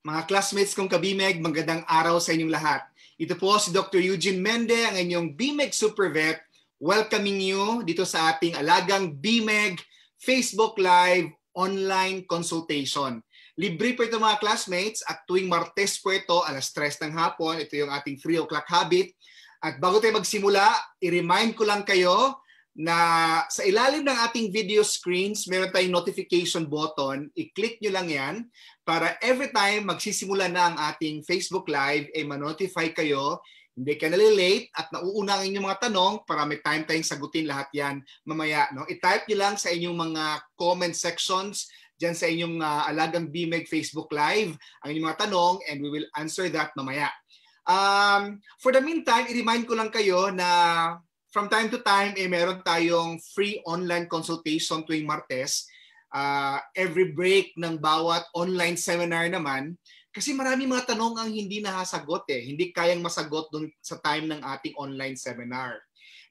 Mga classmates kong kabimeg, magandang araw sa inyong lahat. Ito po si Dr. Eugene Mende, ang inyong BMEG Supervet, welcoming you dito sa ating alagang BMEG Facebook Live online consultation. Libre po ito mga classmates at tuwing Martes po ito, alas 3 ng hapon, ito yung ating 3 o'clock habit. At bago tayo magsimula, i-remind ko lang kayo na sa ilalim ng ating video screens, meron tayong notification button. I-click nyo lang yan para every time magsisimula na ang ating Facebook Live, ay eh, ma-notify kayo hindi ka nalilate at nauuna ang inyong mga tanong para may time tayong sagutin lahat yan mamaya. No? I-type nyo lang sa inyong mga comment sections dyan sa inyong uh, Alagang BMEG Facebook Live ang inyong mga tanong and we will answer that mamaya. Um, for the meantime, i-remind ko lang kayo na from time to time, eh, meron tayong free online consultation tuwing Martes. Uh, every break ng bawat online seminar naman, kasi marami mga tanong ang hindi nahasagot eh. Hindi kayang masagot dun sa time ng ating online seminar.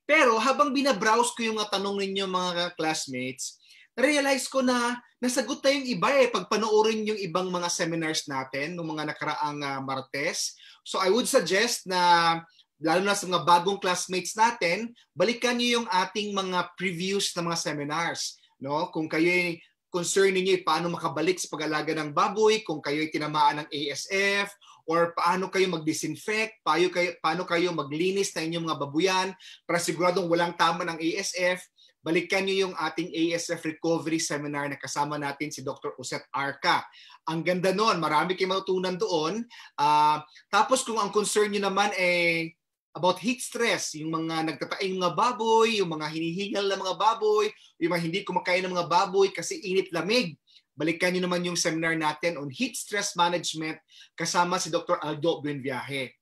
Pero habang binabrowse ko yung mga tanong ninyo mga classmates, realize ko na nasagot yung iba eh pag panoorin yung ibang mga seminars natin ng mga nakaraang uh, Martes. So I would suggest na lalo na sa mga bagong classmates natin, balikan niyo yung ating mga previews ng mga seminars. No? Kung kayo ay concerned ninyo paano makabalik sa pag-alaga ng baboy, kung kayo ay tinamaan ng ASF, or paano kayo mag-disinfect, paano kayo, paano kayo maglinis na inyong mga babuyan para siguradong walang tama ng ASF, balikan niyo yung ating ASF Recovery Seminar na kasama natin si Dr. Uset Arca. Ang ganda noon, marami kayong matutunan doon. Uh, tapos kung ang concern niyo naman eh about heat stress, yung mga nagtataing mga baboy, yung mga hinihingal na mga baboy, yung mga hindi kumakain ng mga baboy kasi init lamig. Balikan niyo naman yung seminar natin on heat stress management kasama si Dr. Aldo Buenviaje.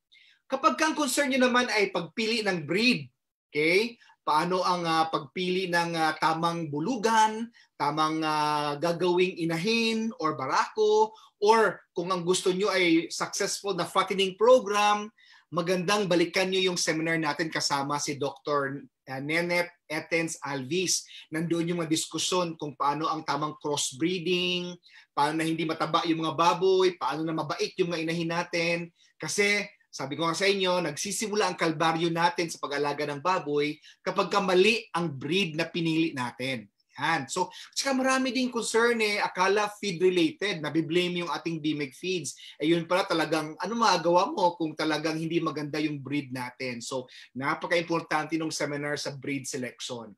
Kapag ang concern niyo naman ay pagpili ng breed, okay? Paano ang uh, pagpili ng uh, tamang bulugan, tamang uh, gagawing inahin or barako, or kung ang gusto niyo ay successful na fattening program, magandang balikan nyo yung seminar natin kasama si Dr. Ah, Nenet Etens Alvis. Nandoon yung mga diskusyon kung paano ang tamang crossbreeding, paano na hindi mataba yung mga baboy, paano na mabait yung mga inahin natin. Kasi sabi ko nga sa inyo, nagsisimula ang kalbaryo natin sa pag-alaga ng baboy kapag kamali ang breed na pinili natin hand. So, tsaka marami din concern eh, akala feed related, nabiblame yung ating DMEG feeds. Eh yun pala talagang, ano magagawa mo kung talagang hindi maganda yung breed natin. So, napaka-importante nung seminar sa breed selection.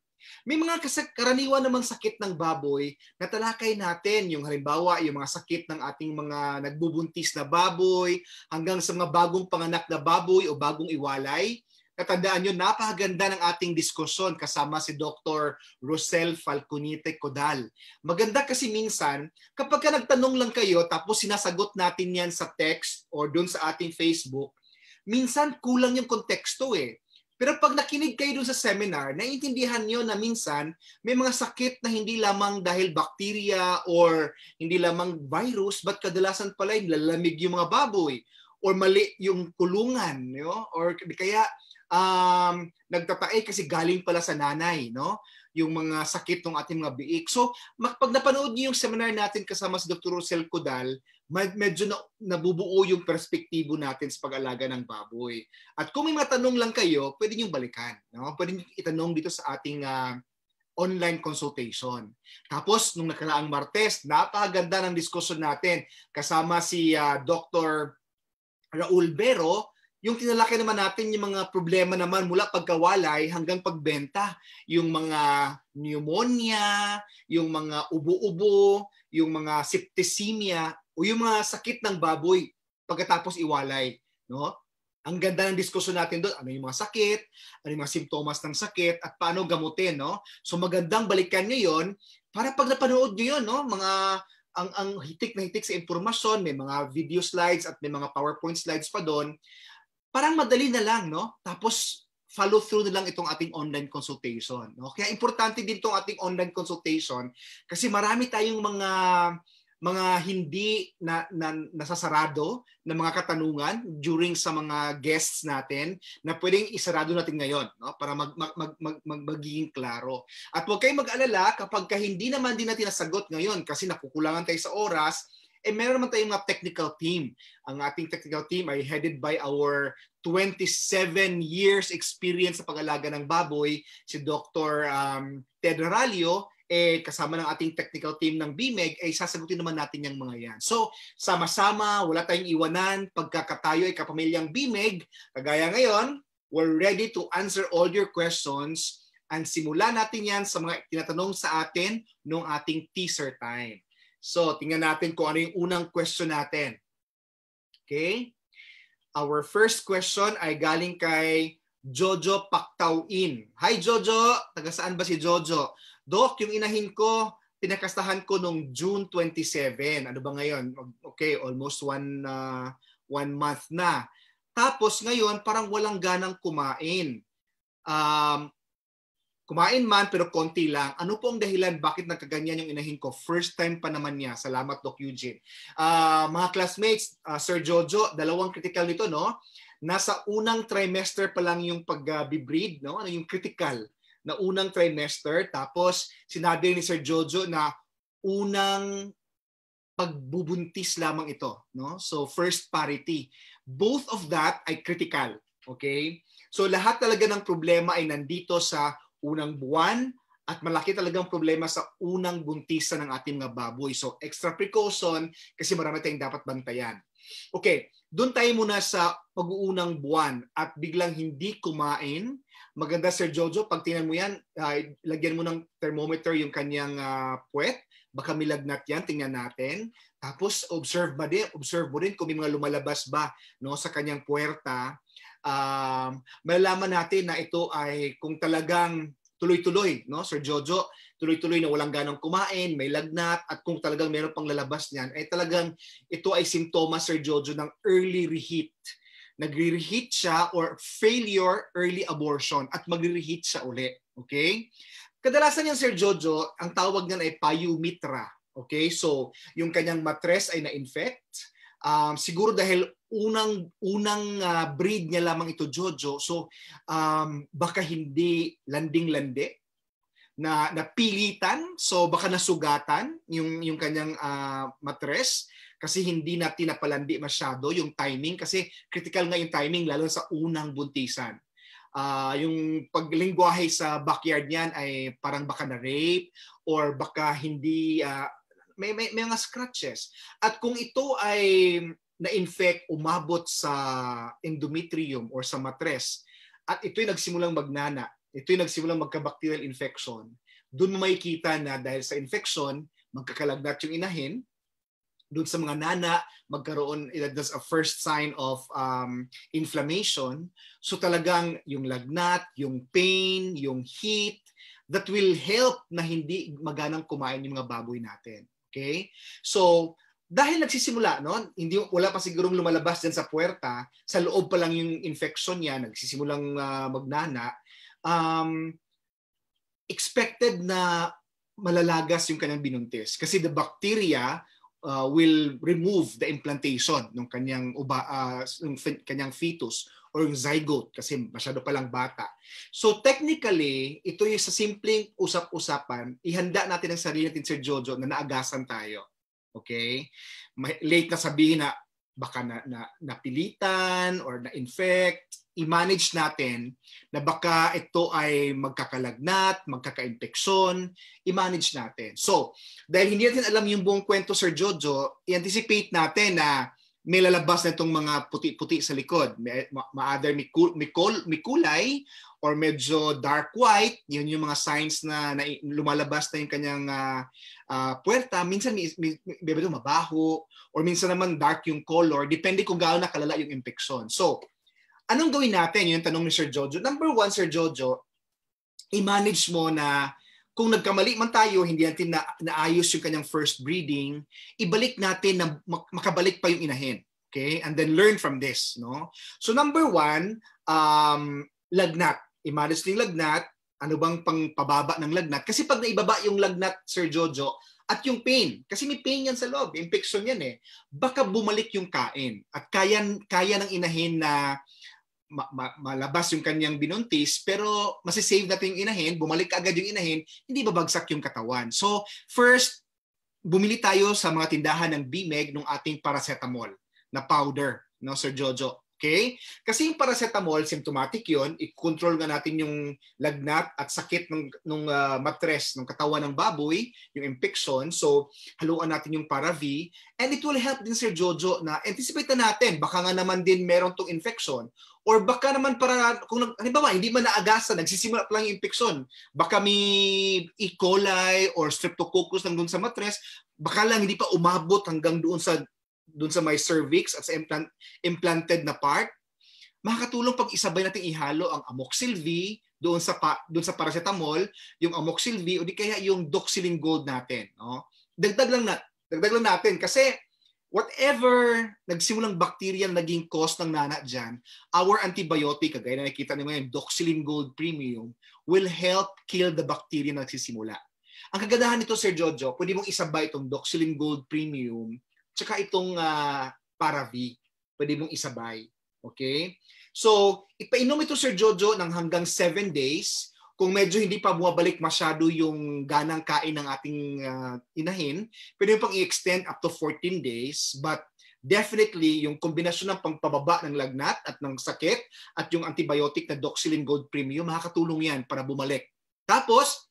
May mga karaniwan namang sakit ng baboy na talakay natin. Yung halimbawa, yung mga sakit ng ating mga nagbubuntis na baboy hanggang sa mga bagong panganak na baboy o bagong iwalay. Katandaan nyo, napaganda ng ating diskusyon kasama si Dr. Rosel Falconite Codal. Maganda kasi minsan, kapag ka nagtanong lang kayo tapos sinasagot natin yan sa text or dun sa ating Facebook, minsan kulang yung konteksto eh. Pero pag nakinig kayo dun sa seminar, naiintindihan nyo na minsan may mga sakit na hindi lamang dahil bakterya or hindi lamang virus, but kadalasan pala yung lalamig yung mga baboy or mali yung kulungan, no? or kaya um, nagtatae kasi galing pala sa nanay, no? Yung mga sakit ng ating mga biik. So, pag napanood niyo yung seminar natin kasama si Dr. Rosel Codal, medyo na, nabubuo yung perspektibo natin sa pag-alaga ng baboy. At kung may mga tanong lang kayo, pwede niyong balikan. No? Pwede niyong itanong dito sa ating uh, online consultation. Tapos, nung nakaraang Martes, napakaganda ng diskusyon natin kasama si uh, ah, Dr. Raul Bero yung tinalaki naman natin yung mga problema naman mula pagkawalay hanggang pagbenta. Yung mga pneumonia, yung mga ubo-ubo, yung mga septicemia, o yung mga sakit ng baboy pagkatapos iwalay. No? Ang ganda ng diskusyon natin doon, ano yung mga sakit, ano yung mga simptomas ng sakit, at paano gamutin. No? So magandang balikan nyo yon para pag napanood nyo yun, no? mga ang ang hitik na hitik sa impormasyon, may mga video slides at may mga PowerPoint slides pa doon parang madali na lang, no? Tapos follow through na lang itong ating online consultation. No? Kaya importante din itong ating online consultation kasi marami tayong mga mga hindi na, na nasasarado na mga katanungan during sa mga guests natin na pwedeng isarado natin ngayon no para mag, mag, mag, mag, mag magiging klaro. At huwag kayong mag-alala kapag ka hindi naman din natin nasagot ngayon kasi nakukulangan tayo sa oras, eh meron naman tayong mga technical team. Ang ating technical team ay headed by our 27 years experience sa pag-alaga ng baboy, si Dr. Um, Ted Ralio, eh, kasama ng ating technical team ng BMEG, eh, sasagutin naman natin yung mga yan. So, sama-sama, wala tayong iwanan, pagkakatayo ay kapamilyang BMEG, kagaya ngayon, we're ready to answer all your questions and simula natin yan sa mga tinatanong sa atin noong ating teaser time. So, tingnan natin kung ano yung unang question natin. Okay? Our first question ay galing kay Jojo Paktawin. Hi Jojo! Taga saan ba si Jojo? Doc, yung inahin ko, pinakastahan ko nung June 27. Ano ba ngayon? Okay, almost one, uh, one month na. Tapos ngayon, parang walang ganang kumain. Um, Kumain man pero konti lang. Ano po ang dahilan bakit nagkaganyan yung inahin ko? First time pa naman niya. Salamat Doc Eugene. Uh, mga classmates, uh, Sir Jojo, dalawang critical nito no. Nasa unang trimester pa lang yung pag-breed, no? Ano yung critical na unang trimester. Tapos sinabi ni Sir Jojo na unang pagbubuntis lamang ito, no? So first parity. Both of that ay critical, okay? So lahat talaga ng problema ay nandito sa unang buwan at malaki talagang problema sa unang buntisa ng ating mga baboy. So extra precaution kasi marami tayong dapat bantayan. Okay, doon tayo muna sa pag-uunang buwan at biglang hindi kumain. Maganda Sir Jojo, pag tinan mo yan, uh, lagyan mo ng thermometer yung kanyang uh, puwet. Baka may lagnat yan, tingnan natin. Tapos observe ba din, observe mo din kung may mga lumalabas ba no, sa kanyang puwerta um, malalaman natin na ito ay kung talagang tuloy-tuloy, no? Sir Jojo, tuloy-tuloy na walang ganang kumain, may lagnat, at kung talagang meron pang lalabas niyan, ay eh, talagang ito ay simptoma, Sir Jojo, ng early reheat. Nagre-reheat siya or failure early abortion at magre-reheat siya uli. Okay? Kadalasan yan, Sir Jojo, ang tawag niyan ay payumitra. Okay? So, yung kanyang matres ay na-infect Um, siguro dahil unang unang uh, breed niya lamang ito Jojo, so um, baka hindi landing-lande na napilitan, so baka nasugatan yung yung kanyang uh, matres kasi hindi na tinapalandi masyado yung timing kasi critical nga yung timing lalo sa unang buntisan. Uh, yung paglingwahe sa backyard niyan ay parang baka na rape or baka hindi uh, may, may, may mga scratches. At kung ito ay na-infect, umabot sa endometrium or sa matres, at ito'y nagsimulang magnana, ito'y nagsimulang magka-bacterial infection, doon may kita na dahil sa infection, magkakalagnat yung inahin, doon sa mga nana, magkaroon, eh, that's a first sign of um, inflammation. So talagang yung lagnat, yung pain, yung heat, that will help na hindi maganang kumain yung mga baboy natin. Okay? So, dahil nagsisimula, no? Hindi wala pa sigurong lumalabas din sa puerta, sa loob pa lang yung infection niya, nagsisimulang uh, magnana. Um, expected na malalagas yung kanyang binuntis kasi the bacteria uh, will remove the implantation ng kanyang uba uh, ng kanyang fetus or yung zygote kasi masyado palang bata. So technically, ito yung sa simpleng usap-usapan, ihanda natin ang sarili natin, Sir Jojo, na naagasan tayo. Okay? Late na sabihin na baka na, na napilitan or na-infect, i-manage natin na baka ito ay magkakalagnat, magkakainpeksyon, i-manage natin. So, dahil hindi natin alam yung buong kwento, Sir Jojo, i-anticipate natin na may lalabas na itong mga puti-puti sa likod. May, ma, ma either may, kul, may, kul, may kulay or medyo dark white. Yun yung mga signs na, na lumalabas na yung kanyang uh, ah, uh, ah, puerta. Minsan may, may, may, may mabaho or minsan naman dark yung color. Depende kung gaano nakalala yung impeksyon. So, anong gawin natin? Yun yung tanong ni Sir Jojo. Number one, Sir Jojo, i-manage mo na kung nagkamali man tayo, hindi natin na, naayos yung kanyang first breeding, ibalik natin na makabalik pa yung inahin. Okay? And then learn from this, no? So number one, um, lagnat. Immodestly lagnat. Ano bang pangpababa ng lagnat? Kasi pag naibaba yung lagnat, Sir Jojo, at yung pain, kasi may pain yan sa loob, infection yan eh, baka bumalik yung kain. At kaya, kaya ng inahin na ma- ma- malabas yung kanyang binuntis, pero masisave natin yung inahin, bumalik agad yung inahin, hindi babagsak yung katawan. So, first, bumili tayo sa mga tindahan ng BMEG nung ating paracetamol na powder, no, Sir Jojo. Okay? Kasi yung paracetamol, symptomatic yun. I-control nga natin yung lagnat at sakit ng, nung, uh, matres, ng katawan ng baboy, yung infection. So, haluan natin yung Parav. And it will help din Sir Jojo na anticipate na natin. Baka nga naman din meron tong infection. Or baka naman para, kung halimbawa, hindi man naagasan, nagsisimula pa lang yung infection. Baka may E. coli or streptococcus lang doon sa matres. Baka lang hindi pa umabot hanggang doon sa dun sa may cervix at sa implant, implanted na part, makakatulong pag isabay natin ihalo ang amoxil V doon sa pa, doon sa paracetamol, yung amoxil V o di kaya yung doxylin gold natin, no? Dagdag lang na dagdag lang natin kasi whatever nagsimulang bacteria naging cause ng nana dyan, our antibiotic, kagaya na nakikita niyo ngayon, Doxylin Gold Premium, will help kill the bacteria na nagsisimula. Ang kagandahan nito, Sir Jojo, pwede mong isabay itong Doxylin Gold Premium tsaka itong uh, Paravi. Pwede mong isabay. Okay? So, ipainom ito Sir Jojo ng hanggang 7 days. Kung medyo hindi pa bumabalik masyado yung ganang kain ng ating uh, inahin, pwede pang i-extend up to 14 days. But definitely, yung kombinasyon ng pangpababa ng lagnat at ng sakit at yung antibiotic na Doxilin Gold Premium, makakatulong yan para bumalik. Tapos,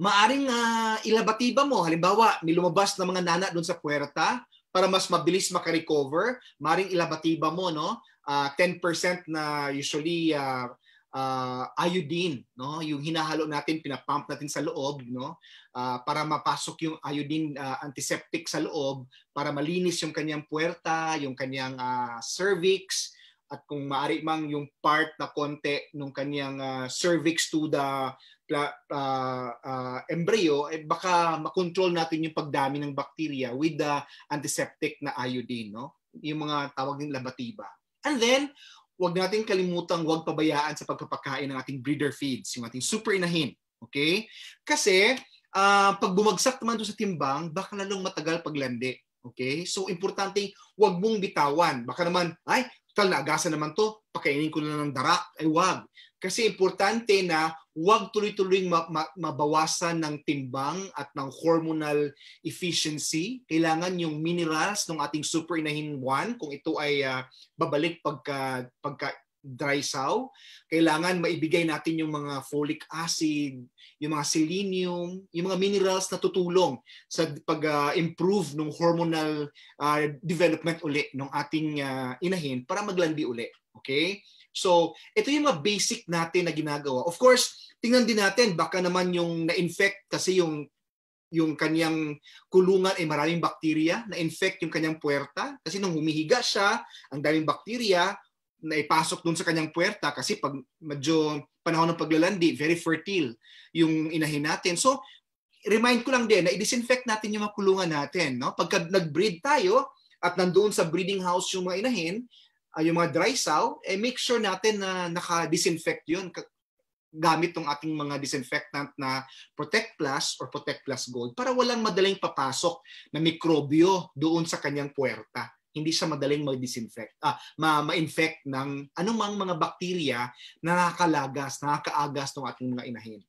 Maaring uh, ilabatiba mo, halimbawa, nilumabas lumabas na mga nana doon sa puerta para mas mabilis makarecover, maaring ilabatiba mo, no? Uh, ah, 10% na usually uh, uh, iodine, no? Yung hinahalo natin, pinapump natin sa loob, no? Uh, para mapasok yung iodine uh, antiseptic sa loob para malinis yung kanyang puerta, yung kanyang uh, cervix, at kung maari mang yung part na konti nung kaniyang uh, ah, cervix to the uh, uh, embryo, eh baka makontrol natin yung pagdami ng bacteria with the antiseptic na iodine, no? yung mga tawag ng labatiba. And then, wag natin kalimutang wag pabayaan sa pagpapakain ng ating breeder feeds, yung ating super inahin. Okay? Kasi, uh, pag bumagsak naman doon sa timbang, baka lalong matagal paglandi. Okay? So, importante, wag mong bitawan. Baka naman, ay, tal naagasan naman to, pakainin ko na ng dara. Ay wag. Kasi importante na wag tuloy-tuloy ma- ma- mabawasan ng timbang at ng hormonal efficiency. Kailangan yung minerals ng ating super inahinwan kung ito ay uh, babalik pagka, pagka dry sow, kailangan maibigay natin yung mga folic acid, yung mga selenium, yung mga minerals na tutulong sa pag-improve ah, uh, ng hormonal uh, development uli ng ating uh, inahin para maglandi uli. Okay? So, ito yung mga basic natin na ginagawa. Of course, tingnan din natin, baka naman yung na-infect kasi yung yung kanyang kulungan ay maraming bakterya, na-infect yung kanyang puwerta. Kasi nung humihiga siya, ang daming bakterya, na ipasok doon sa kanyang puerta kasi pag medyo panahon ng paglalandi, very fertile yung inahin natin. So, remind ko lang din na i-disinfect natin yung makulungan natin. No? Pagka nag-breed tayo at nandoon sa breeding house yung mga inahin, uh, yung mga dry sow, eh make sure natin na naka-disinfect yun gamit ng ating mga disinfectant na Protect Plus or Protect Plus Gold para walang madaling papasok na mikrobyo doon sa kanyang puwerta hindi siya madaling ma-disinfect, ah, ma-infect ng anumang mga bakterya na nakakalagas, nakakaagas ng ating mga inahin.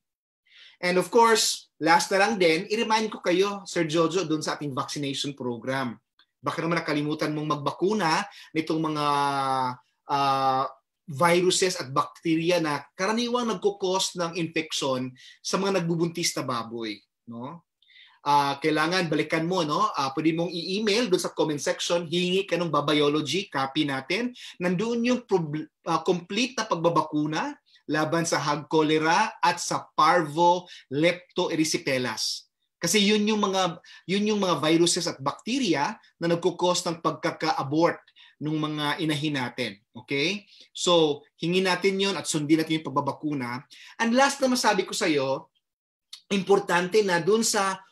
And of course, last na lang din, i-remind ko kayo, Sir Jojo, doon sa ating vaccination program. Baka naman nakalimutan mong magbakuna nitong mga uh, viruses at bakterya na karaniwang nagkukos ng infeksyon sa mga nagbubuntis na baboy. No? uh, kailangan balikan mo, no? Uh, pwede mong i-email doon sa comment section, hingi ka ng babiology, copy natin. Nandoon yung prob- uh, ah, complete na pagbabakuna laban sa hog cholera at sa parvo leptoerysipelas. Kasi yun yung mga yun yung mga viruses at bacteria na nagko-cause ng pagkaka-abort ng mga inahin natin. Okay? So, hingin natin yon at sundin natin yung pagbabakuna. And last na masabi ko sa iyo, importante na dun sa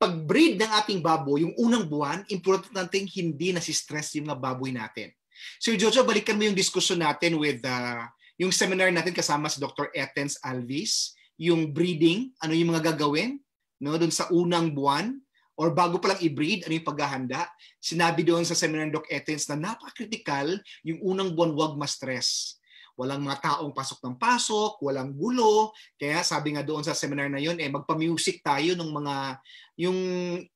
pag-breed ng ating baboy, yung unang buwan, importante hindi na si stress yung mga baboy natin. So Jojo, balikan mo yung diskusyon natin with uh, yung seminar natin kasama si Dr. Etens Alvis, yung breeding, ano yung mga gagawin no, doon sa unang buwan or bago pa lang i-breed, ano yung paghahanda. Sinabi doon sa seminar ni Doc Etens na napakritikal yung unang buwan wag ma-stress. Walang mga taong pasok ng pasok, walang gulo. Kaya sabi nga doon sa seminar na yon eh magpa-music tayo ng mga yung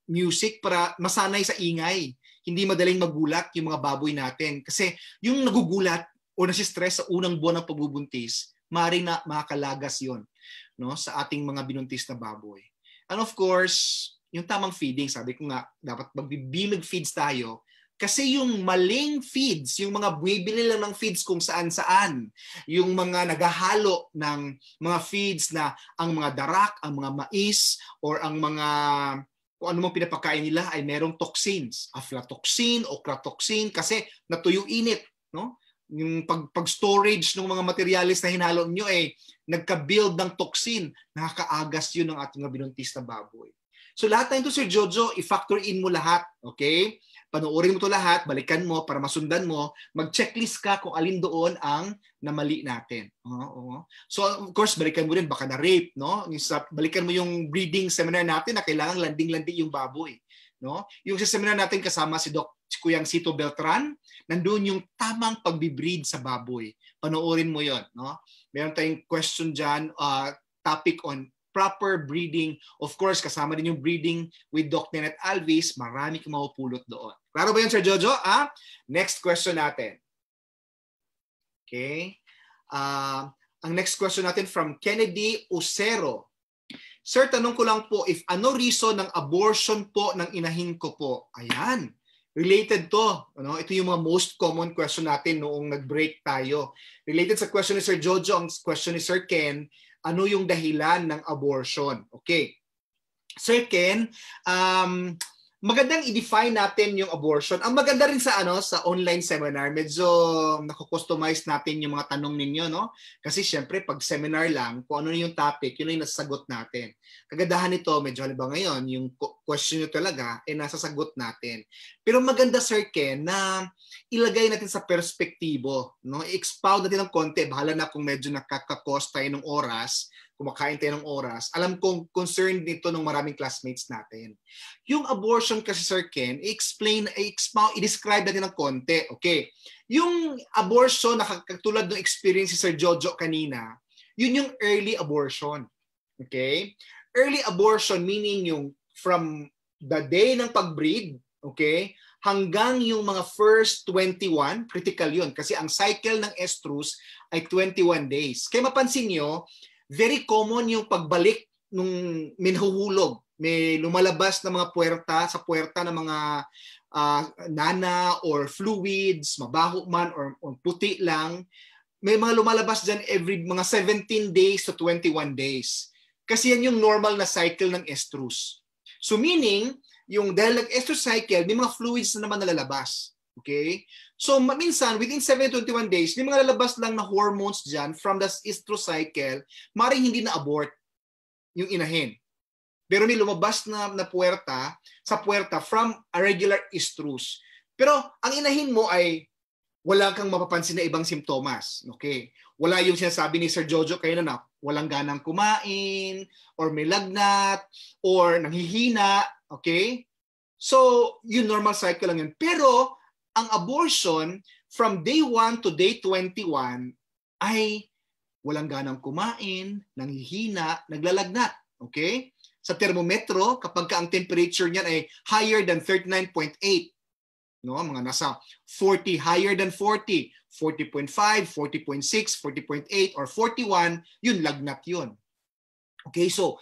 music para masanay sa ingay. Hindi madaling magulat yung mga baboy natin kasi yung nagugulat o nasi-stress sa unang buwan ng pagbubuntis, maaaring na makakalagas yon no sa ating mga binuntis na baboy. And of course, yung tamang feeding, sabi ko nga, dapat magbibimig feeds tayo kasi yung maling feeds, yung mga bibili lang ng feeds kung saan-saan, yung mga nagahalo ng mga feeds na ang mga darak, ang mga mais, or ang mga kung ano mang pinapakain nila ay merong toxins, aflatoxin, ochratoxin, kasi natuyo init. No? Yung pag, pag-storage ng mga materialis na hinalo nyo eh, nagka-build ng toxin, nakakaagas yun ng ating mga binuntis na baboy. So lahat na ito, Sir Jojo, i-factor in mo lahat. Okay? panoorin mo to lahat, balikan mo para masundan mo, mag-checklist ka kung alin doon ang namali natin. Oo, ah, oo. So of course, balikan mo rin baka na rape, no? Balikan mo yung breeding seminar natin na kailangan landing-landing yung baboy, no? Yung sa seminar natin kasama si Doc si Kuyang Sito Beltran, nandoon yung tamang pagbibreed sa baboy. Panoorin mo 'yon, no? Meron tayong question diyan, uh, ah, topic on proper breeding. Of course, kasama din yung breeding with Doc Nenet Alvis. Marami kang mapupulot doon. Klaro ba yun, Sir Jojo? Ah? Next question natin. Okay. Uh, ang next question natin from Kennedy Osero. Sir, tanong ko lang po if ano reason ng abortion po ng inahin ko po? Ayan. Related to. Ano? Ito yung mga most common question natin noong nag-break tayo. Related sa question ni Sir Jojo, ang question ni Sir Ken, ano yung dahilan ng abortion? Okay. Sir Ken, um, magandang i-define natin yung abortion. Ang maganda rin sa ano sa online seminar, medyo nako-customize natin yung mga tanong ninyo, no? Kasi syempre pag seminar lang, kung ano yung topic, yun yung nasagot natin. Kagandahan nito, medyo halimbawa ngayon, yung question nyo talaga, eh nasasagot natin. Pero maganda sir Ken, na ilagay natin sa perspektibo, no? I-expound natin ng konti, bahala na kung medyo nakaka-cost tayo ng oras kumakain tayo ng oras, alam kong concerned nito ng maraming classmates natin. Yung abortion kasi Sir Ken, i-explain, i-expound, i-describe natin ng konti. Okay. Yung abortion nakakatulad ng experience si Sir Jojo kanina, yun yung early abortion. Okay? Early abortion meaning yung from the day ng pag-breed, okay, hanggang yung mga first 21, critical yun. Kasi ang cycle ng estrus ay 21 days. Kaya mapansin nyo, very common yung pagbalik nung minhuhulog. May lumalabas na mga puerta sa puerta ng mga uh, nana or fluids, mabaho man or, or puti lang. May mga lumalabas dyan every mga 17 days to 21 days. Kasi yan yung normal na cycle ng estrus. So meaning, yung dahil nag-estrus cycle, may mga fluids na naman nalalabas. Okay? So, minsan, within 721 days, may mga lalabas lang na hormones dyan from the cycle, maring hindi na-abort yung inahin. Pero may lumabas na, na puerta, sa puerta from a regular estrus. Pero ang inahin mo ay wala kang mapapansin na ibang simptomas. Okay? Wala yung sinasabi ni Sir Jojo kayo na na walang ganang kumain, or may lagnat, or nanghihina. Okay? So, yung normal cycle lang yun. Pero, ang abortion from day 1 to day 21 ay walang ganang kumain, nanghihina, naglalagnat. Okay? Sa termometro, kapag ka ang temperature niyan ay higher than 39.8, no mga nasa 40 higher than 40 40.5 40.6 40.8 or 41 yun lagnat yun okay so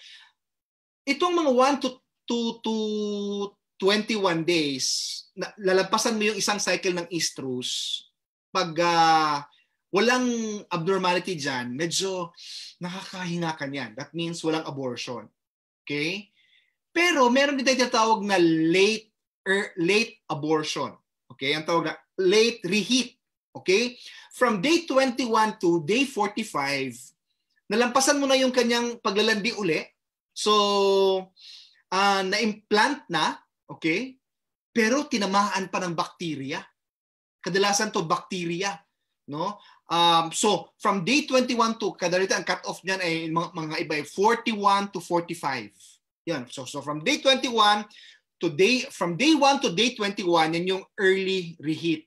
itong mga 1 to 2 to 21 days, na, lalampasan mo yung isang cycle ng estrus, pag uh, walang abnormality dyan, medyo nakakahinga ka niyan. That means walang abortion. Okay? Pero meron din tayong tinatawag na late er, late abortion. Okay? Ang tawag na late reheat. Okay? From day 21 to day 45, nalampasan mo na yung kanyang paglalandi uli. So, uh, na-implant na Okay? Pero tinamaan pa ng bacteria. Kadalasan to bacteria, no? Um, so from day 21 to kadalita ang cut off niyan ay mga, mga iba ay 41 to 45. Yan. So so from day 21 to day from day 1 to day 21 yan yung early reheat.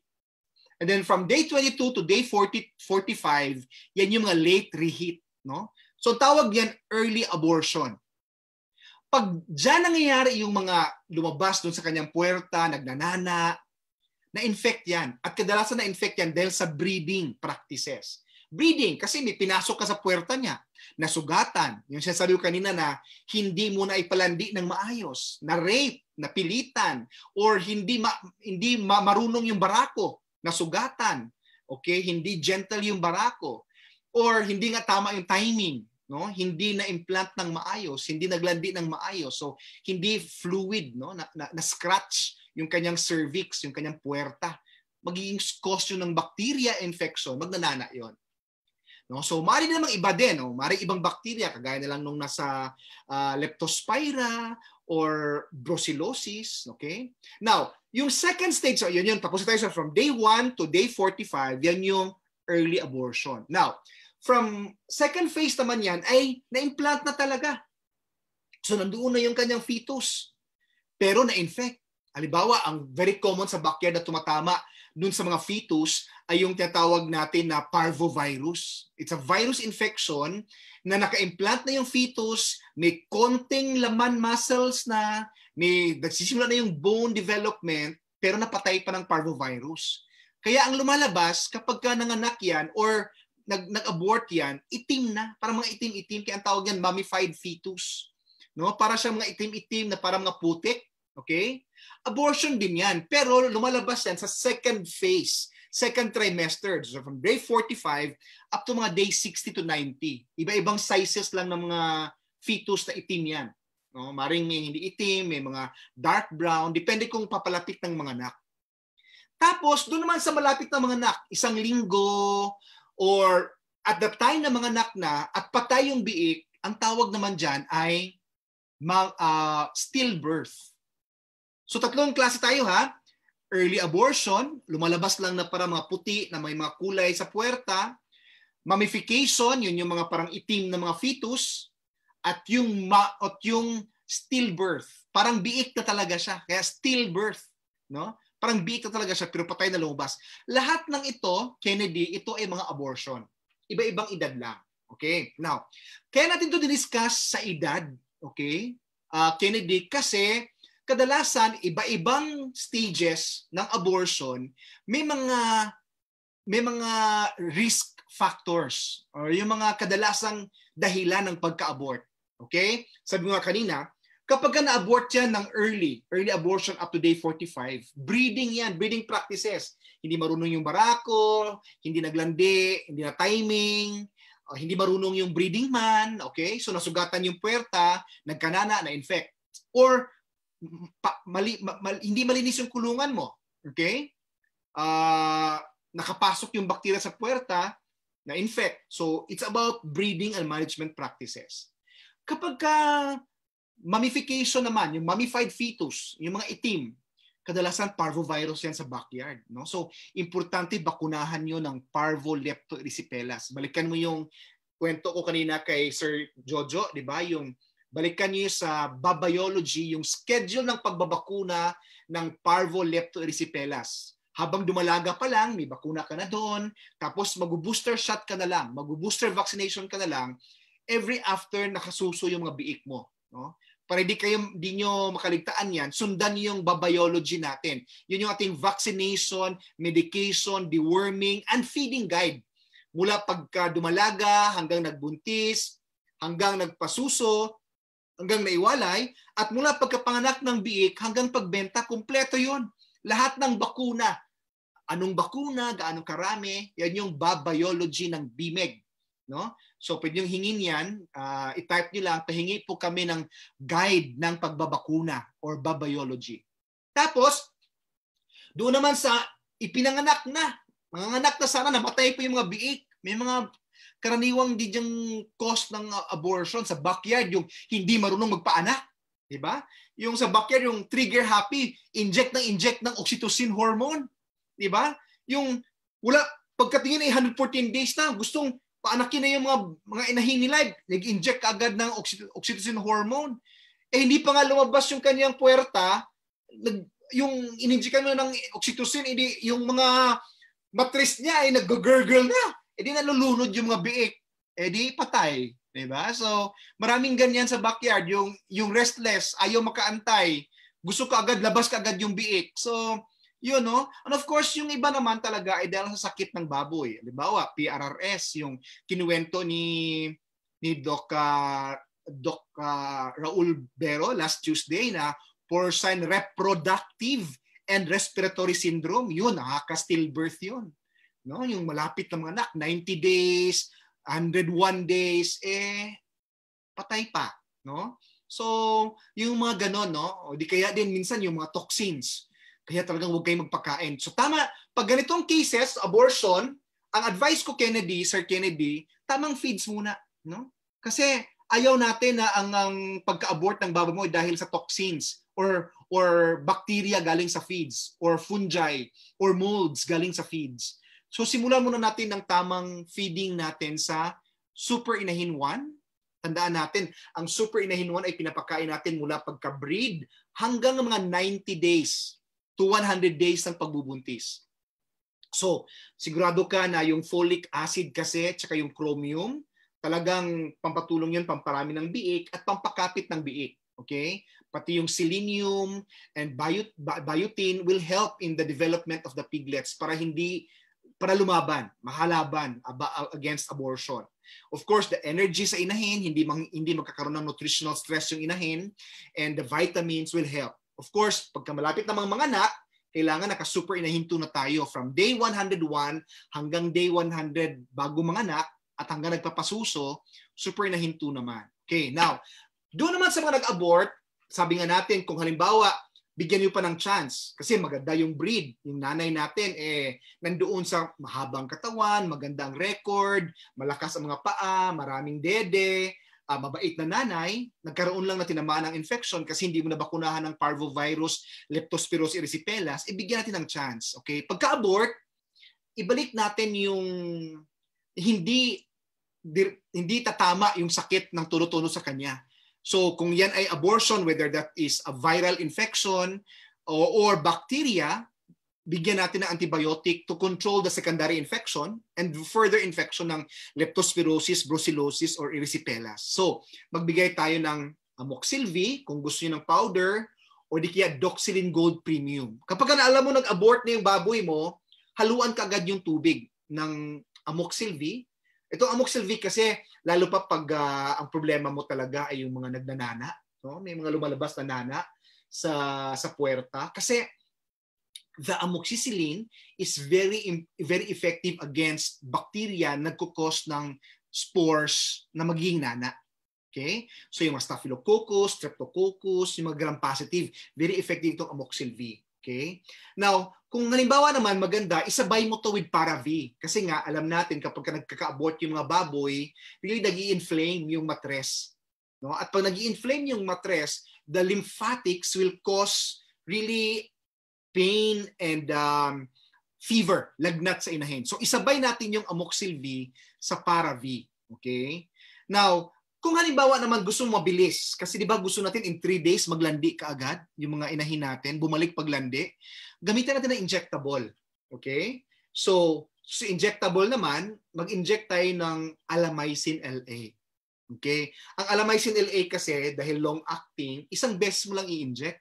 And then from day 22 to day 40 45 yan yung mga late reheat, no? So tawag yan early abortion pag dyan nangyayari yung mga lumabas doon sa kanyang puerta, nagnanana, na-infect yan. At kadalasan na-infect yan dahil sa breeding practices. Breeding, kasi may pinasok ka sa puerta niya, nasugatan. Yung sinasabi ko kanina na hindi mo na ipalandi ng maayos, na rape, na pilitan, or hindi, ma, hindi ma, marunong yung barako, nasugatan. Okay, hindi gentle yung barako, or hindi nga tama yung timing no hindi na implant ng maayos hindi naglandi ng maayos so hindi fluid no na, na, na scratch yung kanyang cervix yung kanyang puwerta magiging cause yun ng bacteria infection magnanana yon No? So, mari namang iba din. No? Mari ibang bacteria kagaya na lang nung nasa uh, leptospira or brucellosis. Okay? Now, yung second stage, so yun yun, tapos tayo sa from day 1 to day 45, yan yung early abortion. Now, from second phase naman yan ay na-implant na talaga. So nandoon na yung kanyang fetus. Pero na-infect. Halimbawa, ang very common sa backyard na tumatama dun sa mga fetus ay yung tinatawag natin na parvovirus. It's a virus infection na naka-implant na yung fetus, may konting laman muscles na, may nagsisimula na yung bone development, pero napatay pa ng parvovirus. Kaya ang lumalabas kapag ka nanganak yan or nag, nag-abort yan, itim na. para mga itim-itim. Kaya ang tawag yan, mummified fetus. No? Para sa mga itim-itim na parang mga putik. Okay? Abortion din yan. Pero lumalabas yan sa second phase, second trimester. So from day 45 up to mga day 60 to 90. Iba-ibang sizes lang ng mga fetus na itim yan. No? Maring may hindi itim, may mga dark brown. Depende kung papalapit ng mga anak. Tapos, doon naman sa malapit na mga anak, isang linggo, or at the time na manganak na at patay yung biik, ang tawag naman dyan ay uh, stillbirth. So tatlong klase tayo ha. Early abortion, lumalabas lang na para mga puti na may mga kulay sa puwerta. Mummification, yun yung mga parang itim na mga fetus. At yung, ma- at yung stillbirth, parang biik na talaga siya. Kaya stillbirth. No? Parang bita talaga siya pero patay na lumabas. Lahat ng ito, Kennedy, ito ay mga abortion. Iba-ibang edad lang. Okay? Now, kaya natin to diniscuss sa edad. Okay? Uh, Kennedy, kasi kadalasan iba-ibang stages ng abortion may mga may mga risk factors or yung mga kadalasang dahilan ng pagka-abort. Okay? Sabi mo nga kanina, Kapag ka na-abort yan ng early, early abortion up to day 45, breeding yan, breeding practices. Hindi marunong yung barako, hindi naglandi, hindi na timing, uh, hindi marunong yung breeding man, okay? So nasugatan yung puwerta, nagkanana, na-infect. Or pa, mali, ma, mal, hindi malinis yung kulungan mo, okay? Uh, nakapasok yung bakterya sa puwerta, na-infect. So it's about breeding and management practices. Kapag ka uh, Mummification naman, yung mummified fetus, yung mga itim, kadalasan parvovirus yan sa backyard. No? So, importante bakunahan nyo ng parvo leptoerysipelas. Balikan mo yung kwento ko kanina kay Sir Jojo, di ba? Yung balikan niyo sa babiology, yung schedule ng pagbabakuna ng parvo leptoerysipelas. Habang dumalaga pa lang, may bakuna ka na doon, tapos mag-booster shot ka na lang, mag-booster vaccination ka na lang, every after nakasuso yung mga biik mo. No? Para hindi kayo di nyo makaligtaan yan, sundan niyo yung biology natin. Yun yung ating vaccination, medication, deworming, and feeding guide. Mula pagka dumalaga hanggang nagbuntis, hanggang nagpasuso, hanggang naiwalay, at mula pagkapanganak ng biik hanggang pagbenta, kumpleto yon Lahat ng bakuna. Anong bakuna, gaano karami, yan yung biology ng BMEG no? So pwede yung hingin 'yan, uh, i-type niyo lang pahingi po kami ng guide ng pagbabakuna or babiology. Tapos doon naman sa ipinanganak na, manganganak na sana namatay po yung mga biik, may mga karaniwang diyang cost ng ah, abortion sa backyard yung hindi marunong magpaanak, 'di ba? Yung sa backyard yung trigger happy, inject ng inject ng oxytocin hormone, 'di ba? Yung wala pagkatingin ay 114 days na, gustong paanakin na yung mga, mga inahin ni Live. Nag-inject agad ng oxytocin hormone. Eh hindi pa nga lumabas yung kanyang puwerta. Nag, yung ininjectan mo ng oxytocin, hindi, yung mga matris niya ay nag-gurgle na. Eh di nalulunod yung mga biik. Eh di patay. Diba? So, maraming ganyan sa backyard. Yung, yung restless, ayaw makaantay. Gusto ka agad, labas ka agad yung biik. So, You no? And of course, yung iba naman talaga ay dahil sa sakit ng baboy. Halimbawa, PRRS, yung kinuwento ni ni Doc uh, Doc uh, Raul Bero last Tuesday na porcine reproductive and respiratory syndrome, yun, nakaka-stillbirth yun. No? Yung malapit na mga anak, 90 days, 101 days, eh, patay pa. No? So, yung mga ganon, no? o di kaya din minsan yung mga toxins. Kaya talagang huwag kayong magpakain. So tama, pag ganitong cases, abortion, ang advice ko Kennedy, Sir Kennedy, tamang feeds muna, no? Kasi ayaw natin na ang, ang pagka-abort ng baba mo dahil sa toxins or or bacteria galing sa feeds or fungi or molds galing sa feeds. So simulan muna natin ng tamang feeding natin sa super inahin one. Tandaan natin, ang super inahin one ay pinapakain natin mula pagka-breed hanggang mga 90 days to 100 days ng pagbubuntis. So, sigurado ka na yung folic acid kasi at saka yung chromium, talagang pampatulong yun, pamparami ng biik at pampakapit ng biik. Okay? Pati yung selenium and biot- biotin will help in the development of the piglets para hindi para lumaban, mahalaban against abortion. Of course, the energy sa inahin, hindi, mang, hindi magkakaroon ng nutritional stress yung inahin, and the vitamins will help. Of course, pagka malapit namang mga anak, kailangan naka-super inahinto na tayo from day 101 hanggang day 100 bago mga anak at hanggang nagpapasuso, super nahinto naman. Okay, now, doon naman sa mga nag-abort, sabi nga natin kung halimbawa, bigyan niyo pa ng chance kasi maganda yung breed. Yung nanay natin, eh, nandoon sa mahabang katawan, magandang record, malakas ang mga paa, maraming dede, uh, mabait na nanay, nagkaroon lang na tinamaan ng infection kasi hindi mo nabakunahan ng parvovirus, leptospirosis erysipelas, ibigyan eh, natin ng chance. Okay? Pagka-abort, ibalik natin yung hindi di, hindi tatama yung sakit ng tulo sa kanya. So kung yan ay abortion, whether that is a viral infection or, or bacteria, bigyan natin ng antibiotic to control the secondary infection and further infection ng leptospirosis, brucellosis, or erysipelas. So, magbigay tayo ng amoxilvi kung gusto niyo ng powder or di kaya doxylin gold premium. Kapag naalam mo nag-abort na yung baboy mo, haluan ka agad yung tubig ng amoxilvi. Ito amoxilvi kasi lalo pa pag uh, ang problema mo talaga ay yung mga nagnanana. No? May mga lumalabas na nana sa sa puerta kasi the amoxicillin is very very effective against bacteria nagko-cause ng spores na magiging nana. Okay? So yung mga staphylococcus, streptococcus, yung mga gram-positive, very effective itong amoxicillin. V. Okay? Now, kung halimbawa naman maganda, isabay mo to with para V. Kasi nga, alam natin kapag ka nagkaka-abort yung mga baboy, really nag inflame yung matres. No? At pag nag inflame yung matres, the lymphatics will cause really pain and um, fever, lagnat sa inahin. So isabay natin yung amoxil V sa para-V. Okay? Now, kung halimbawa naman gusto mo mabilis, kasi di ba gusto natin in 3 days maglandi kaagad yung mga inahin natin, bumalik paglandi, gamitan natin ng injectable. Okay? So, sa so injectable naman, mag-inject tayo ng Alamycin LA. Okay? Ang Alamycin LA kasi, dahil long-acting, isang beses mo lang i-inject.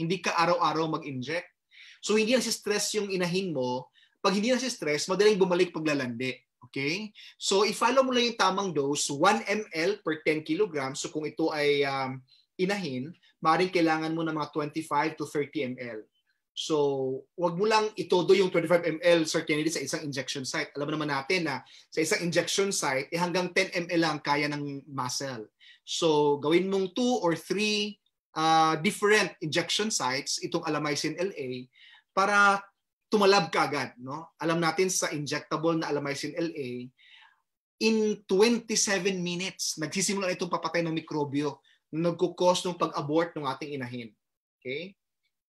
Hindi ka araw-araw mag-inject. So hindi na si stress yung inahin mo. Pag hindi na si stress, madaling bumalik paglalandi. Okay? So i-follow mo lang yung tamang dose, 1 ml per 10 kg. So kung ito ay um, inahin, maaaring kailangan mo ng mga 25 to 30 ml. So, wag mo lang itodo yung 25 ml, Sir Kennedy, sa isang injection site. Alam naman natin na sa isang injection site, eh hanggang 10 ml lang kaya ng muscle. So, gawin mong 2 or 3 uh, ah, different injection sites, itong alamycin LA, para tumalab ka agad. No? Alam natin sa injectable na alamycin LA, in 27 minutes, nagsisimula itong papatay ng mikrobyo na nagkukos ng pag-abort ng ating inahin. Okay?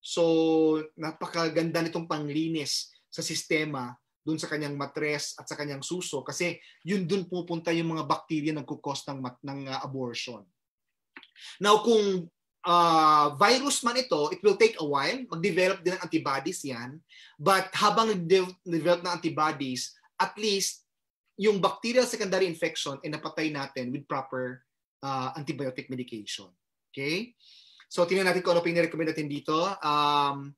So, napakaganda nitong panglinis sa sistema doon sa kanyang matres at sa kanyang suso kasi yun doon pupunta yung mga bakterya na nagkukos ng, ng ah, abortion. Now, kung uh, virus man ito, it will take a while. Mag-develop din ng antibodies yan. But habang de- develop ng antibodies, at least yung bacterial secondary infection ay napatay natin with proper uh, antibiotic medication. Okay? So, tingnan natin kung ano pa yung recommend natin dito. Um,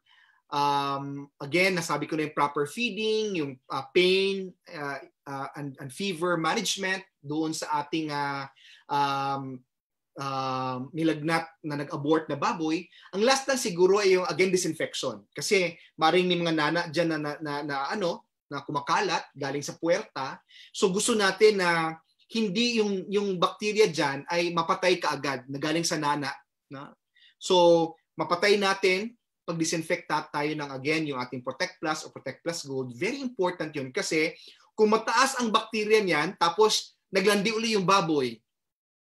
um, again, nasabi ko na yung proper feeding, yung uh, pain uh, uh, and, and fever management doon sa ating uh, um, uh, nilagnat na nag-abort na baboy, ang last lang siguro ay yung again disinfection. Kasi maring ni mga nana diyan na, na, na, na ano, na kumakalat galing sa puerta. So gusto natin na hindi yung yung bacteria diyan ay mapatay kaagad na galing sa nana, na? So mapatay natin pag disinfect tayo ng again yung ating Protect Plus o Protect Plus Gold. Very important yun kasi kung mataas ang bacteria niyan tapos naglandi uli yung baboy,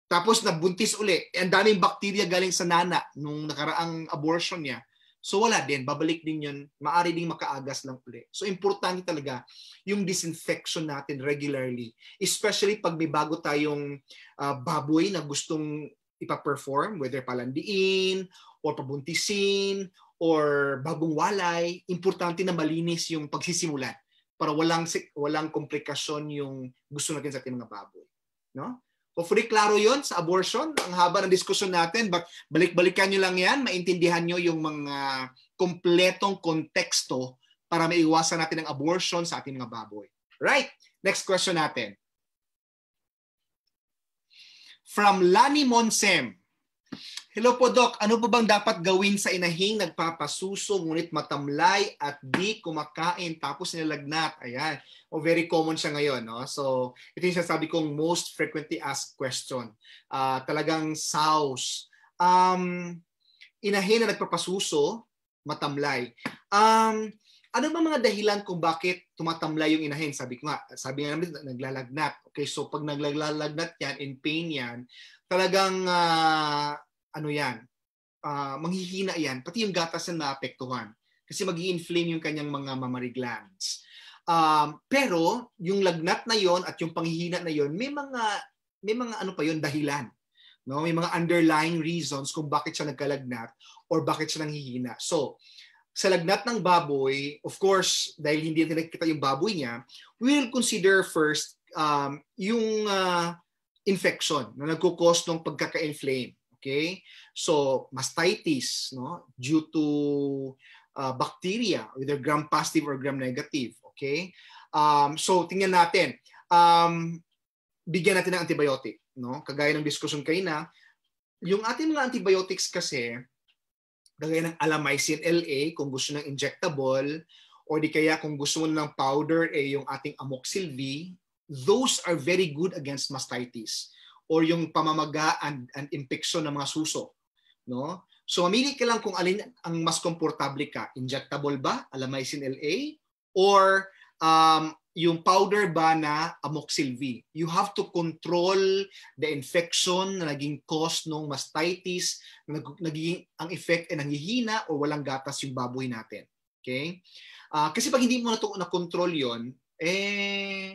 tapos nagbuntis uli. Eh, ang daming bakterya galing sa nana nung nakaraang abortion niya. So wala din, babalik din yun, maari ding makaagas lang uli. So importante talaga yung disinfection natin regularly. Especially pag may bago tayong uh, baboy na gustong ipa-perform, whether palandiin, or pabuntisin, or bagong walay, importante na malinis yung pagsisimulan para walang walang komplikasyon yung gusto natin sa ating mga baboy. No? Hopefully, klaro yon sa abortion. Ang haba ng diskusyon natin. Balik-balikan nyo lang yan. Maintindihan nyo yung mga kompletong konteksto para maiwasan natin ang abortion sa ating mga baboy. Right. Next question natin. From Lani Monsem. Hello po, Doc. Ano po bang dapat gawin sa inahing nagpapasuso ngunit matamlay at di kumakain tapos nilalagnat? Ayan. O oh, very common siya ngayon. No? So, ito yung sabi kong most frequently asked question. Uh, talagang saus. Um, inahin na nagpapasuso, matamlay. Um, ano ba mga dahilan kung bakit tumatamlay yung inahin? Sabi ko nga, sabi nga namin, naglalagnat. Okay, so pag naglalagnat yan, in pain yan, talagang uh, ano yan, uh, manghihina yan, pati yung gatas na naapektuhan. Kasi mag inflame yung kanyang mga mammary glands. Um, pero yung lagnat na yon at yung panghihina na yon may mga may mga ano pa yon dahilan. No, may mga underlying reasons kung bakit siya nagkalagnat or bakit siya nanghihina. So, sa lagnat ng baboy, of course, dahil hindi natin nakikita yung baboy niya, we will consider first um, yung uh, infection na nagkukos ng pagkaka-inflame. Okay? So, mastitis no? due to uh, bacteria, either gram-positive or gram-negative. Okay? Um, so, tingnan natin. Um, bigyan natin ng antibiotic. No? Kagaya ng diskusyon kanina, yung ating mga antibiotics kasi, kagaya ng alamycin LA, kung gusto ng injectable, or di kaya kung gusto mo ng powder, eh, yung ating amoxil V, those are very good against mastitis or yung pamamaga and, and infection ng mga suso. No? So mamili ka lang kung alin ang mas komportable ka. Injectable ba, alamycin LA, or um, yung powder ba na amoxil V. You have to control the infection na naging cause nung mastitis, nag, naging ang effect ay nanghihina o walang gatas yung baboy natin. Okay? Uh, kasi pag hindi mo na na control 'yon, eh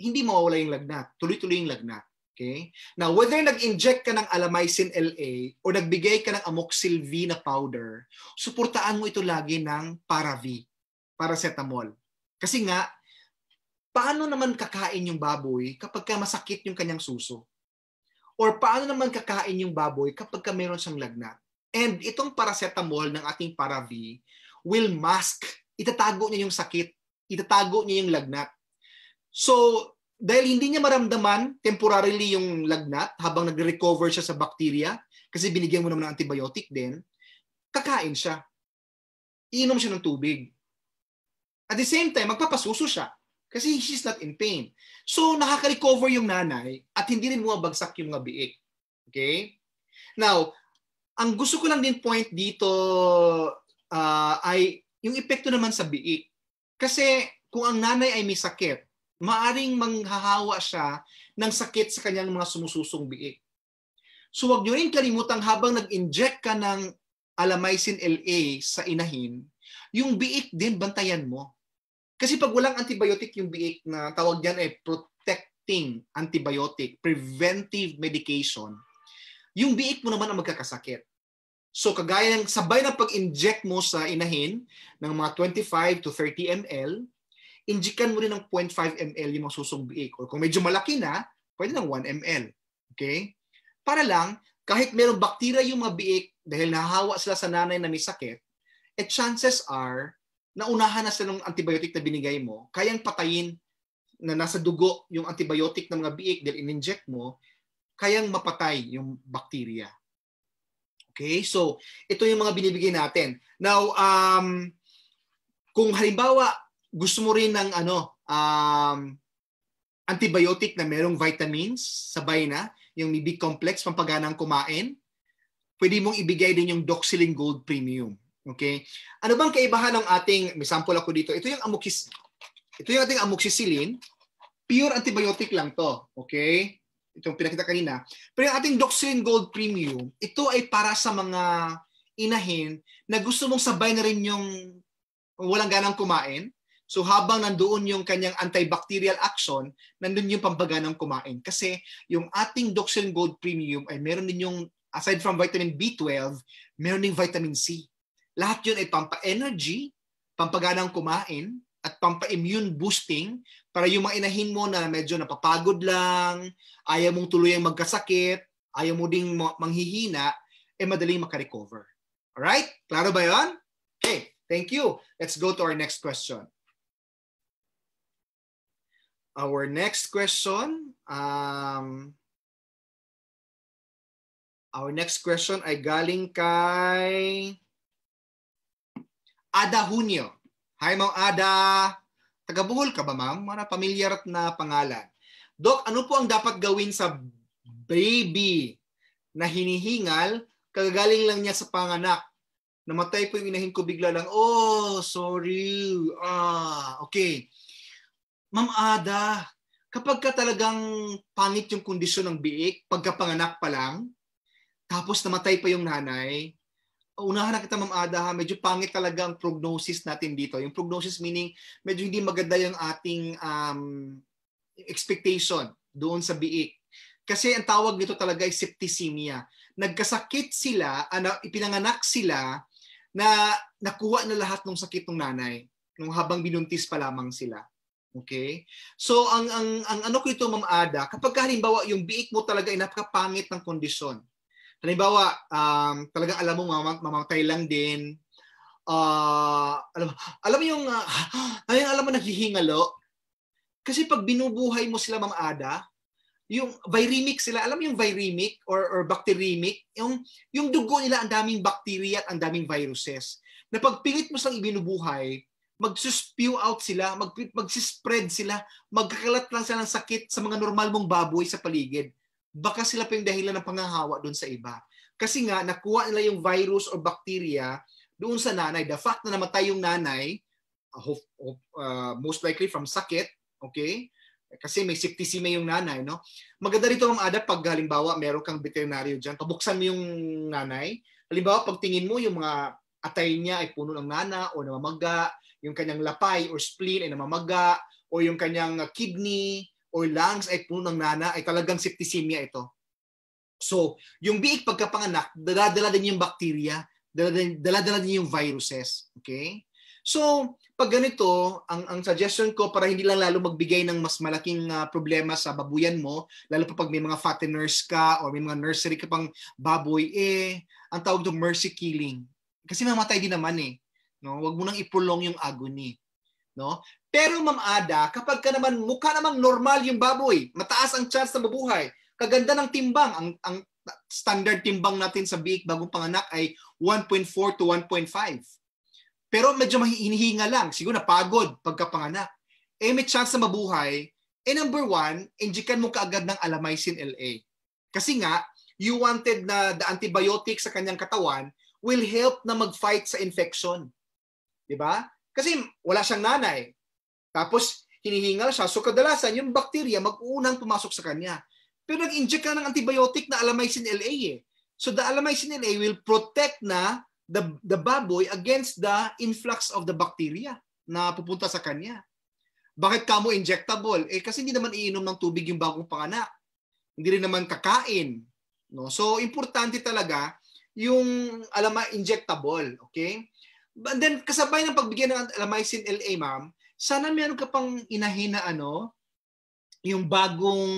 hindi mawawala yung lagnat. Tuloy-tuloy yung lagnat. Okay? Now, whether nag-inject ka ng Alamycin LA o nagbigay ka ng Amoxil-V na powder, suportaan mo ito lagi ng Para-V, paracetamol. Kasi nga, paano naman kakain yung baboy kapag ka masakit yung kanyang suso? Or paano naman kakain yung baboy kapag ka meron siyang lagnat? And itong paracetamol ng ating Para-V will mask, itatago niya yung sakit, itatago niya yung lagnat. So, dahil hindi niya maramdaman temporarily yung lagnat habang nagre-recover siya sa bacteria kasi binigyan mo naman ng antibiotic din, kakain siya. Iinom siya ng tubig. At the same time, magpapasuso siya kasi she's not in pain. So, nakaka-recover yung nanay at hindi rin mabagsak yung biik. Okay? Now, ang gusto ko lang din point dito uh, ay yung epekto naman sa biik. Kasi kung ang nanay ay may sakit, maaring manghahawa siya ng sakit sa kanyang mga sumususong biik. So wag niyo rin kalimutang habang nag-inject ka ng alamycin LA sa inahin, yung biik din bantayan mo. Kasi pag walang antibiotic yung biik na tawag diyan ay protecting antibiotic, preventive medication, yung biik mo naman ang magkakasakit. So kagaya ng sabay na pag-inject mo sa inahin ng mga 25 to 30 ml, injikan mo rin ng 0.5 ml yung mga susumbiik. Or kung medyo malaki na, pwede ng 1 ml. Okay? Para lang, kahit merong bakterya yung mga biik dahil nahahawa sila sa nanay na may sakit, eh chances are, na unahan na sila ng antibiotic na binigay mo, kayang patayin na nasa dugo yung antibiotic ng mga biik dahil in-inject mo, kayang mapatay yung bakterya. Okay? So, ito yung mga binibigay natin. Now, um, kung halimbawa, gusto mo rin ng ano, um, antibiotic na merong vitamins sabay na, yung B complex, pampaganang kumain, pwede mong ibigay din yung Doxylin Gold Premium. Okay? Ano bang kaibahan ng ating, may sample ako dito, ito yung amoxis, ito yung ating amoxicillin, pure antibiotic lang to. Okay? Itong pinakita kanina. Pero yung ating Doxylin Gold Premium, ito ay para sa mga inahin na gusto mong sabay na rin yung walang ganang kumain, So habang nandoon yung kanyang antibacterial action, nandun yung ng kumain. Kasi yung ating Doxil Gold Premium ay meron din yung, aside from vitamin B12, meron din vitamin C. Lahat yun ay pampa-energy, ng kumain, at pampa-immune boosting para yung mga inahin mo na medyo napapagod lang, ayaw mong tuluyang magkasakit, ayaw mo ding manghihina, eh madaling makarecover. Alright? Klaro ba yun? Okay, thank you. Let's go to our next question. Our next question, um, our next question ay galing kay Ada Hunyo. Hi, Ma'am Ada. Taga ka ba, Ma'am? Mara pamilyar na pangalan. Dok, ano po ang dapat gawin sa baby na hinihingal kagagaling lang niya sa panganak? Namatay po yung inahin ko bigla lang. Oh, sorry. Ah, okay. Ma'am Ada, kapag ka talagang pangit yung kondisyon ng biik, pagkapanganak pa lang, tapos namatay pa yung nanay, unahan na kita Ma'am Ada ha, medyo pangit talaga ang prognosis natin dito. Yung prognosis meaning medyo hindi maganda yung ating um, expectation doon sa biik. Kasi ang tawag nito talaga ay septicemia. Nagkasakit sila, ano, ipinanganak sila na nakuha na lahat ng sakit ng nanay nung habang binuntis pa lamang sila. Okay? So ang ang ang ano ko ito Ma'am Ada, kapag halimbawa yung biik mo talaga ay napakapangit ng kondisyon. Halimbawa, um, talaga alam mo mamam- mamamatay lang din. Uh, alam, alam mo yung uh, ay, alam mo naghihingalo. Kasi pag binubuhay mo sila Ma'am Ada, yung viremic sila, alam mo yung viremic or, or bacteremic, yung, yung dugo nila ang daming bacteria at ang daming viruses. Na pag mo silang ibinubuhay, magsuspew out sila, mag, magsispread sila, magkakalat lang sila ng sakit sa mga normal mong baboy sa paligid. Baka sila pa yung dahilan ng pangahawa doon sa iba. Kasi nga, nakuha nila yung virus or bacteria doon sa nanay. The fact na namatay yung nanay, uh, uh most likely from sakit, okay? Kasi may septicemia yung nanay, no? Maganda rito mga ada pag halimbawa meron kang veterinaryo diyan, pabuksan mo yung nanay. Halimbawa pag tingin mo yung mga atay niya ay puno ng nana o namamaga, yung kanyang lapay or spleen ay namamaga, o yung kanyang kidney or lungs ay punong nana, ay talagang septicemia ito. So, yung biik pagkapanganak, daladala din yung bacteria, daladala din yung viruses. Okay? So, pag ganito, ang, ang suggestion ko para hindi lang lalo magbigay ng mas malaking uh, problema sa babuyan mo, lalo pa pag may mga fatteners ka o may mga nursery ka pang baboy, eh, ang tawag to mercy killing. Kasi mamatay din naman eh. No? Huwag mo nang ipulong yung agony. No? Pero Ma'am Ada, kapag ka naman mukha namang normal yung baboy, mataas ang chance na mabuhay, kaganda ng timbang, ang, ang standard timbang natin sa biik bagong panganak ay 1.4 to 1.5. Pero medyo mahihinga lang, siguro napagod pagkapanganak. Eh may chance na mabuhay, eh number one, injikan mo kaagad ng Alamycin LA. Kasi nga, you wanted na the antibiotic sa kanyang katawan will help na mag-fight sa infection. Di ba? Kasi wala siyang nanay. Tapos hinihingal siya. So kadalasan yung bakterya mag-uunang pumasok sa kanya. Pero nag-inject ka ng antibiotic na alamycin LA eh. So the alamycin LA will protect na the, the baboy against the influx of the bacteria na pupunta sa kanya. Bakit kamo injectable? Eh kasi hindi naman iinom ng tubig yung bagong panganak. Hindi rin naman kakain. No? So importante talaga yung alama injectable, okay? And then kasabay ng pagbigay ng Lamycin LA, ma'am, sana meron ka pang inahin na ano, yung bagong,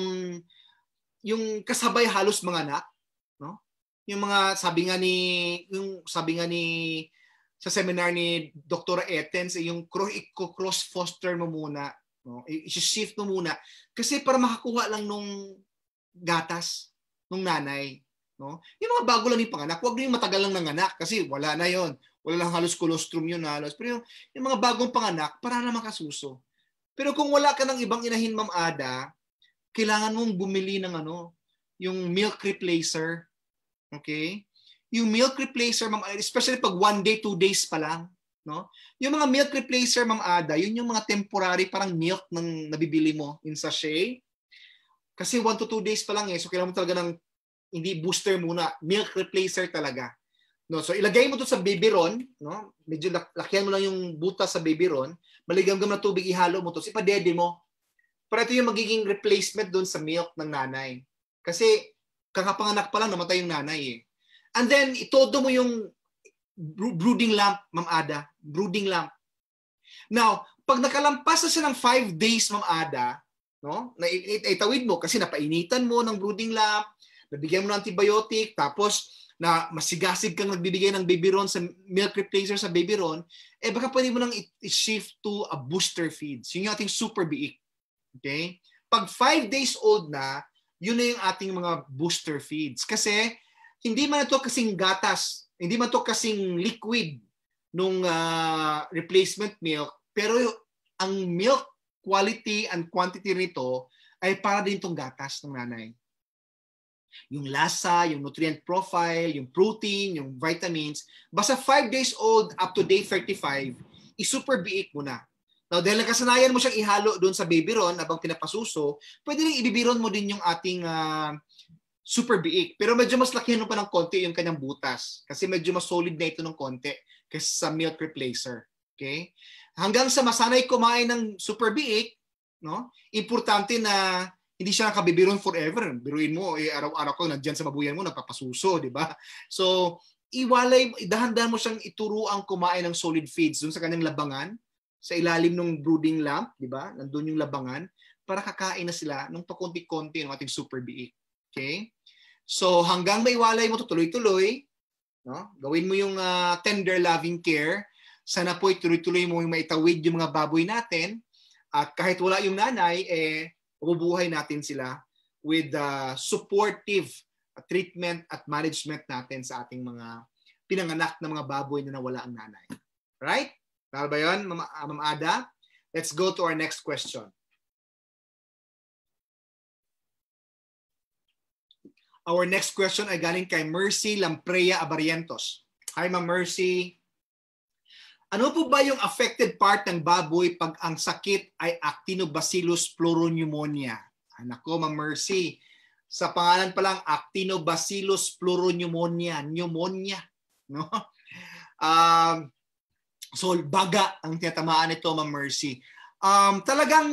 yung kasabay halos mga anak, no? Yung mga sabi nga ni, yung sabi nga ni, sa seminar ni Dr. Etens, eh, yung cross foster mo muna, no? i-shift mo muna kasi para makakuha lang nung gatas nung nanay, no? Yung mga bago lang ni panganak, wag na yung matagal lang ng anak kasi wala na yon. Wala lang halos colostrum yun halos. Pero yung, yung mga bagong panganak, para na makasuso. Pero kung wala ka ng ibang inahin, Ma'am Ada, kailangan mong bumili ng ano, yung milk replacer. Okay? Yung milk replacer, Ma'am Ada, especially pag one day, two days pa lang. No? Yung mga milk replacer, Ma'am Ada, yun yung mga temporary parang milk ng nabibili mo in sachet. Kasi 1 to 2 days pa lang eh. So kailangan mo talaga ng hindi booster muna, milk replacer talaga. No, so ilagay mo doon sa biberon, no? Medyo lakihan mo lang yung butas sa biberon, ron, maligamgam na tubig ihalo mo to, ipadede mo. Para ito yung magiging replacement doon sa milk ng nanay. Kasi kakapanganak pa lang namatay yung nanay eh. And then itodo mo yung brooding lamp, Ma'am Ada, brooding lamp. Now, pag nakalampas na siya ng 5 days, Ma'am Ada, no? Na itawid mo kasi napainitan mo ng brooding lamp, nabigyan mo ng antibiotic, tapos na masigasig kang nagbibigay ng baby ron sa milk replacer sa baby ron, eh baka pwede mo nang i-shift to a booster feed. So, yun yung ating super biik. E okay? Pag 5 days old na, yun na yung ating mga booster feeds. Kasi, hindi man ito kasing gatas, hindi man ito kasing liquid nung uh, replacement milk, pero ang milk quality and quantity nito ay para din itong gatas ng nanay. Yung lasa, yung nutrient profile, yung protein, yung vitamins. Basta 5 days old up to day 35, i-super biik mo na. Now, dahil nakasanayan mo siyang ihalo doon sa baby ron abang pinapasuso, pwede rin ibibiron mo din yung ating uh, super biik. Pero medyo mas lakihan pa ng konti yung kanyang butas. Kasi medyo mas solid na ito ng konti kaysa sa milk replacer. Okay? Hanggang sa masanay kumain ng super biik, no? importante na hindi siya kabibiron forever. Biruin mo, eh, araw-araw ko, nandiyan sa babuyan mo, nagpapasuso, di ba? So, iwalay, dahan-dahan mo siyang ituro ang kumain ng solid feeds dun sa kanyang labangan, sa ilalim ng brooding lamp, di ba? Nandun yung labangan, para kakain na sila ng pakunti-konti ng ating super biik. E. Okay? So, hanggang maiwalay mo tutuloy-tuloy, no? gawin mo yung uh, tender loving care, sana po ituloy-tuloy mo yung maitawid yung mga baboy natin, at kahit wala yung nanay, eh, mabubuhay natin sila with the supportive treatment at management natin sa ating mga pinanganak na mga baboy na nawala ang nanay. Right? Tara ba yun, ah, Ma'am Ada? Let's go to our next question. Our next question ay galing kay Mercy Lampreya Abarientos. Hi, Ma'am Mercy. Ano po ba yung affected part ng baboy pag ang sakit ay Actinobacillus pleuropneumonia? Anak ah, ko, Ma'am Mercy, sa pangalan pa lang Actinobacillus pleuropneumonia, pneumonia, no? Um, so baga ang tinatamaan nito, ma Mercy. Um, talagang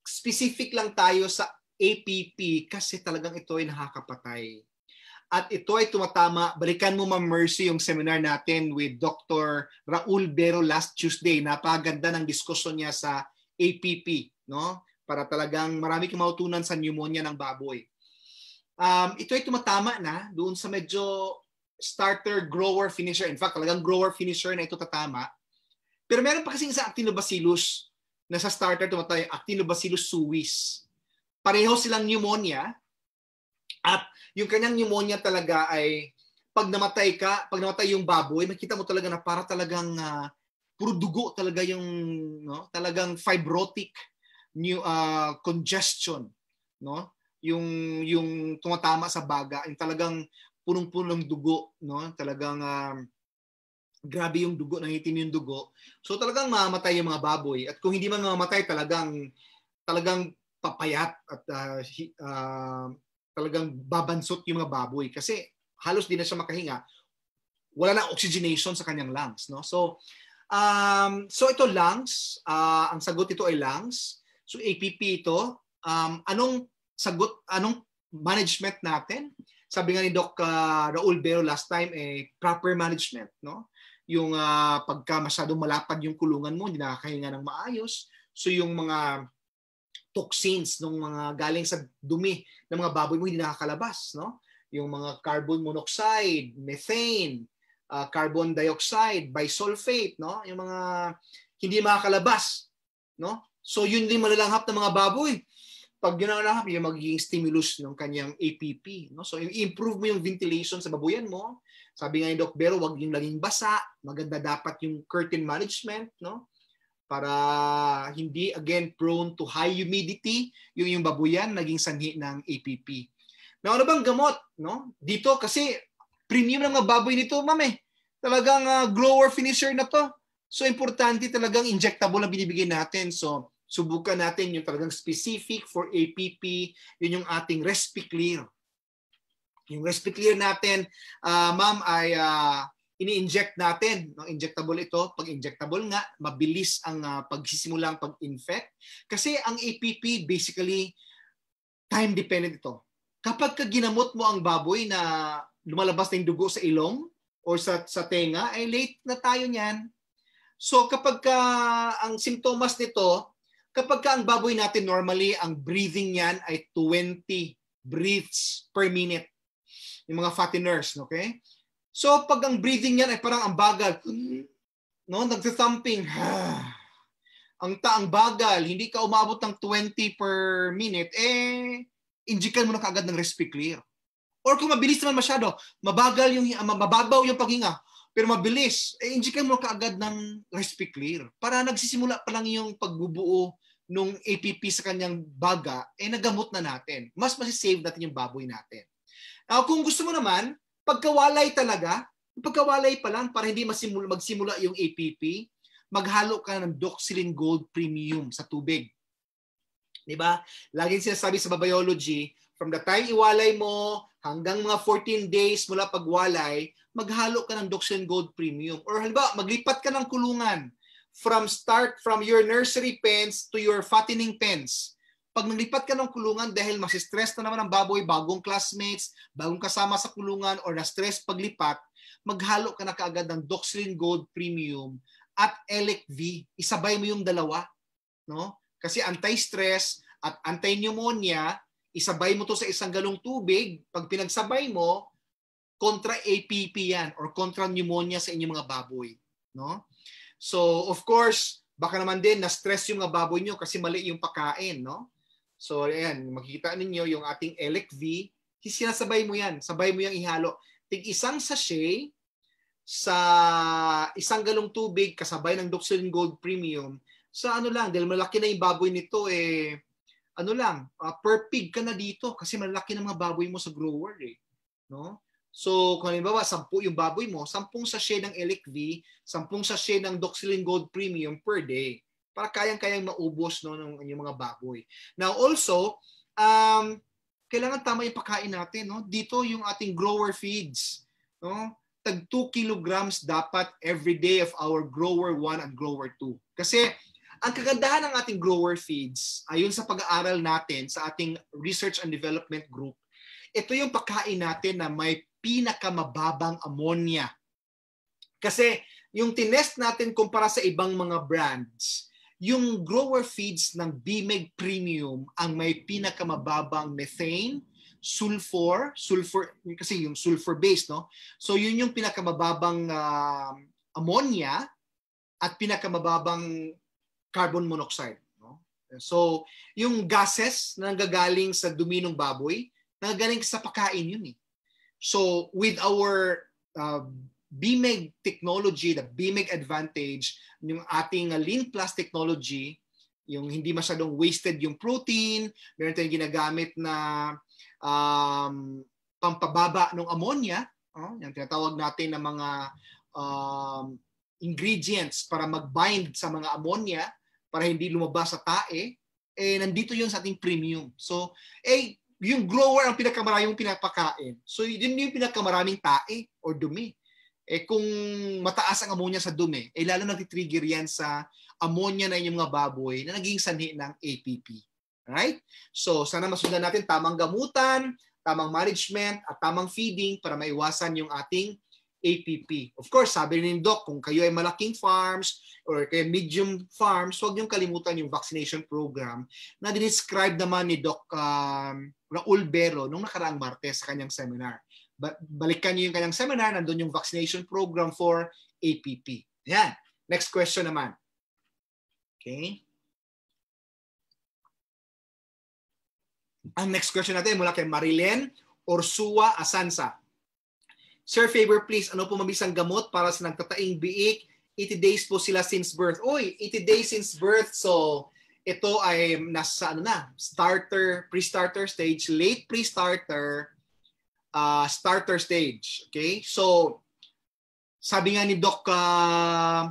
specific lang tayo sa APP kasi talagang ito ay nakakapatay. At ito ay tumatama, balikan mo Ma'am Mercy yung seminar natin with Dr. Raul Bero last Tuesday. Napaganda ng diskusyon niya sa APP, no? Para talagang marami kang mautunan sa pneumonia ng baboy. Um, ito ay tumatama na doon sa medyo starter, grower, finisher. In fact, talagang grower, finisher na ito tatama. Pero meron pa kasing sa Actinobacillus na sa starter tumatama, Actinobacillus suis. Pareho silang pneumonia at yung kanyang pneumonia talaga ay pag namatay ka, pag namatay yung baboy, makita mo talaga na para talagang uh, puro dugo talaga yung no, talagang fibrotic new uh, congestion, no? Yung yung tumatama sa baga, yung talagang punong-punong dugo, no? Talagang uh, grabe yung dugo, nangitim yung dugo. So talagang mamatay yung mga baboy at kung hindi man mamatay talagang talagang papayat at uh, uh, talagang babansot yung mga baboy kasi halos di na siya makahinga. Wala na oxygenation sa kanyang lungs, no? So um, so ito lungs, uh, ang sagot ito ay lungs. So APP ito. Um, anong sagot anong management natin? Sabi nga ni Doc uh, Raul Bero last time eh proper management, no? Yung uh, pagka masyadong malapad yung kulungan mo, hindi nakakahinga ng maayos. So yung mga toxins ng mga galing sa dumi ng mga baboy mo hindi nakakalabas, no? Yung mga carbon monoxide, methane, uh, carbon dioxide, bisulfate, no? Yung mga hindi makakalabas, no? So yun din malalanghap ng mga baboy. Pag ginalanghap, yun magiging stimulus ng kanyang APP, no? So improve mo yung ventilation sa babuyan mo. Sabi nga ni Doc Bero, wag yung laging basa, maganda dapat yung curtain management, no? para hindi again prone to high humidity yung yung babuyan naging sanhi ng APP. Now ano bang gamot no? Dito kasi premium ng mga baboy nito ma'am eh. Talagang uh, grower finisher na to. So importante talagang injectable ang binibigay natin. So subukan natin yung talagang specific for APP, yun yung ating RespiClear. Yung RespiClear natin, uh, ma'am ay uh, ini-inject natin. No? Injectable ito. Pag injectable nga, mabilis ang uh, pagsisimulang pag-infect. Kasi ang APP basically time-dependent ito. Kapag ka ginamot mo ang baboy na lumalabas na yung dugo sa ilong or sa, sa tenga, ay late na tayo niyan. So kapag ka, ang simptomas nito, kapag ka ang baboy natin normally, ang breathing niyan ay 20 breaths per minute. Yung mga fatty nurse, okay? So pag ang breathing niyan ay parang ang bagal, no, nagsa ang taang bagal, hindi ka umabot ng 20 per minute, eh, injikan mo na kaagad ng respi clear. Or kung mabilis naman masyado, mabagal yung, mababaw yung paghinga, pero mabilis, eh, injikan mo kaagad ng respi clear. Para nagsisimula pa lang yung pagbubuo nung APP sa kanyang baga, eh nagamot na natin. Mas masisave natin yung baboy natin. Now, kung gusto mo naman, Pagkawalay talaga, pagkawalay pa lang para hindi masimula, magsimula yung APP, maghalo ka ng Doxylin Gold Premium sa tubig. 'Di ba? Laging sinasabi sa biology, from the time iwalay mo hanggang mga 14 days mula pagwalay, maghalo ka ng Doxylin Gold Premium or halimbawa maglipat ka ng kulungan from start from your nursery pens to your fattening pens pag naglipat ka ng kulungan dahil mas stress na naman ang baboy, bagong classmates, bagong kasama sa kulungan or na-stress paglipat, maghalo ka na kaagad ng Doxylin Gold Premium at Elec V. Isabay mo yung dalawa. No? Kasi anti-stress at anti-pneumonia, isabay mo to sa isang galong tubig. Pag pinagsabay mo, kontra APP yan or kontra pneumonia sa inyong mga baboy. No? So, of course, baka naman din na-stress yung mga baboy nyo kasi mali yung pagkain. No? So ayan, makikita ninyo yung ating LECV. Sinasabay mo yan. Sabay mo yung ihalo. Tig isang sachet sa isang galong tubig kasabay ng Doxilin Gold Premium sa ano lang, dahil malaki na yung baboy nito eh, ano lang, uh, per pig ka na dito kasi malaki na mga baboy mo sa grower eh. No? So, kung halimbawa, sampu yung baboy mo, sampung sachet ng LECV, sampung sachet ng Doxilin Gold Premium per day para kayang-kayang maubos no, ng inyong mga baboy. Now also, um, kailangan tama yung pagkain natin. No? Dito yung ating grower feeds. No? Tag 2 kilograms dapat every day of our grower 1 and grower 2. Kasi ang kagandahan ng ating grower feeds, ayon sa pag-aaral natin sa ating research and development group, ito yung pagkain natin na may pinakamababang ammonia. Kasi yung tinest natin kumpara sa ibang mga brands, yung grower feeds ng BMEG Premium ang may pinakamababang methane, sulfur, sulfur kasi yung sulfur based no. So yun yung pinakamababang uh, ammonia at pinakamababang carbon monoxide no. So yung gases na nanggagaling sa dumi ng baboy, nanggagaling sa pagkain yun eh. So with our uh, BMEG technology, the BMEG advantage, yung ating uh, lean plus technology, yung hindi masyadong wasted yung protein, meron tayong ginagamit na um, pampababa ng ammonia, oh, yung tinatawag natin na mga um, ingredients para mag-bind sa mga ammonia para hindi lumabas sa tae, eh nandito yun sa ating premium. So, eh, yung grower ang pinakamaraming pinapakain. So, yun yung pinakamaraming tae or dumi eh kung mataas ang ammonia sa dumi, eh lalo nagtitrigger yan sa ammonia na inyong mga baboy na naging sanhi ng APP. Right? So, sana masundan natin tamang gamutan, tamang management, at tamang feeding para maiwasan yung ating APP. Of course, sabi ni Doc, kung kayo ay malaking farms or kayo medium farms, huwag niyong kalimutan yung vaccination program na dinescribe naman ni Doc um, Raul Bero nung nakaraang Martes sa kanyang seminar balikan niyo yung kanyang seminar, nandun yung vaccination program for APP. Yan. Next question naman. Okay. Ang next question natin mula kay Marilyn Orsua Asansa. Sir Faber, please, ano po mabisang gamot para sa nagtataing biik? 80 days po sila since birth. Oy, 80 days since birth. So, ito ay nasa ano na, starter, pre-starter stage, late pre-starter, uh, starter stage. Okay? So, sabi nga ni Doc, uh,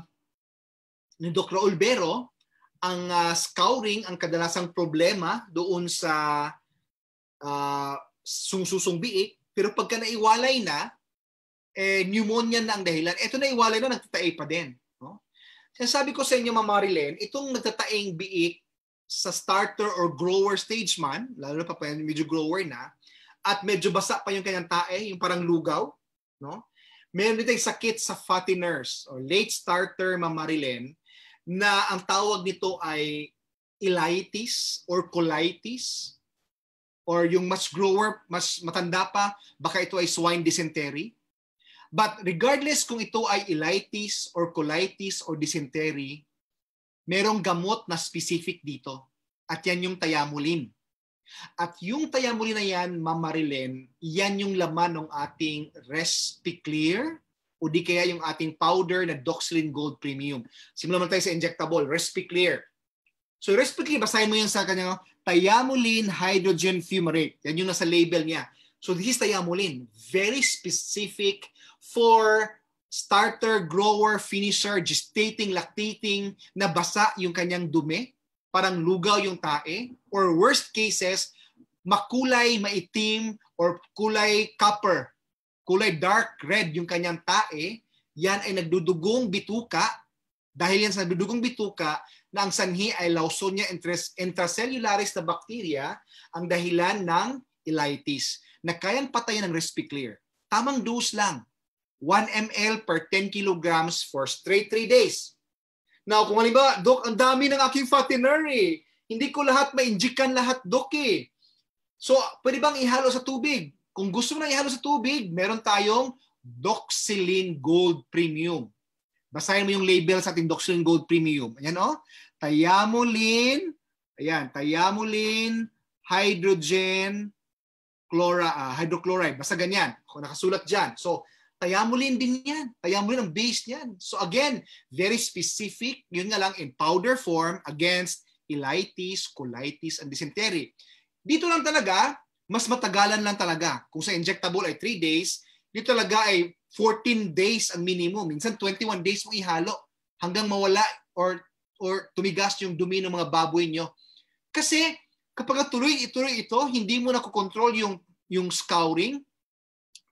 ni Doc Raul Bero, ang uh, scouring ang kadalasang problema doon sa uh, sungsusong biik. Pero pagka naiwalay na, eh, pneumonia na ang dahilan. Ito naiwalay na, nagtatae pa din. No? Sinasabi ko sa inyo, Ma'am Marilyn, itong nagtataeng biik sa starter or grower stage man, lalo na pa medyo grower na, at medyo basa pa yung kanyang tae, yung parang lugaw, no? Meron din sakit sa fatty nurse o late starter mammarilen na ang tawag nito ay ileitis or colitis or yung mas grower, mas matanda pa, baka ito ay swine dysentery. But regardless kung ito ay ileitis or colitis or dysentery, merong gamot na specific dito. At yan yung tayamulin. At yung tayamuli na yan, Mama Rilen, yan yung laman ng ating Respiclear o di kaya yung ating powder na Doxylin Gold Premium. Simulan tayo sa injectable, Respiclear. So Respiclear, basahin mo yan sa kanya, Tayamulin Hydrogen Fumarate. Yan yung nasa label niya. So this is Tayamulin. Very specific for starter, grower, finisher, gestating, lactating, na basa yung kanyang dumi parang lugaw yung tae, or worst cases, makulay, maitim, or kulay copper, kulay dark red yung kanyang tae, yan ay nagdudugong bituka dahil yan sa nagdudugong bituka na ang sanhi ay Lawsonia intracellularis na bacteria ang dahilan ng ileitis na kayang patayin ng Respiclear. Tamang dose lang. 1 ml per 10 kilograms for straight 3 days. Now, kung halimbawa, Dok, ang dami ng aking fattener eh. Hindi ko lahat, ma-injectan lahat, Dok eh. So, pwede bang ihalo sa tubig? Kung gusto mo na ihalo sa tubig, meron tayong Doxylin Gold Premium. Basahin mo yung label sa ating Doxylin Gold Premium. Ayan o. Oh. Tayamolin, ayan, tayamolin, hydrogen, chlora, uh, hydrochloride. Basta ganyan. Nakasulat dyan. So, Tayamulin din yan. Tayamulin ang base niyan. So again, very specific, yun nga lang in powder form against ileitis, colitis, and dysentery. Dito lang talaga, mas matagalan lang talaga. Kung sa injectable ay 3 days, dito talaga ay 14 days ang minimum. Minsan 21 days mo ihalo hanggang mawala or or tumigas yung dumi ng mga baboy nyo. Kasi kapag tuloy ituloy ito, hindi mo na control yung yung scouring.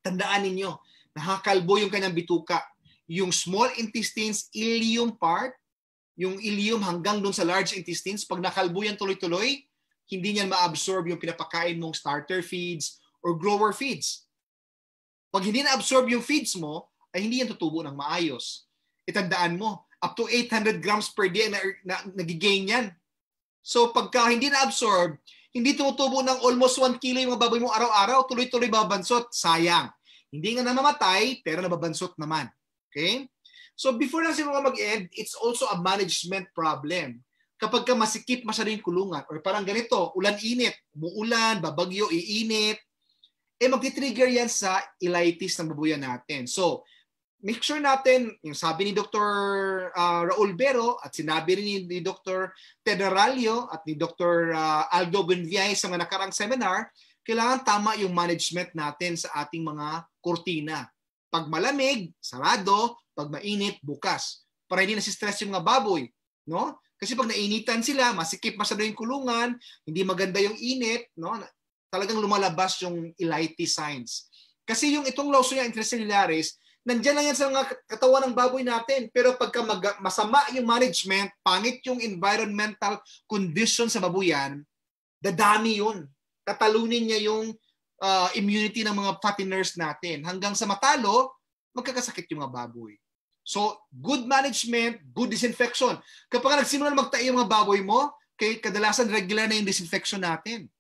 Tandaan ninyo, nakakalbo yung kanyang bituka. Yung small intestines, ileum part, yung ileum hanggang doon sa large intestines, pag nakalbo yan tuloy-tuloy, hindi niyan maabsorb yung pinapakain mong starter feeds or grower feeds. Pag hindi na-absorb yung feeds mo, ay hindi yan tutubo ng maayos. Itandaan mo, up to 800 grams per day na, na nagigain yan. So pagka hindi na-absorb, hindi tumutubo ng almost 1 kilo yung baboy mo araw-araw, tuloy-tuloy babansot, sayang. Hindi nga namamatay, pero nababansot naman. Okay? So before na simula mag-end, it's also a management problem. Kapag ka masikip masyado yung kulungan, or parang ganito, ulan-init, muulan, babagyo, iinit, eh magti-trigger yan sa elitis ng babuyan natin. So, make sure natin, yung sabi ni Dr. Uh, ah, Raul Bero at sinabi rin ni, Dr. Ted at ni Dr. Uh, ah, Aldo Benviay sa mga nakarang seminar, kailangan tama yung management natin sa ating mga kurtina. Pag malamig, sarado. Pag mainit, bukas. Para hindi nasistress yung mga baboy. No? Kasi pag nainitan sila, masikip masyado yung kulungan, hindi maganda yung init, no? talagang lumalabas yung elite signs. Kasi yung itong lawsuit niya, intercellaris, nandiyan lang yan sa mga katawan ng baboy natin. Pero pagka mag- masama yung management, pangit yung environmental condition sa baboyan, dadami yun tatalunin niya yung uh, immunity ng mga fatteners natin. Hanggang sa matalo, magkakasakit yung mga baboy. So, good management, good disinfection. Kapag nagsimula magtae yung mga baboy mo, kay kadalasan regular na yung disinfection natin.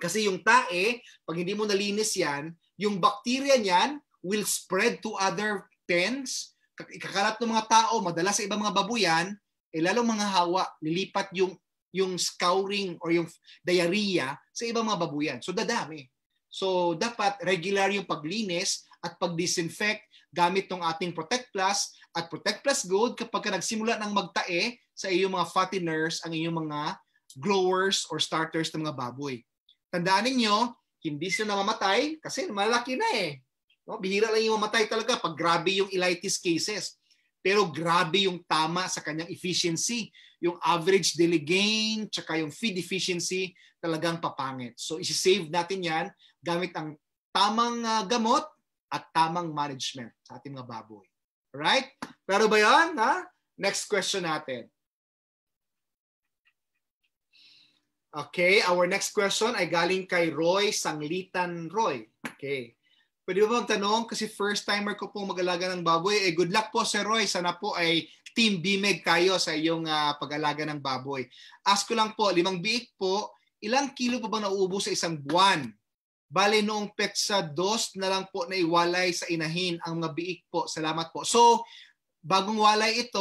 Kasi yung tae, pag hindi mo nalinis yan, yung bacteria niyan will spread to other pens. Ikakalat ng mga tao, madalas sa ibang mga baboy yan, eh lalong mga hawa, lilipat yung yung scouring or yung diarrhea sa ibang mga babuyan. So dadami. So dapat regular yung paglinis at pagdisinfect gamit ng ating Protect Plus at Protect Plus Gold kapag ka nagsimula ng magtae sa iyong mga fatteners ang iyong mga growers or starters ng mga baboy. Tandaan ninyo, hindi sila namamatay kasi malaki na eh. No, bihira lang yung mamatay talaga pag grabe yung elitis cases. Pero grabe yung tama sa kanyang efficiency. Yung average daily gain, tsaka yung feed efficiency, talagang papangit. So isi-save natin yan gamit ang tamang uh, gamot at tamang management sa ating mga baboy. Alright? Pero ba yan? Ha? Next question natin. Okay, our next question ay galing kay Roy Sanglitan Roy. Okay. Pwede ba magtanong? Kasi first timer ko pong mag-alaga ng baboy. Eh, good luck po Sir Roy. Sana po ay Team BMEG kayo sa iyong uh, pag-alaga ng baboy. Ask ko lang po, limang biik po, ilang kilo pa ba nauubo sa isang buwan? Bale, noong petsa dos na lang po na iwalay sa inahin ang mga biik po. Salamat po. So, bagong walay ito,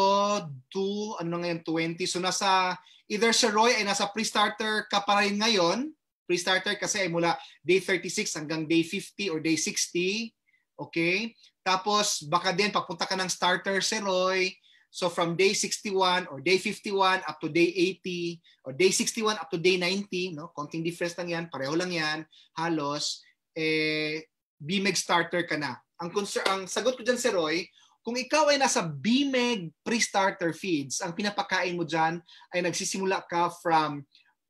2, ano ngayon, 20. So, nasa, either Sir Roy ay nasa pre-starter ka pa rin ngayon, Pre-starter kasi ay mula day 36 hanggang day 50 or day 60. Okay? Tapos baka din papunta ka ng starter si Roy. So from day 61 or day 51 up to day 80 or day 61 up to day 90, no? Konting difference lang 'yan, pareho lang 'yan, halos eh BMEG starter ka na. Ang concern ang sagot ko diyan si Roy, kung ikaw ay nasa BMEG pre-starter feeds, ang pinapakain mo diyan ay nagsisimula ka from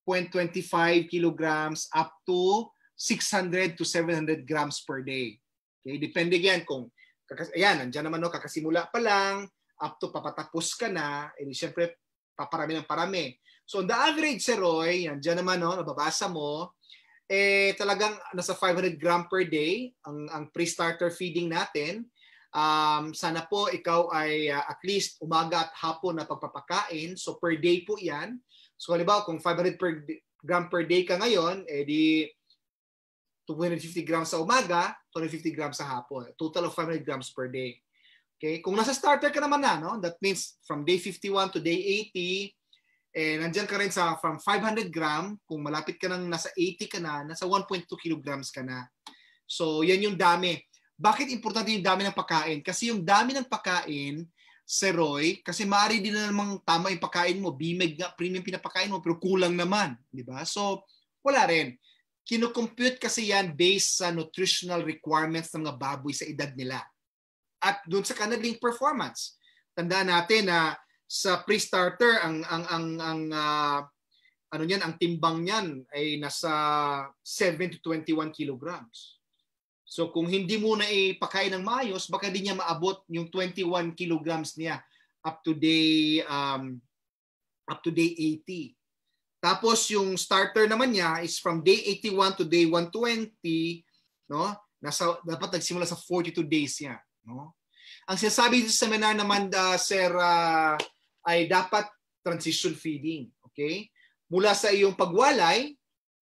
0.25 kilograms up to 600 to 700 grams per day. Okay, depende yan kung ayan, nandiyan naman no, kakasimula pa lang, up to papatapos ka na, eh syempre paparami ng parami. So on the average, Sir Roy, nandiyan naman no, nababasa mo, eh talagang nasa 500 gram per day ang, ang pre-starter feeding natin. Um, sana po ikaw ay uh, at least umaga at hapon na pagpapakain. So per day po yan. So halimbawa kung 500 per gram per day ka ngayon, eh di 250 grams sa umaga, 250 grams sa hapon. Total of 500 grams per day. Okay? Kung nasa starter ka naman na, no? that means from day 51 to day 80, eh, nandiyan ka rin sa from 500 gram, kung malapit ka nang nasa 80 ka na, nasa 1.2 kilograms ka na. So, yan yung dami. Bakit importante yung dami ng pagkain? Kasi yung dami ng pagkain, seroy kasi maari din na namang tama yung pagkain mo, bimeg nga premium pinapakain mo pero kulang naman, di ba? So, wala rin. Kinocompute kasi yan based sa nutritional requirements ng mga baboy sa edad nila. At doon sa kanila performance. Tandaan natin na sa pre-starter ang ang ang ang uh, ano niyan, ang timbang niyan ay nasa 7 to 21 kilograms. So kung hindi mo na ipakain ng maayos, baka di niya maabot yung 21 kilograms niya up to day um, up to day 80. Tapos yung starter naman niya is from day 81 to day 120, no? Nasa dapat nagsimula sa 42 days niya, no? Ang sinasabi sa seminar naman uh, sir uh, ay dapat transition feeding, okay? Mula sa iyong pagwalay,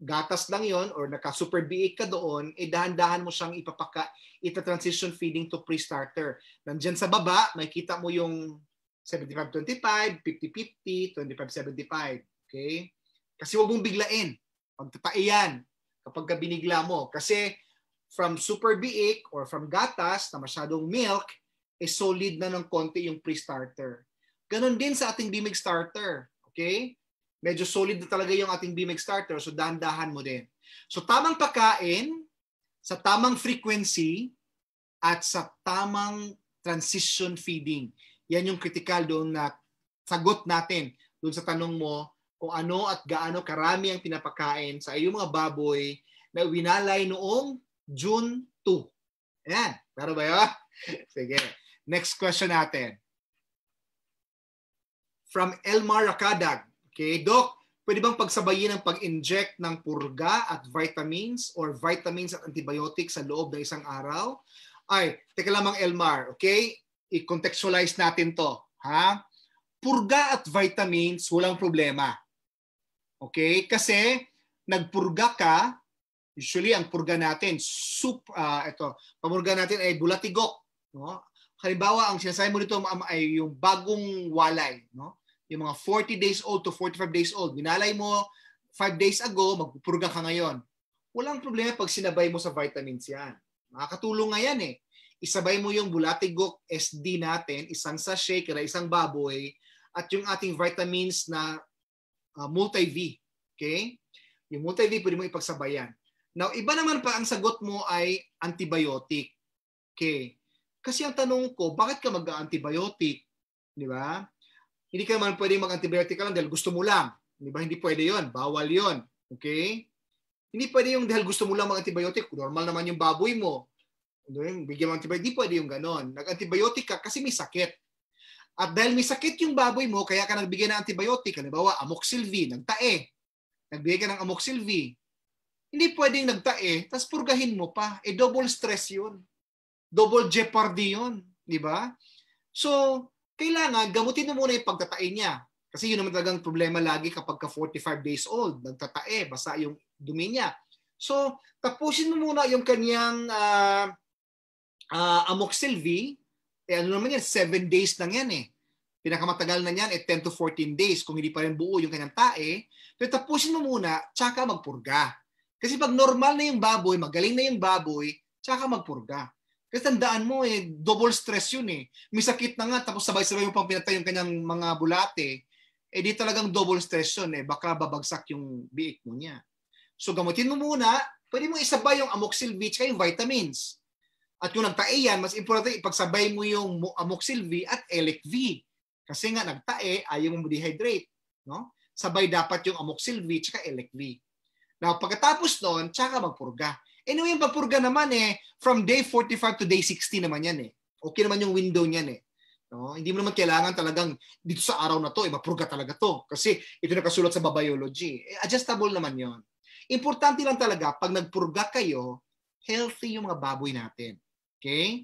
gatas lang yon or naka-super BA ka doon, eh dahan-dahan mo siyang ipapaka, ita-transition feeding to pre-starter. Nandiyan sa baba, makikita mo yung 75-25, 50-50, 25-75. Okay? Kasi huwag mong biglain. Pagtataiyan kapag binigla mo. Kasi from super biik or from gatas na masyadong milk, eh solid na ng konti yung pre-starter. Ganon din sa ating bimig starter. Okay? medyo solid na talaga yung ating BMX e starter, so dahan-dahan mo din. So tamang pagkain, sa tamang frequency, at sa tamang transition feeding. Yan yung critical doon na sagot natin doon sa tanong mo kung ano at gaano karami ang pinapakain sa iyong mga baboy na winalay noong June 2. Ayan. Claro ba yun? Sige. Next question natin. From Elmar Rakadag. Okay, Doc, pwede bang pagsabayin ang pag-inject ng purga at vitamins or vitamins at antibiotics sa loob ng isang araw? Ay, teka lamang Elmar, okay? I-contextualize natin to, ha? Purga at vitamins, walang problema. Okay? Kasi nagpurga ka, usually ang purga natin, soup, uh, ah, ito, pamurga natin ay bulatigok. No? Halimbawa, ang sinasabi mo dito ay yung bagong walay. No? yung mga 40 days old to 45 days old, binalay mo 5 days ago, magpupurga ka ngayon. Walang problema pag sinabay mo sa vitamins yan. Makakatulong nga yan eh. Isabay mo yung Bulatigok SD natin, isang sachet kada isang baboy, at yung ating vitamins na uh, multi-V. Okay? Yung multi-V pwede mo ipagsabayan. Now, iba naman pa ang sagot mo ay antibiotic. Okay. Kasi ang tanong ko, bakit ka mag-antibiotic? Di ba? Hindi ka naman pwedeng mag-antibiotic lang dahil gusto mo lang. Di ba? Hindi pwede yon Bawal yon Okay? Hindi pwede yung dahil gusto mo lang mag-antibiotic. Normal naman yung baboy mo. Ano Bigyan mo antibiotic. Hindi pwede yung ganon. Nag-antibiotic ka kasi may sakit. At dahil may sakit yung baboy mo, kaya ka nagbigay ng antibiotic. Halimbawa, amoxil V, nagtae. Nagbigay ka ng amoxil Hindi pwedeng nagtae, tapos purgahin mo pa. E double stress yun. Double jeopardy yun. Di ba? So, kailangan gamutin mo muna yung pagtatae niya. Kasi yun naman talagang problema lagi kapag ka 45 days old, nagtatae, basa yung dumi niya. So, tapusin mo muna yung kanyang uh, ah, uh, ah, amoxil Eh, ano naman yan, 7 days lang yan eh. Pinakamatagal na yan, eh, 10 to 14 days kung hindi pa rin buo yung kanyang tae. Pero tapusin mo muna, tsaka magpurga. Kasi pag normal na yung baboy, magaling na yung baboy, tsaka magpurga. Kasi tandaan mo eh, double stress yun eh. May sakit na nga, tapos sabay-sabay mo pang pinatay yung kanyang mga bulate. Eh di talagang double stress yun eh. Baka babagsak yung biik mo niya. So gamutin mo muna, pwede mo isabay yung amoxilvi at yung vitamins. At kung nagtae yan, mas importante ipagsabay mo yung amoxilvi at LXV. Kasi nga nagtae, ayaw mo dehydrate. No? Sabay dapat yung amoxilvi at LXV. Now, pagkatapos noon, tsaka magpurga. Anyway, yung pagpurga naman eh, from day 45 to day 60 naman yan eh. Okay naman yung window niyan eh. No? Hindi mo naman kailangan talagang dito sa araw na to, ipapurga talaga to. Kasi ito nakasulat sa biology. Eh, adjustable naman yon. Importante lang talaga, pag nagpurga kayo, healthy yung mga baboy natin. Okay?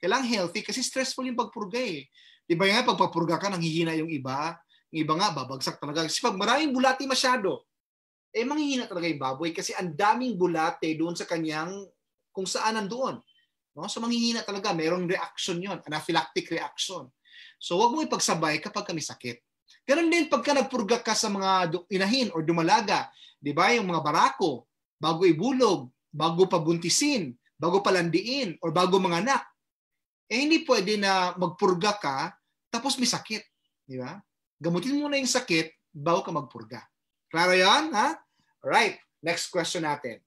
Kailangan healthy kasi stressful yung pagpurga eh. Di ba nga, pagpapurga ka, nanghihina yung iba. Yung iba nga, babagsak talaga. Kasi pag maraming bulati masyado, eh manghihina talaga yung baboy kasi ang daming bulate doon sa kanyang kung saan nandoon. No? So manghihina talaga, merong reaction yon, anaphylactic reaction. So wag mo ipagsabay kapag kami sakit. Ganun din pagka nagpurga ka sa mga inahin or dumalaga, 'di ba? Yung mga barako, bago ibulog, bago pabuntisin, bago palandiin or bago manganak. Eh hindi pwede na magpurga ka tapos may sakit, di ba? Gamutin mo na yung sakit bago ka magpurga. Klaro 'yan, ha? Alright, next question natin.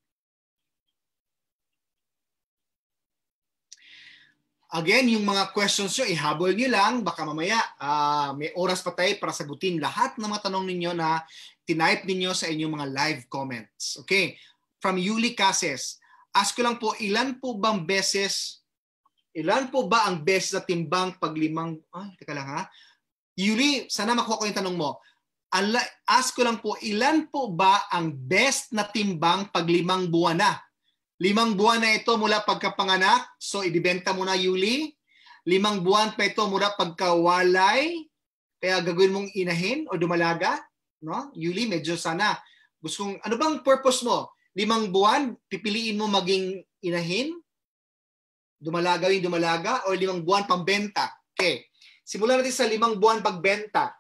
Again, yung mga questions nyo, ihabol nyo lang. Baka mamaya uh, may oras pa tayo para sagutin lahat ng mga tanong ninyo na tinype ninyo sa inyong mga live comments. Okay, from Yuli Cases. Ask ko lang po, ilan po bang beses, ilan po ba ang beses sa timbang paglimang, ay, teka lang ha. Yuli, sana makuha ko yung tanong mo ala, ask ko lang po, ilan po ba ang best na timbang pag limang buwan na? Limang buwan na ito mula pagkapanganak, so idibenta mo na Yuli. Limang buwan pa ito mula pagkawalay, kaya gagawin mong inahin o dumalaga. No? Yuli, medyo sana. Gusto kong, ano bang purpose mo? Limang buwan, pipiliin mo maging inahin? Dumalaga yung dumalaga? O limang buwan pambenta? Okay. Simulan natin sa limang buwan pagbenta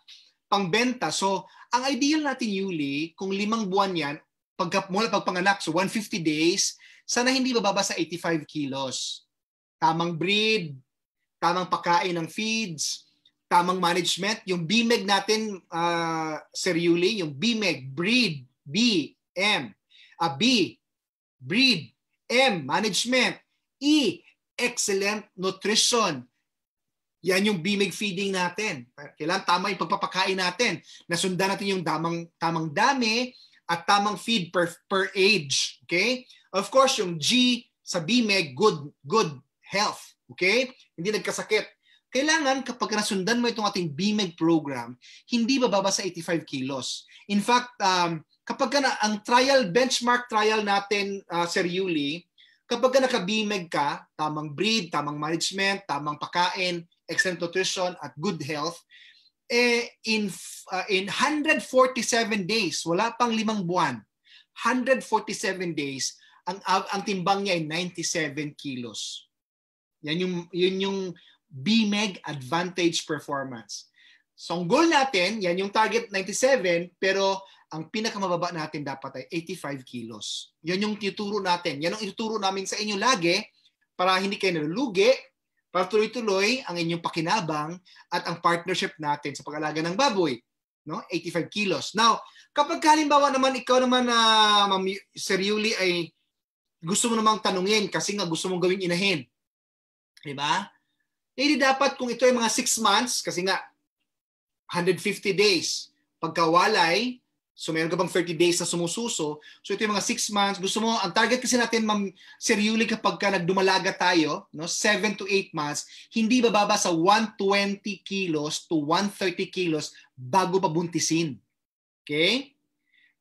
pangbenta. So, ang ideal natin, Yuli, kung limang buwan yan, pag, mula pagpanganak, so 150 days, sana hindi bababa sa 85 kilos. Tamang breed, tamang pagkain ng feeds, tamang management. Yung BMEG natin, uh, Sir Yuli, yung BMEG, breed, B, M. A ah, B, breed, M, management. E, excellent nutrition. Yan yung bimig feeding natin. Kailan tama yung pagpapakain natin. Nasundan natin yung damang, tamang dami at tamang feed per, per age. Okay? Of course, yung G sa bimig, good, good health. Okay? Hindi nagkasakit. Kailangan kapag nasundan mo itong ating BMEG program, hindi bababa sa 85 kilos. In fact, um, kapag na, ang trial, benchmark trial natin, uh, Sir Yuli, kapag ka naka-BMEG ka, tamang breed, tamang management, tamang pakain, excellent nutrition, at good health, eh, in, uh, in 147 days, wala pang limang buwan, 147 days, ang, ang timbang niya ay 97 kilos. Yan yung, yun yung BMEG Advantage Performance. So ang goal natin, yan yung target 97, pero ang pinakamababa natin dapat ay 85 kilos. Yan yung tuturo natin. Yan ang ituturo namin sa inyo lagi para hindi kayo nalulugi, para tuloy-tuloy ang inyong pakinabang at ang partnership natin sa pag-alaga ng baboy, no? 85 kilos. Now, kapag halimbawa naman ikaw naman na uh, Ma'am Seriuli ay gusto mo namang tanungin kasi nga gusto mong gawing inahin. 'Di ba? Eh dapat kung ito ay mga 6 months kasi nga 150 days pagkawalay So meron ka bang 30 days na sumususo. So ito yung mga 6 months. Gusto mo, ang target kasi natin, ma'am, serially kapag ka nagdumalaga tayo, no, 7 to 8 months, hindi bababa sa 120 kilos to 130 kilos bago pabuntisin. Okay?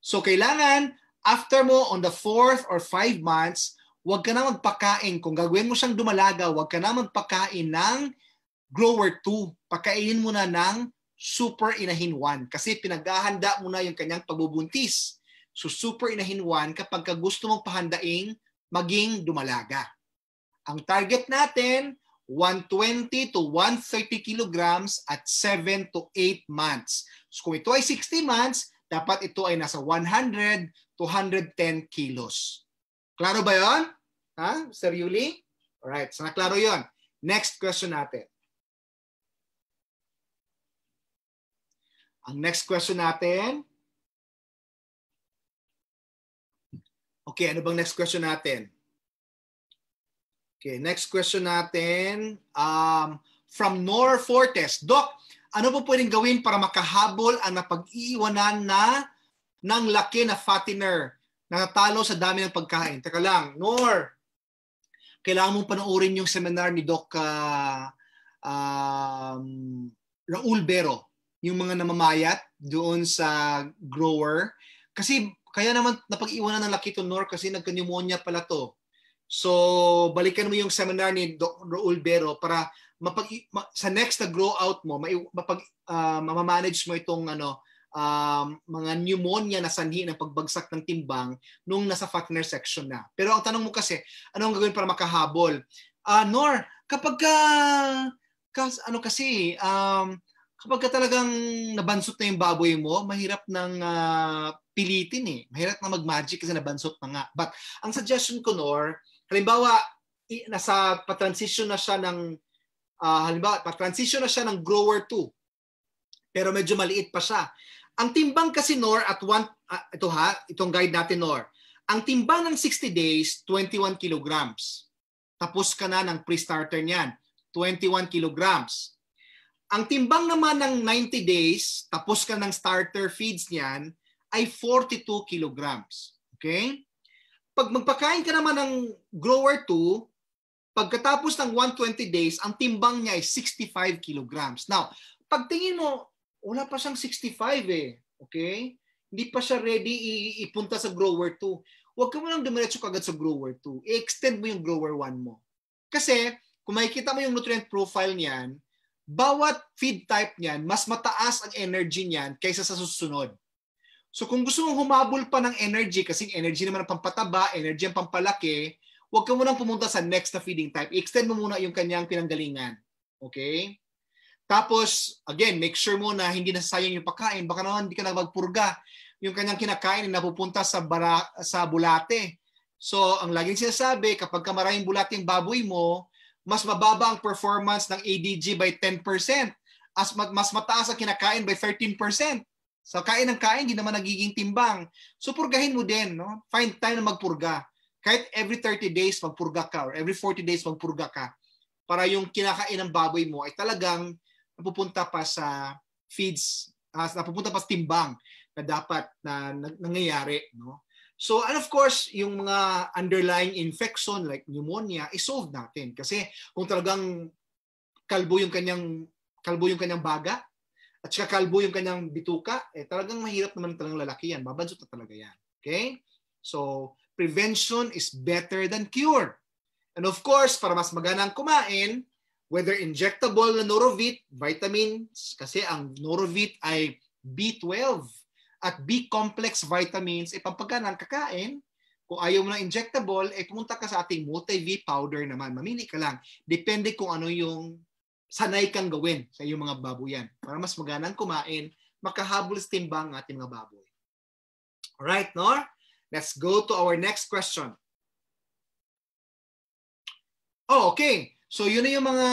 So kailangan, after mo on the 4th or 5 months, huwag ka na magpakain. Kung gagawin mo siyang dumalaga, huwag ka na magpakain ng grower 2. Pakainin mo na ng super inahinwan kasi pinaghahanda mo na yung kanyang pagbubuntis. So super inahinwan kapag ka gusto mong pahandaing maging dumalaga. Ang target natin, 120 to 130 kilograms at 7 to 8 months. So kung ito ay 60 months, dapat ito ay nasa 100 to 110 kilos. Klaro ba yon? Ha? Sir Yuli? Alright, sana naklaro yon. Next question natin. Ang next question natin. Okay, ano bang next question natin? Okay, next question natin. Um, from Nor Fortes. Doc, ano po pwedeng gawin para makahabol ang napag-iiwanan na ng laki na fattener na natalo sa dami ng pagkain? Teka lang, Nor, kailangan mong panoorin yung seminar ni Doc uh, um, Raul Bero yung mga namamayat doon sa grower. Kasi kaya naman napag-iwanan ng Lakito Nor kasi nagka-pneumonia pala to. So, balikan mo yung seminar ni Dr. Raul Bero para mapag, ma, sa next na grow out mo, may, mapag, uh, mamamanage mo itong ano, um, mga pneumonia na sanhi ng pagbagsak ng timbang nung nasa Fatner section na. Pero ang tanong mo kasi, ano ang gagawin para makahabol? Uh, Nor, kapag ka, kas, ano kasi, um, kapag ka talagang nabansot na yung baboy mo, mahirap nang uh, pilitin eh. Mahirap na mag-magic kasi nabansot na nga. But ang suggestion ko, Nor, halimbawa, nasa pa-transition na siya ng uh, halimbawa, pa-transition na siya ng grower 2. Pero medyo maliit pa siya. Ang timbang kasi Nor at one uh, ito ha, itong guide natin Nor. Ang timbang ng 60 days 21 kilograms. Tapos ka na ng pre-starter niyan. 21 kilograms ang timbang naman ng 90 days, tapos ka ng starter feeds niyan, ay 42 kilograms. Okay? Pag magpakain ka naman ng grower 2, pagkatapos ng 120 days, ang timbang niya ay 65 kilograms. Now, pagtingin mo, wala pa siyang 65 eh. Okay? Hindi pa siya ready ipunta sa grower 2. Huwag ka mo lang dumiretso kagad sa grower 2. I-extend mo yung grower 1 mo. Kasi, kung makikita mo yung nutrient profile niyan, bawat feed type niyan, mas mataas ang energy niyan kaysa sa susunod. So kung gusto mong humabol pa ng energy, kasi energy naman ang pampataba, energy ang pampalaki, huwag ka munang pumunta sa next na feeding type. I-extend mo muna yung kanyang pinanggalingan. Okay? Tapos, again, make sure mo na hindi nasasayang yung pagkain. Baka naman hindi ka nagpurga. Yung kanyang kinakain ay napupunta sa, bara, sa bulate. So, ang laging sinasabi, kapag ka maraming bulate yung baboy mo, mas mababa ang performance ng ADG by 10%, as mas mataas ang kinakain by 13%. So kain ng kain, hindi naman nagiging timbang. So purgahin mo din, no? Find time na magpurga. Kahit every 30 days magpurga ka or every 40 days magpurga ka para yung kinakain ng baboy mo ay talagang napupunta pa sa feeds, uh, napupunta pa sa timbang na dapat na, na nangyayari, no? So, and of course, yung mga underlying infection like pneumonia, isolve natin. Kasi kung talagang kalbo yung kanyang kalbo yung kanyang baga, at saka kalbo yung kanyang bituka, eh talagang mahirap naman talagang lalaki yan. Babansot na talaga yan. Okay? So, prevention is better than cure. And of course, para mas maganang kumain, whether injectable na Norovit, vitamins, kasi ang Norovit ay B12 at B-complex vitamins, eh pampagkanan, kakain. Kung ayaw mo ng injectable, eh pumunta ka sa ating multi-V powder naman. Mamili ka lang. Depende kung ano yung sanay kang gawin sa iyong mga baboy yan. Para mas maganang kumain, makahabol sa timbang ang ating mga baboy. Alright, Nor? Let's go to our next question. Oh, okay. So yun na yung mga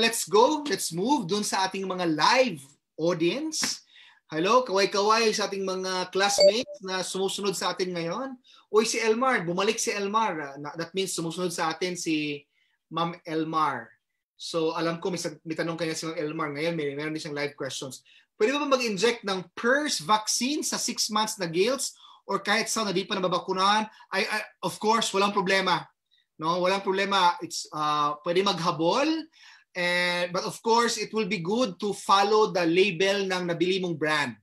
let's go, let's move dun sa ating mga live audience. Hello, kaway-kaway sa ating mga classmates na sumusunod sa atin ngayon. Uy, si Elmar, bumalik si Elmar. Ah, that means sumusunod sa atin si Ma'am Elmar. So alam ko, may, may tanong kanya si Ma'am Elmar ngayon. May meron din siyang live questions. Pwede ba mag-inject ng PERS vaccine sa 6 months na gills or kahit sa na di pa nababakunahan? I, ay, of course, walang problema. No, walang problema. It's uh, pwede maghabol And, eh, but of course, it will be good to follow the label ng nabili mong brand.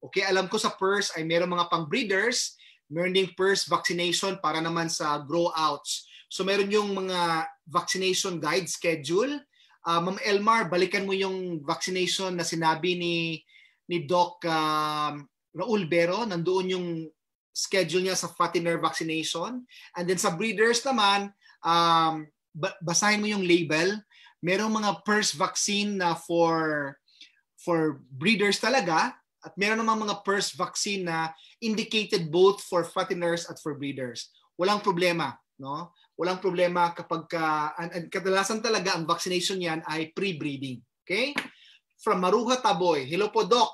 Okay, alam ko sa purse ay meron mga pang-breeders, meron ding PERS vaccination para naman sa grow-outs. So meron yung mga vaccination guide schedule. Uh, Ma'am Elmar, balikan mo yung vaccination na sinabi ni ni Doc uh, Raul Bero, nandoon yung schedule niya sa fattener vaccination. And then sa breeders naman, um, basahin mo yung label merong mga first vaccine na for for breeders talaga at meron namang mga first vaccine na indicated both for fatteners at for breeders. Walang problema, no? Walang problema kapag ka, and, and kadalasan talaga ang vaccination niyan ay pre-breeding. Okay? From Maruha Taboy. Hello po, Doc.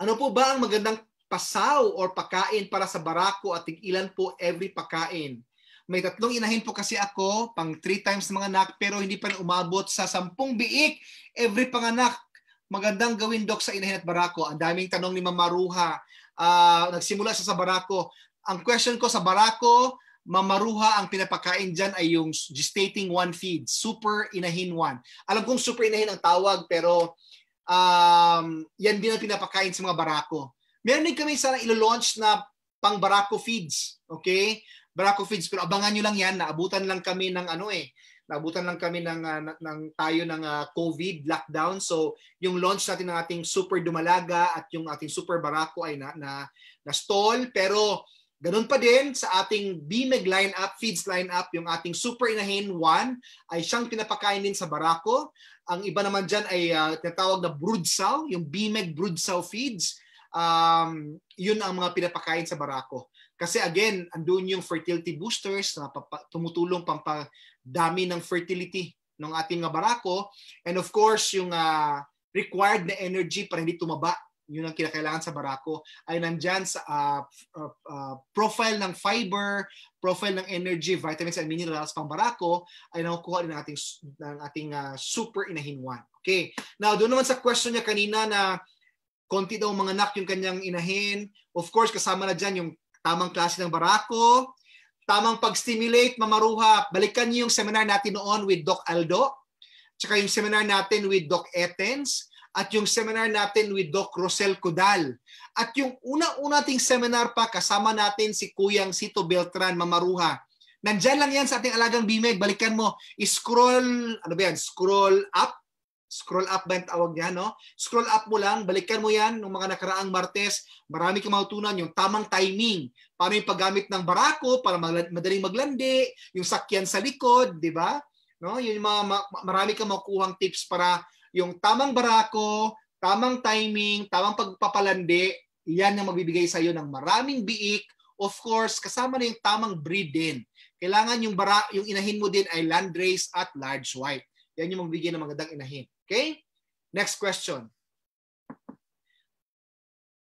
Ano po ba ang magandang pasaw or pagkain para sa barako at ilan po every pagkain? May tatlong inahin po kasi ako, pang three times mga anak, pero hindi pa umabot sa sampung biik every panganak. Magandang gawin, Dok, sa inahin at barako. Ang daming tanong ni Mamaruha. Uh, ah, nagsimula siya sa barako. Ang question ko sa barako, mamaruha ang pinapakain dyan ay yung gestating one feed, super inahin one. Alam kong super inahin ang tawag pero um, yan din ang pinapakain sa mga barako. Meron din kami sana ilo-launch na pang barako feeds, okay? Bracophages. Pero abangan niyo lang yan, naabutan lang kami ng ano eh, naabutan lang kami ng, uh, ng, tayo ng uh, COVID lockdown. So yung launch natin ng ating Super Dumalaga at yung ating Super Barako ay na, na, na stall. Pero Ganun pa din sa ating BMEG lineup, feeds lineup, yung ating Super Inahin 1 ay siyang pinapakain din sa Barako. Ang iba naman diyan ay uh, tinatawag na Broodsaw, yung BMEG Broodsaw feeds. Um, yun ang mga pinapakain sa Barako. Kasi again, andun yung fertility boosters na tumutulong pampadami ng fertility ng ating mga barako. And of course, yung uh, required na energy para hindi tumaba, yun ang kinakailangan sa barako, ay nandyan sa uh, uh, uh, profile ng fiber, profile ng energy, vitamins and minerals pang barako, ay nakukuha din ng ating, ng ating uh, super inahinwan. Okay. Now, doon naman sa question niya kanina na konti daw mga anak yung kanyang inahin. Of course, kasama na dyan yung tamang klase ng barako, tamang pag-stimulate, mamaruha. Balikan niyo yung seminar natin noon with Doc Aldo, tsaka yung seminar natin with Doc Etens, at yung seminar natin with Doc Rosel Cudal. At yung una-una ting seminar pa, kasama natin si Kuyang Sito Beltran Mamaruha. Nandyan lang yan sa ating alagang bimeg. Balikan mo, scroll, ano ba yan, scroll up Scroll up ba yung tawag niya, no? Scroll up mo lang, balikan mo yan nung mga nakaraang Martes. Marami kang matutunan yung tamang timing. Paano yung paggamit ng barako para madaling maglandi, yung sakyan sa likod, di ba? No? Yun yung mga, marami kang makukuhang tips para yung tamang barako, tamang timing, tamang pagpapalandi, yan ang magbibigay sa iyo ng maraming biik. Of course, kasama na yung tamang breed din. Kailangan yung, bara, yung inahin mo din ay landrace at large white. Yan yung magbibigay ng magandang inahin. Okay? Next question.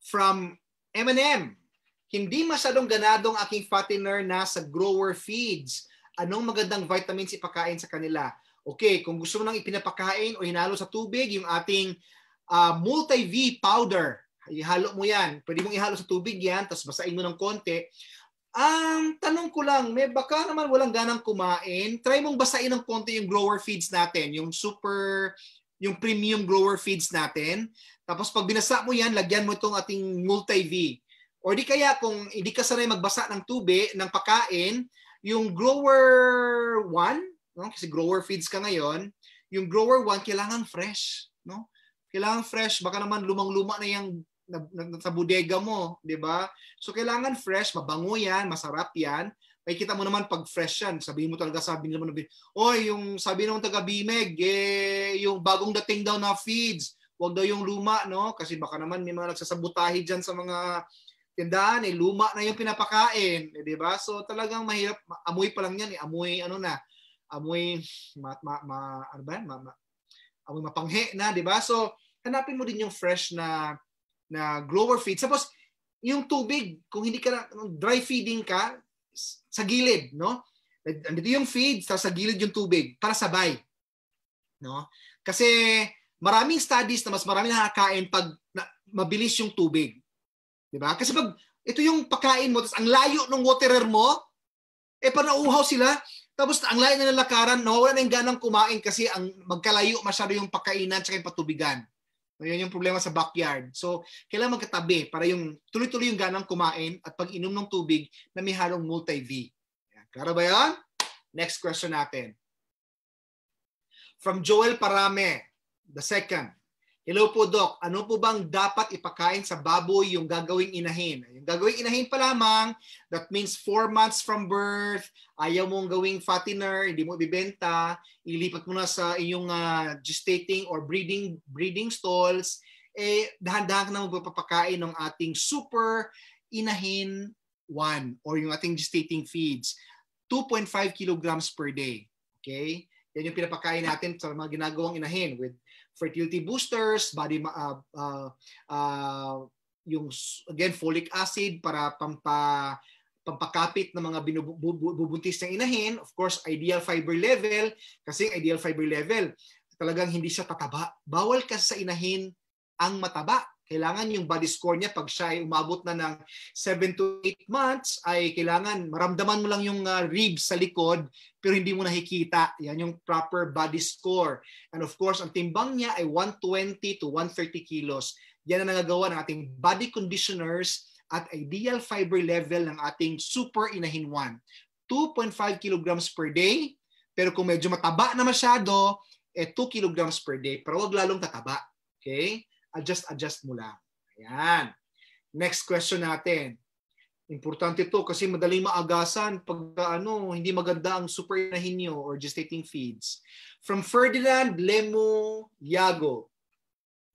From M&M. Hindi masyadong ganadong aking fattener na sa grower feeds. Anong magandang vitamins ipakain sa kanila? Okay, kung gusto mo nang ipinapakain o hinalo sa tubig, yung ating uh, multi-V powder. Ihalo mo yan. Pwede mong ihalo sa tubig yan, tapos basain mo ng konti. Ang um, tanong ko lang, may baka naman walang ganang kumain, try mong basain ng konti yung grower feeds natin, yung super yung premium grower feeds natin. Tapos pag binasa mo yan, lagyan mo itong ating multi-V. O di kaya kung hindi ka sanay magbasa ng tubig, ng pagkain, yung grower 1, no? kasi grower feeds ka ngayon, yung grower 1 kailangan fresh. No? Kailangan fresh, baka naman lumang-luma na yung na, na, na, sa bodega mo, 'di ba? So kailangan fresh, mabango 'yan, masarap 'yan may kita mo naman pag fresh yan. Sabihin mo talaga, sabi naman, oy, yung sabi ng taga Bimeg, eh, yung bagong dating daw na feeds, huwag daw yung luma, no? Kasi baka naman may mga nagsasabotahe dyan sa mga tindahan, eh, luma na yung pinapakain, eh, di ba? So talagang mahirap, amoy pa lang yan, eh, amoy, ano na, amoy, ma, ma, ma, ano ba yan? Ma, ma, amoy mapanghe na, di ba? So, hanapin mo din yung fresh na na grower feed. Suppose, yung tubig, kung hindi ka na, dry feeding ka, sa gilid, no? Andito yung feed, sa, sa gilid yung tubig, para sabay. No? Kasi maraming studies na mas marami nakakain pag na, mabilis yung tubig. 'Di ba? Kasi pag ito yung pagkain mo, tapos ang layo ng waterer mo, eh panauhaw sila. Tapos ang layo na ng lakaran, nawawala na yung ganang kumain kasi ang magkalayo masyado yung pagkainan at yung patubigan. No, yung problema sa backyard. So, kailangan magkatabi para yung tuloy-tuloy yung ganang kumain at pag-inom ng tubig na may halong multi-V. Klaro ba yan? Next question natin. From Joel Parame, the second. Hello po, Doc. Ano po bang dapat ipakain sa baboy yung gagawing inahin? Yung gagawing inahin pa lamang, that means 4 months from birth, ayaw mong gawing fattener, hindi mo ibibenta, ilipat mo na sa iyong uh, ah, gestating or breeding breeding stalls, eh dahan-dahan ka na magpapakain ng ating super inahin one or yung ating gestating feeds. 2.5 kilograms per day. Okay? Yan yung pinapakain natin sa mga ginagawang inahin with fertility boosters, body uh, uh, uh, yung again folic acid para pampa pampakapit ng mga binubuntis ng inahin. Of course, ideal fiber level kasi ideal fiber level talagang hindi siya tataba. Bawal kasi sa inahin ang mataba kailangan yung body score niya pag siya ay umabot na ng 7 to 8 months ay kailangan maramdaman mo lang yung uh, ah, ribs sa likod pero hindi mo nakikita. Yan yung proper body score. And of course, ang timbang niya ay 120 to 130 kilos. Yan ang nagagawa ng ating body conditioners at ideal fiber level ng ating super inahin inahinwan. 2.5 kilograms per day. Pero kung medyo mataba na masyado, eh 2 kilograms per day. Pero wag lalong tataba. Okay? adjust-adjust mo lang. Ayan. Next question natin. Importante to kasi madaling maagasan pag ano, hindi maganda ang super nyo or gestating feeds. From Ferdinand Lemo Yago.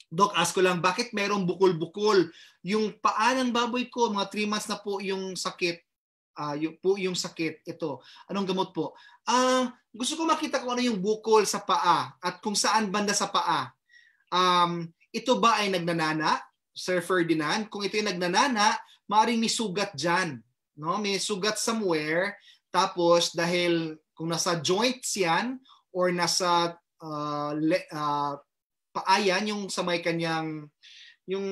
Doc, ask ko lang, bakit merong bukol-bukol? Yung paa ng baboy ko, mga 3 months na po yung sakit. Uh, yung, po yung sakit. Ito, anong gamot po? Uh, gusto ko makita kung ano yung bukol sa paa at kung saan banda sa paa. Um, ito ba ay nagnanana, Sir Ferdinand? Kung ito ay nagnanana, maaring may sugat dyan. No? May sugat somewhere. Tapos dahil kung nasa joints yan or nasa uh, le, uh, ah, paayan yung sa may kanyang yung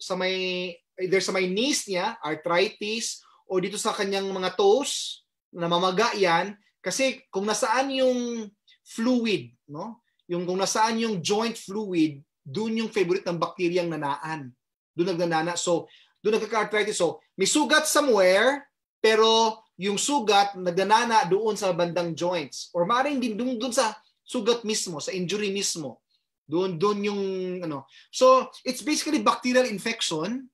sa may either sa may knees niya, arthritis o dito sa kanyang mga toes, namamaga yan kasi kung nasaan yung fluid, no? Yung kung nasaan yung joint fluid, doon yung favorite ng bakteriyang nanaan. Doon nagnanana. So, doon nagka-arthritis. So, may sugat somewhere, pero yung sugat nagnanana doon sa bandang joints. Or maaaring din doon, doon sa sugat mismo, sa injury mismo. Doon, doon yung ano. So, it's basically bacterial infection.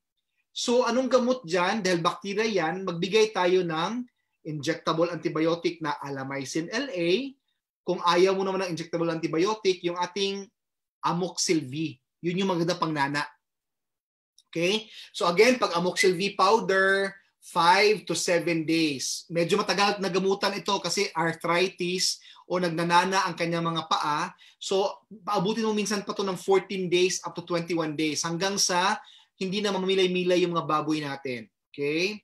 So, anong gamot dyan? Dahil bacteria yan, magbigay tayo ng injectable antibiotic na alamycin LA. Kung ayaw mo naman ng injectable antibiotic, yung ating amoxyl V. Yun yung maganda pang nana. Okay? So again, pag amoxyl V powder, 5 to 7 days. Medyo matagal nagamutan ito kasi arthritis o nagnanana ang kanyang mga paa. So, paabutin mo minsan pa to ng 14 days up to 21 days hanggang sa hindi na mamilay-milay yung mga baboy natin. Okay?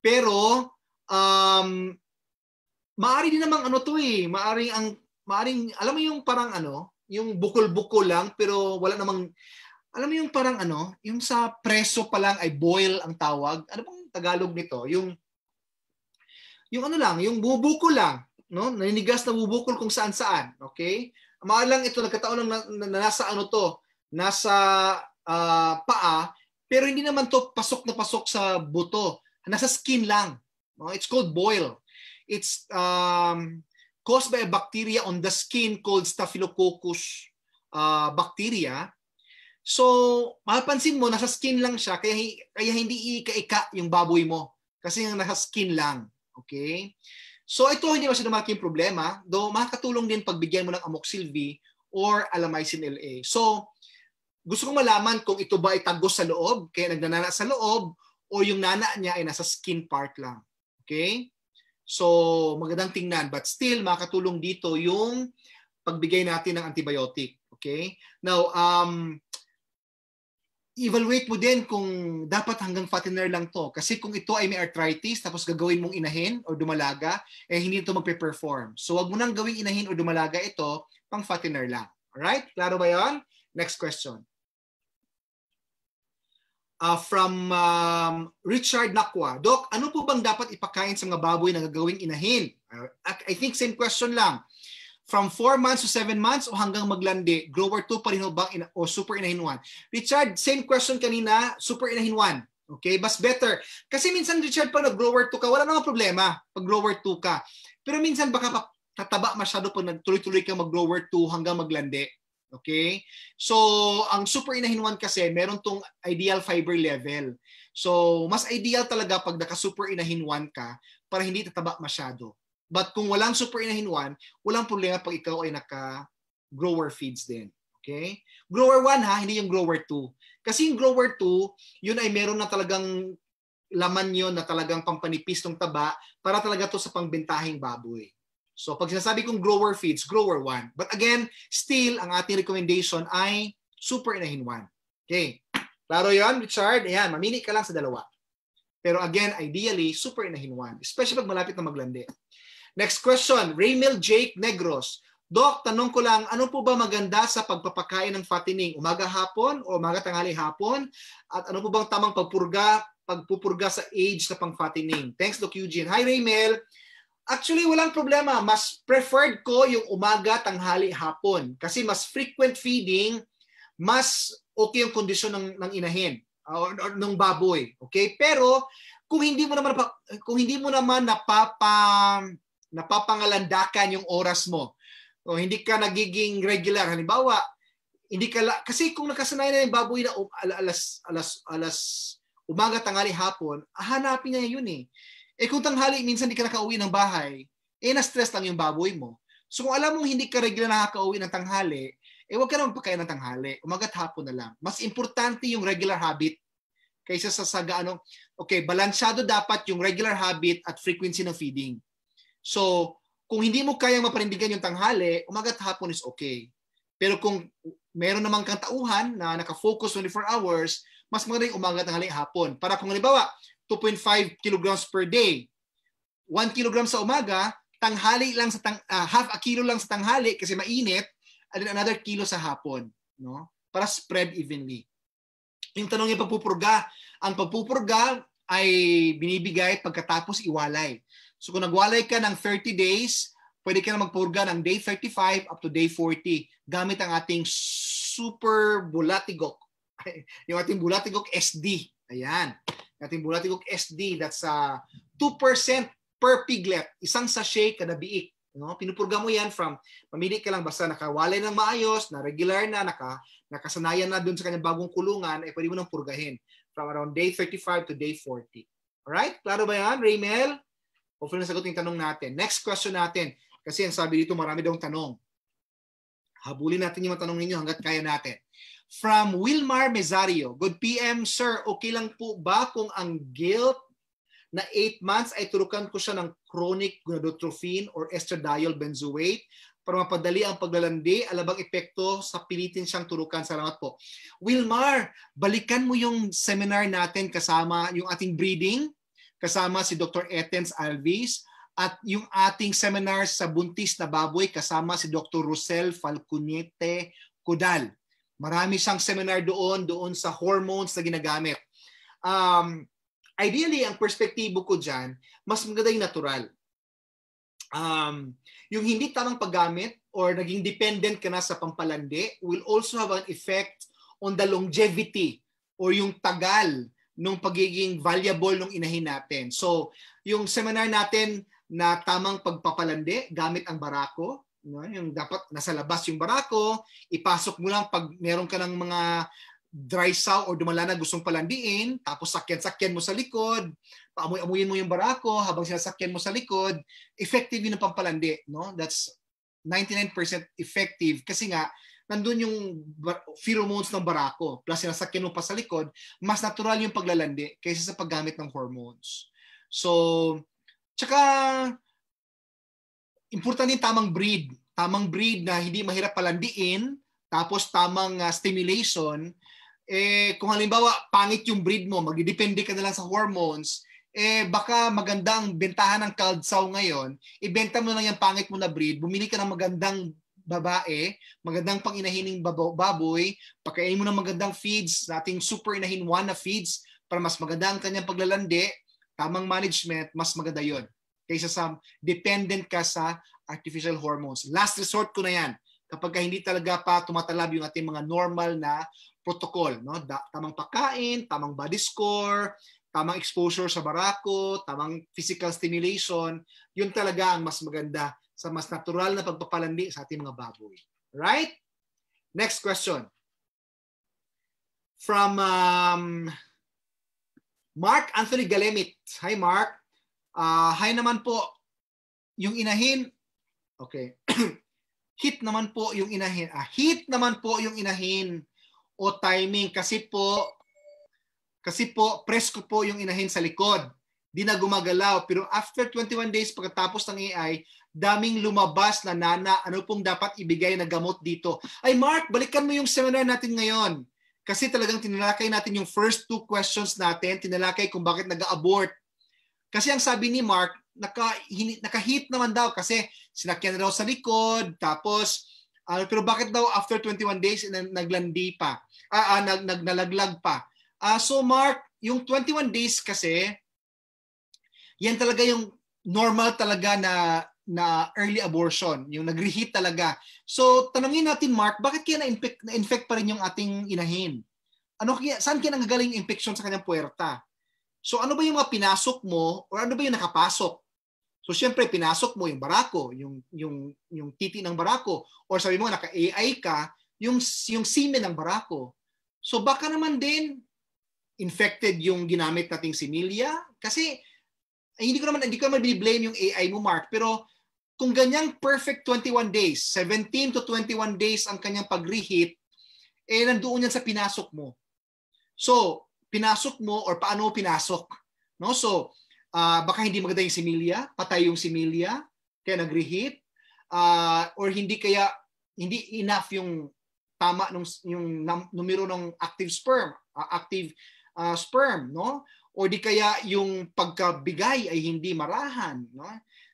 Pero, um, maari din namang ano to eh. Maaring ang, maaring, alam mo yung parang ano, yung bukol-bukol lang pero wala namang alam mo yung parang ano, yung sa preso pa lang ay boil ang tawag. Ano bang Tagalog nito? Yung yung ano lang, yung bubukol lang, no? Naninigas na bubukol kung saan-saan, okay? Maalang ito nagkataon lang na, na, na, nasa ano to, nasa uh, paa, pero hindi naman to pasok na pasok sa buto. Nasa skin lang. No? It's called boil. It's um caused by a bacteria on the skin called Staphylococcus uh, bacteria. So, mapapansin mo, nasa skin lang siya, kaya, kaya hindi iika-ika yung baboy mo. Kasi yung nasa skin lang. Okay? So, ito hindi masyadong malaking problema, though makakatulong din pagbigyan mo ng amoxilvi or alamycin LA. So, gusto kong malaman kung ito ba ay tagos sa loob, kaya nagnanana sa loob, o yung nana niya ay nasa skin part lang. Okay? So magandang tingnan but still makatulong dito yung pagbigay natin ng antibiotic. Okay? Now, um, evaluate mo din kung dapat hanggang fattener lang to. Kasi kung ito ay may arthritis, tapos gagawin mong inahin o dumalaga, eh hindi ito magpe-perform. So wag mo nang gawing inahin o dumalaga ito, pang fattener lang. Alright? Klaro ba yon? Next question uh, from um, Richard Nakwa. Doc, ano po bang dapat ipakain sa mga baboy na gagawing inahin? Uh, I think same question lang. From 4 months to 7 months o hanggang maglandi, grower 2 pa rin bang ina- o super inahin 1? Richard, same question kanina, super inahin 1. Okay, mas better. Kasi minsan Richard, pag nag-grower 2 ka, wala namang problema pag grower 2 ka. Pero minsan baka tataba masyado pag nagtuloy-tuloy ka mag-grower 2 hanggang maglandi Okay? So, ang super inahin one kasi, meron tong ideal fiber level. So, mas ideal talaga pag naka-super inahin one ka para hindi tataba masyado. But kung walang super inahin one, walang problema pag ikaw ay naka-grower feeds din. Okay? Grower 1 ha, hindi yung grower 2. Kasi yung grower 2, yun ay meron na talagang laman yon na talagang pampanipis ng taba para talaga to sa pangbentahing baboy. So pag sinasabi kong grower feeds, grower 1. But again, still, ang ating recommendation ay super inahin 1. Okay. Klaro yon Richard? Ayan, mamili ka lang sa dalawa. Pero again, ideally, super inahin 1. Especially pag malapit na maglandi. Next question, Raymel Jake Negros. Doc, tanong ko lang, ano po ba maganda sa pagpapakain ng fattening? Umaga hapon o umaga tanghali hapon? At ano po bang tamang pagpurga, pagpupurga sa age na pang-fattening? Thanks, Doc Eugene. Hi, Raymel. Actually, walang problema. Mas preferred ko yung umaga, tanghali, hapon. Kasi mas frequent feeding, mas okay yung kondisyon ng, ng inahin or, or ng baboy. Okay? Pero kung hindi mo naman kung hindi mo naman napapa napapangalandakan yung oras mo. O hindi ka nagiging regular halimbawa, hindi ka la, kasi kung nakasanayan na yung baboy na um, alas alas alas umaga tanghali hapon, hahanapin niya yun eh. Eh kung tanghali, minsan di ka nakauwi ng bahay, eh na-stress lang yung baboy mo. So kung alam mong hindi ka regular nakakauwi ng tanghali, eh huwag ka na magpakain ng tanghali. Umagat hapon na lang. Mas importante yung regular habit kaysa sa saga ano. Okay, balansyado dapat yung regular habit at frequency ng feeding. So, kung hindi mo kayang maparindigan yung tanghali, umagat hapon is okay. Pero kung meron namang kang tauhan na nakafocus 24 hours, mas maganda yung umaga tanghali hapon. Para kung halimbawa, 2.5 kilograms per day. 1 kilogram sa umaga, tanghali lang sa tang, uh, half a kilo lang sa tanghali kasi mainit and then another kilo sa hapon, no? Para spread evenly. Yung tanong yung pagpupurga, ang pagpupurga ay binibigay pagkatapos iwalay. So kung nagwalay ka ng 30 days, pwede ka na magpurga ng day 35 up to day 40 gamit ang ating super bulatigok. yung ating bulatigok SD. Ayan. Natimbula tigok SD, that's uh, ah, 2% per piglet, isang sachet kada biik. No? Pinupurga mo yan from pamili ka lang basta nakawalay ng maayos, na regular na, naka, nakasanayan na doon sa kanyang bagong kulungan, ay eh, pwede mo nang purgahin from around day 35 to day 40. all right Klaro ba yan, Raymel? Hopefully nasagot yung tanong natin. Next question natin. Kasi ang sabi dito, marami daw tanong. Habulin natin yung mga tanong ninyo hanggat kaya natin from Wilmar Mezario. Good PM, sir. Okay lang po ba kung ang guilt na 8 months ay turukan ko siya ng chronic gonadotrophin or estradiol benzoate para mapadali ang paglalandi, alabang epekto sa pilitin siyang turukan. Salamat po. Wilmar, balikan mo yung seminar natin kasama yung ating breeding, kasama si Dr. Etens Alvis, at yung ating seminar sa buntis na baboy kasama si Dr. Rosel Falconete Kudal. Marami siyang seminar doon, doon sa hormones na ginagamit. Um, ideally, ang perspektibo ko dyan, mas maganda yung natural. Um, yung hindi tamang paggamit or naging dependent ka na sa pampalandi will also have an effect on the longevity or yung tagal nung pagiging valuable nung inahin natin. So, yung seminar natin na tamang pagpapalandi gamit ang barako, no? yung dapat nasa labas yung barako, ipasok mo lang pag meron ka ng mga dry sow o dumala na gustong palandiin, tapos sakyan-sakyan mo sa likod, paamoy-amoyin mo yung barako habang sinasakyan mo sa likod, effective yun ang pampalandi. No? That's 99% effective kasi nga, nandun yung pheromones ng barako plus sinasakyan mo pa sa likod, mas natural yung paglalandi kaysa sa paggamit ng hormones. So, tsaka importante yung tamang breed. Tamang breed na hindi mahirap palandiin, tapos tamang uh, stimulation. Eh, kung halimbawa, pangit yung breed mo, magdidepende ka na lang sa hormones, eh baka magandang bentahan ng cold sow ngayon, ibenta mo na lang yung pangit mo na breed, bumili ka ng magandang babae, magandang panginahining baboy, pakain mo ng magandang feeds, nating super inahin one na feeds para mas maganda ang kanyang paglalandi, tamang management, mas maganda yon kaysa sa dependent ka sa artificial hormones. Last resort ko na yan kapag hindi talaga pa tumatalab yung ating mga normal na protocol. No? Da- tamang pagkain, tamang body score, tamang exposure sa barako, tamang physical stimulation, yun talaga ang mas maganda sa mas natural na pagpapalandi sa ating mga baboy. Right? Next question. From um, Mark Anthony Galemit. Hi Mark. Uh, ah, high naman po yung inahin. Okay. hit naman po yung inahin. Ah, hit naman po yung inahin o timing kasi po kasi po presko po yung inahin sa likod. Di na gumagalaw pero after 21 days pagkatapos ng AI, daming lumabas na nana. Ano pong dapat ibigay na gamot dito? Ay Mark, balikan mo yung seminar natin ngayon. Kasi talagang tinalakay natin yung first two questions natin, tinalakay kung bakit nag-abort kasi ang sabi ni Mark, naka, hini, naman daw kasi sinakyan na daw sa likod, tapos, uh, pero bakit daw after 21 days naglandi pa, ah, uh, nag, nagnalaglag pa. Uh, so Mark, yung 21 days kasi, yan talaga yung normal talaga na na early abortion, yung nagreheat talaga. So, tanungin natin Mark, bakit kaya na-infect, na-infect pa rin yung ating inahin? Ano kaya, saan kaya nanggagaling infection sa kanyang puwerta? So ano ba yung mga pinasok mo or ano ba yung nakapasok? So siyempre pinasok mo yung barako, yung yung yung titi ng barako or sabi mo naka-AI ka, yung yung semen ng barako. So baka naman din infected yung ginamit nating similia kasi eh, hindi ko naman hindi ko naman blame yung AI mo Mark pero kung ganyang perfect 21 days 17 to 21 days ang kanyang pag-reheat eh nandoon yan sa pinasok mo so pinasok mo or paano pinasok. No? So, uh, baka hindi maganda yung similya, patay yung similya, kaya nag-reheat, uh, or hindi kaya, hindi enough yung tama nung, yung numero ng active sperm, uh, active uh, sperm, no? Or di kaya yung pagkabigay ay hindi marahan, no?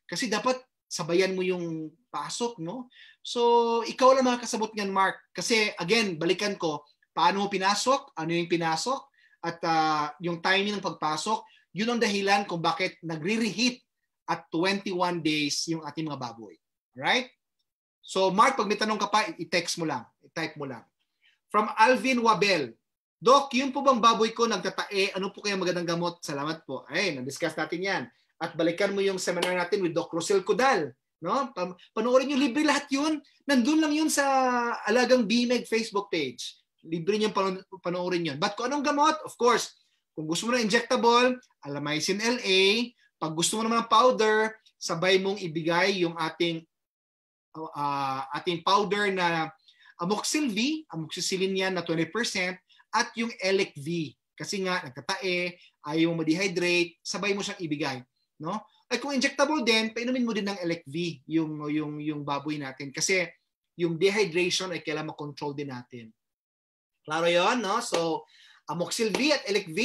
Kasi dapat sabayan mo yung pasok, no? So, ikaw lang makakasabot niyan, Mark. Kasi, again, balikan ko, paano mo pinasok, ano yung pinasok, at uh, yung timing ng pagpasok, yun ang dahilan kung bakit nagre-reheat at 21 days yung ating mga baboy. Right? So Mark, pag may tanong ka pa, i-text mo lang, i-type mo lang. From Alvin Wabel, Doc, yun po bang baboy ko nagtatae? Ano po kaya magandang gamot? Salamat po. Ay, na-discuss natin yan. At balikan mo yung seminar natin with Doc Rosel Kudal. No? Panoorin nyo, libre lahat yun. Nandun lang yun sa Alagang BMEG Facebook page libre niyang pano- panoorin yun. But kung anong gamot, of course, kung gusto mo ng injectable, alamycin LA. Pag gusto mo naman ng powder, sabay mong ibigay yung ating uh, ating powder na amoxil V, amoxicillin yan na 20%, at yung Elec V. Kasi nga, nagtatae, ayaw mo ma-dehydrate, sabay mo siyang ibigay. No? At kung injectable din, painumin mo din ng Elec V yung, yung, yung baboy natin. Kasi yung dehydration ay kailangan makontrol din natin. Klaro yon, no? So, Amoxil-V at Elec-V,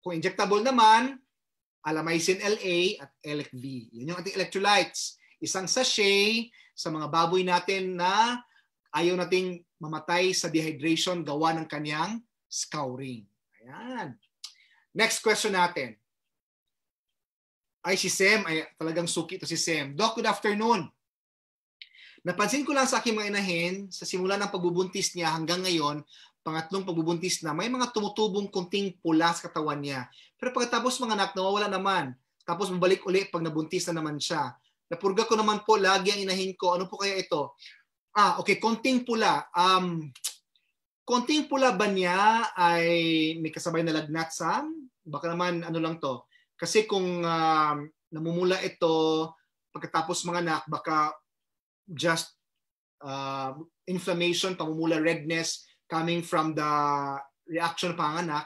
kung injectable naman, Alamycin LA at Elec-V. Yun yung ating electrolytes. Isang sachet sa mga baboy natin na ayaw nating mamatay sa dehydration gawa ng kanyang scouring. Ayan. Next question natin. Ay, si Sam. Ay, talagang suki to si Sam. Doc, good afternoon. Napansin ko lang sa aking mga inahin, sa simula ng pagbubuntis niya hanggang ngayon, Pangatlong, pagbubuntis na. May mga tumutubong kunting pula sa katawan niya. Pero pagkatapos mga anak, nawawala naman. Tapos mabalik uli pag nabuntis na naman siya. Napurga ko naman po, lagi ang inahin ko. Ano po kaya ito? Ah, okay, konting pula. Um, konting pula ba niya ay may kasabay na lagnat sa? Baka naman ano lang to. Kasi kung uh, namumula ito pagkatapos mga anak, baka just uh, inflammation, pamumula, redness, coming from the reaction panganak.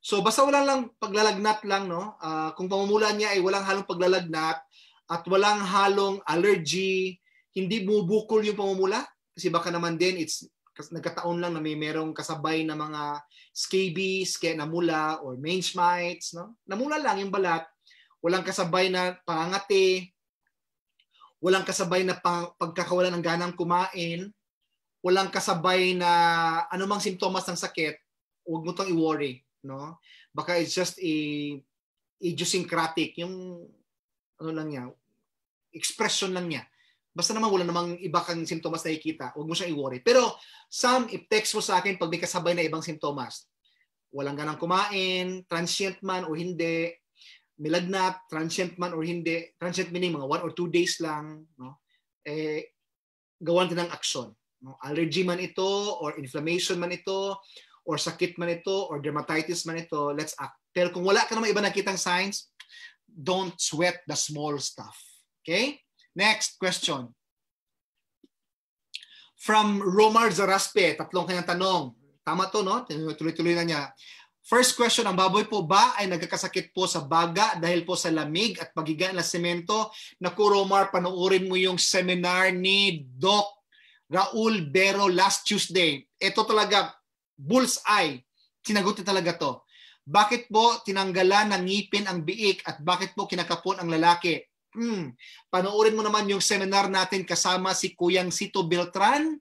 So basta wala lang paglalagnat lang no. Uh, kung pamumula niya ay walang halong paglalagnat at walang halong allergy, hindi bubukol yung pamumula kasi baka naman din it's nagkataon lang na may merong kasabay na mga scabies, kaya namula or mange mites, no? Namula lang yung balat, walang kasabay na pangangati, walang kasabay na pang, pagkakawalan ng ganang kumain, walang kasabay na anumang simptomas ng sakit, huwag mo tong i-worry, no? Baka it's just a idiosyncratic, yung ano lang niya, expression lang niya. Basta naman wala namang iba kang simptomas na ikita, huwag mo siyang i-worry. Pero some if text mo sa akin pag may kasabay na ibang simptomas. Walang ganang kumain, transient man o hindi, milagnat, transient man or hindi, transient meaning mga one or two days lang, no? eh, gawan din ng aksyon. Allergy man ito, or inflammation man ito, or sakit man ito, or dermatitis man ito, let's act. Pero kung wala ka naman iba nakitang signs, don't sweat the small stuff. Okay? Next question. From Romar Zaraspe, tatlong kanyang tanong. Tama to, no? Tuloy-tuloy na niya. First question, ang baboy po ba ay nagkakasakit po sa baga dahil po sa lamig at pagiga ng semento? Naku, Romar, panuurin mo yung seminar ni Doc Raul Bero last Tuesday. Ito talaga, bull's eye. Sinagot niya talaga to. Bakit po tinanggalan ng ngipin ang biik at bakit po kinakapon ang lalaki? Hmm. Panoorin mo naman yung seminar natin kasama si Kuyang Sito Beltran.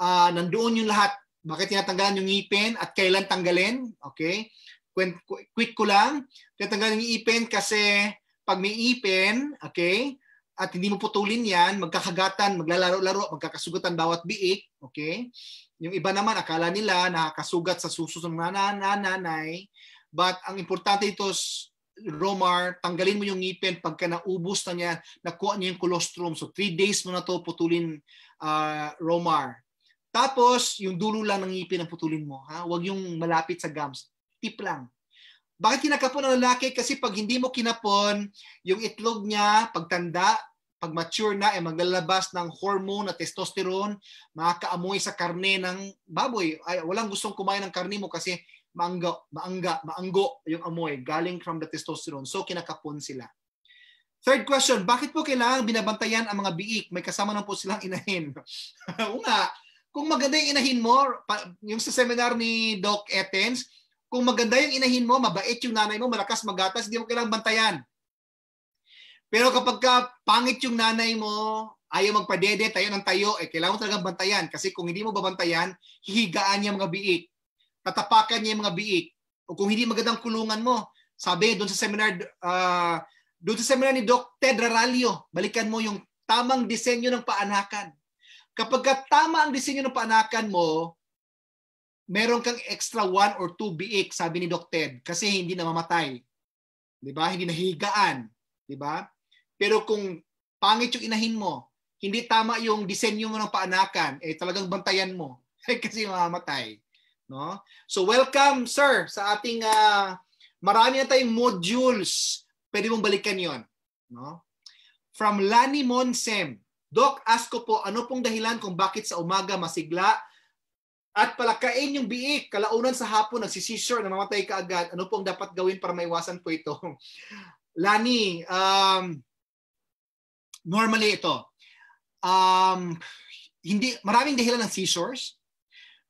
Uh, nandoon yung lahat. Bakit tinatanggalan yung ngipin at kailan tanggalin? Okay. Quick ko lang. Tinatanggalan yung ngipin kasi pag may ipin, okay, at hindi mo putulin yan, magkakagatan, maglalaro-laro, magkakasugutan bawat biik, okay? Yung iba naman, akala nila nakakasugat sa suso ng nananay. but ang importante ito Romar, tanggalin mo yung ngipin pagka naubos na niya, nakuha niya yung colostrum. So, three days mo na to putulin, uh, Romar. Tapos, yung dulo lang ng ngipin ang putulin mo. Ha? Huwag yung malapit sa gums. Tip lang. Bakit kinakapon ang lalaki? Kasi pag hindi mo kinapon, yung itlog niya, pagtanda, pag mature na ay eh, maglalabas ng hormone na testosterone, makakaamoy sa karne ng baboy. Ay, walang gustong kumain ng karne mo kasi maanggo, maangga, maanggo yung amoy galing from the testosterone. So kinakapon sila. Third question, bakit po kailangan binabantayan ang mga biik? May kasama na po silang inahin. Una, kung maganda yung inahin mo, yung sa seminar ni Doc Etens, kung maganda yung inahin mo, mabait yung nanay mo, malakas magatas, hindi mo kailangan bantayan. Pero kapag ka pangit yung nanay mo, ayaw magpadede, tayo ng tayo, eh, kailangan mo talagang bantayan. Kasi kung hindi mo babantayan, hihigaan niya mga biik. Tatapakan niya mga biik. O kung hindi magandang kulungan mo, sabi doon sa seminar, uh, doon sa seminar ni Doc Ted Raralio, balikan mo yung tamang disenyo ng paanakan. Kapag ka tama ang disenyo ng paanakan mo, meron kang extra one or two biik, sabi ni Doc Ted, kasi hindi namamatay. Di ba? Hindi nahihigaan. Di ba? Pero kung pangit yung inahin mo, hindi tama yung disenyo mo ng paanakan, eh talagang bantayan mo kasi mamamatay. No? So welcome sir sa ating uh, marami na tayong modules. Pwede mong balikan 'yon, no? From Lani Monsem. Doc, ask ko po ano pong dahilan kung bakit sa umaga masigla at palakain yung biik, kalaunan sa hapon nagsisisure, namamatay ka agad. Ano pong dapat gawin para maiwasan po ito? Lani, um, normally ito, um, hindi, maraming dahilan ng seizures,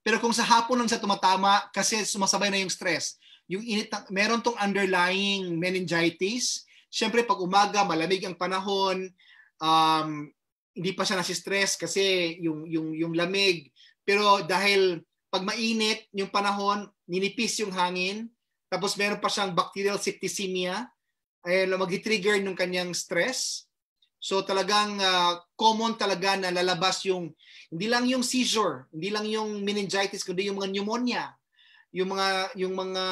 pero kung sa hapon lang sa tumatama kasi sumasabay na yung stress, yung init meron tong underlying meningitis, syempre pag umaga malamig ang panahon, um, hindi pa siya nasi-stress kasi yung, yung, yung lamig, pero dahil pag mainit yung panahon, ninipis yung hangin, tapos meron pa siyang bacterial septicemia, ay mag-trigger ng kanyang stress. So talagang uh, common talaga na lalabas yung hindi lang yung seizure, hindi lang yung meningitis kundi yung mga pneumonia, yung mga yung mga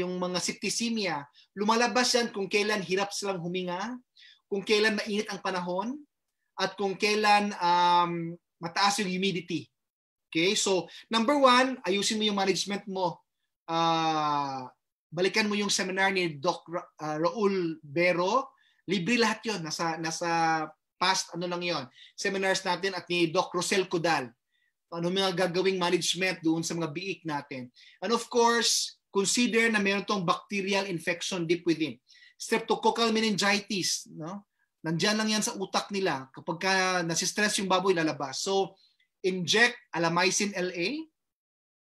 yung mga septicemia. Lumalabas yan kung kailan hirap silang huminga, kung kailan mainit ang panahon, at kung kailan um, mataas yung humidity. Okay? So, number one, ayusin mo yung management mo. Uh, balikan mo yung seminar ni Doc Ra- uh, Raul Bero Libre lahat yon Nasa, nasa past ano lang yon Seminars natin at ni Doc Rosel Kudal. Ano mga gagawing management doon sa mga biik natin. And of course, consider na meron tong bacterial infection deep within. Streptococcal meningitis. No? Nandiyan lang yan sa utak nila. Kapag ka nasistress yung baboy, lalabas. So, inject alamycin LA.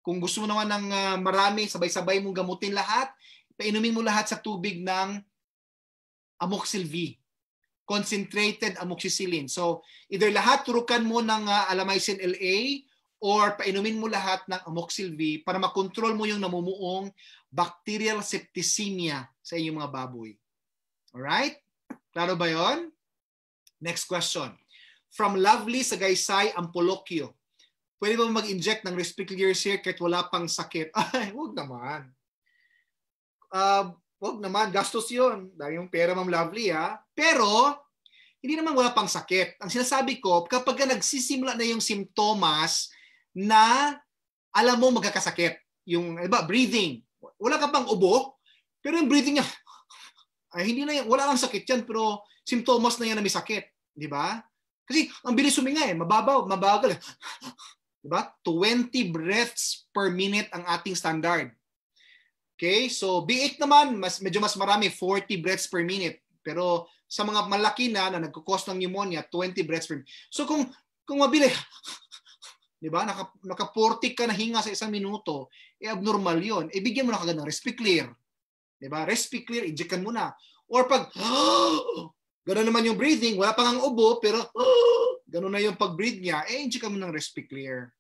Kung gusto mo naman ng uh, marami, sabay-sabay mong gamutin lahat. Painumin mo lahat sa tubig ng amoxyl V, concentrated amoxicillin. So, either lahat turukan mo ng uh, ah, alamycin LA or painumin mo lahat ng amoxyl V para makontrol mo yung namumuong bacterial septicemia sa inyong mga baboy. all right Klaro ba yon? Next question. From Lovely sa Gaysay, Ampolokyo. Pwede ba mag-inject ng respiratory here kahit wala pang sakit? Ay, huwag naman. Uh, Wag naman, gastos yun. Dahil yung pera, Ma'am Lovely, ha? Pero, hindi naman wala pang sakit. Ang sinasabi ko, kapag ka nagsisimula na yung simptomas na alam mo magkakasakit. Yung, ba, breathing. Wala ka pang ubo, pero yung breathing niya, ay, hindi na yan. Wala kang sakit yan, pero simptomas na yan na may sakit. Di ba? Kasi ang bilis huminga eh. Mababaw, mabagal. Eh. Di ba? 20 breaths per minute ang ating standard. Okay? So B8 naman, mas, medyo mas marami, 40 breaths per minute. Pero sa mga malaki na na nagkakos ng pneumonia, 20 breaths per minute. So kung, kung mabili, di ba, naka, naka 40 ka na hinga sa isang minuto, eh abnormal yon. Ibigyan eh, bigyan mo na kagad ng Respiclear. Di ba? Respiclear, injectan mo na. Or pag, gano'n naman yung breathing, wala pang ang ubo, pero gano'n na yung pag-breathe niya, eh injectan mo ng Respiclear.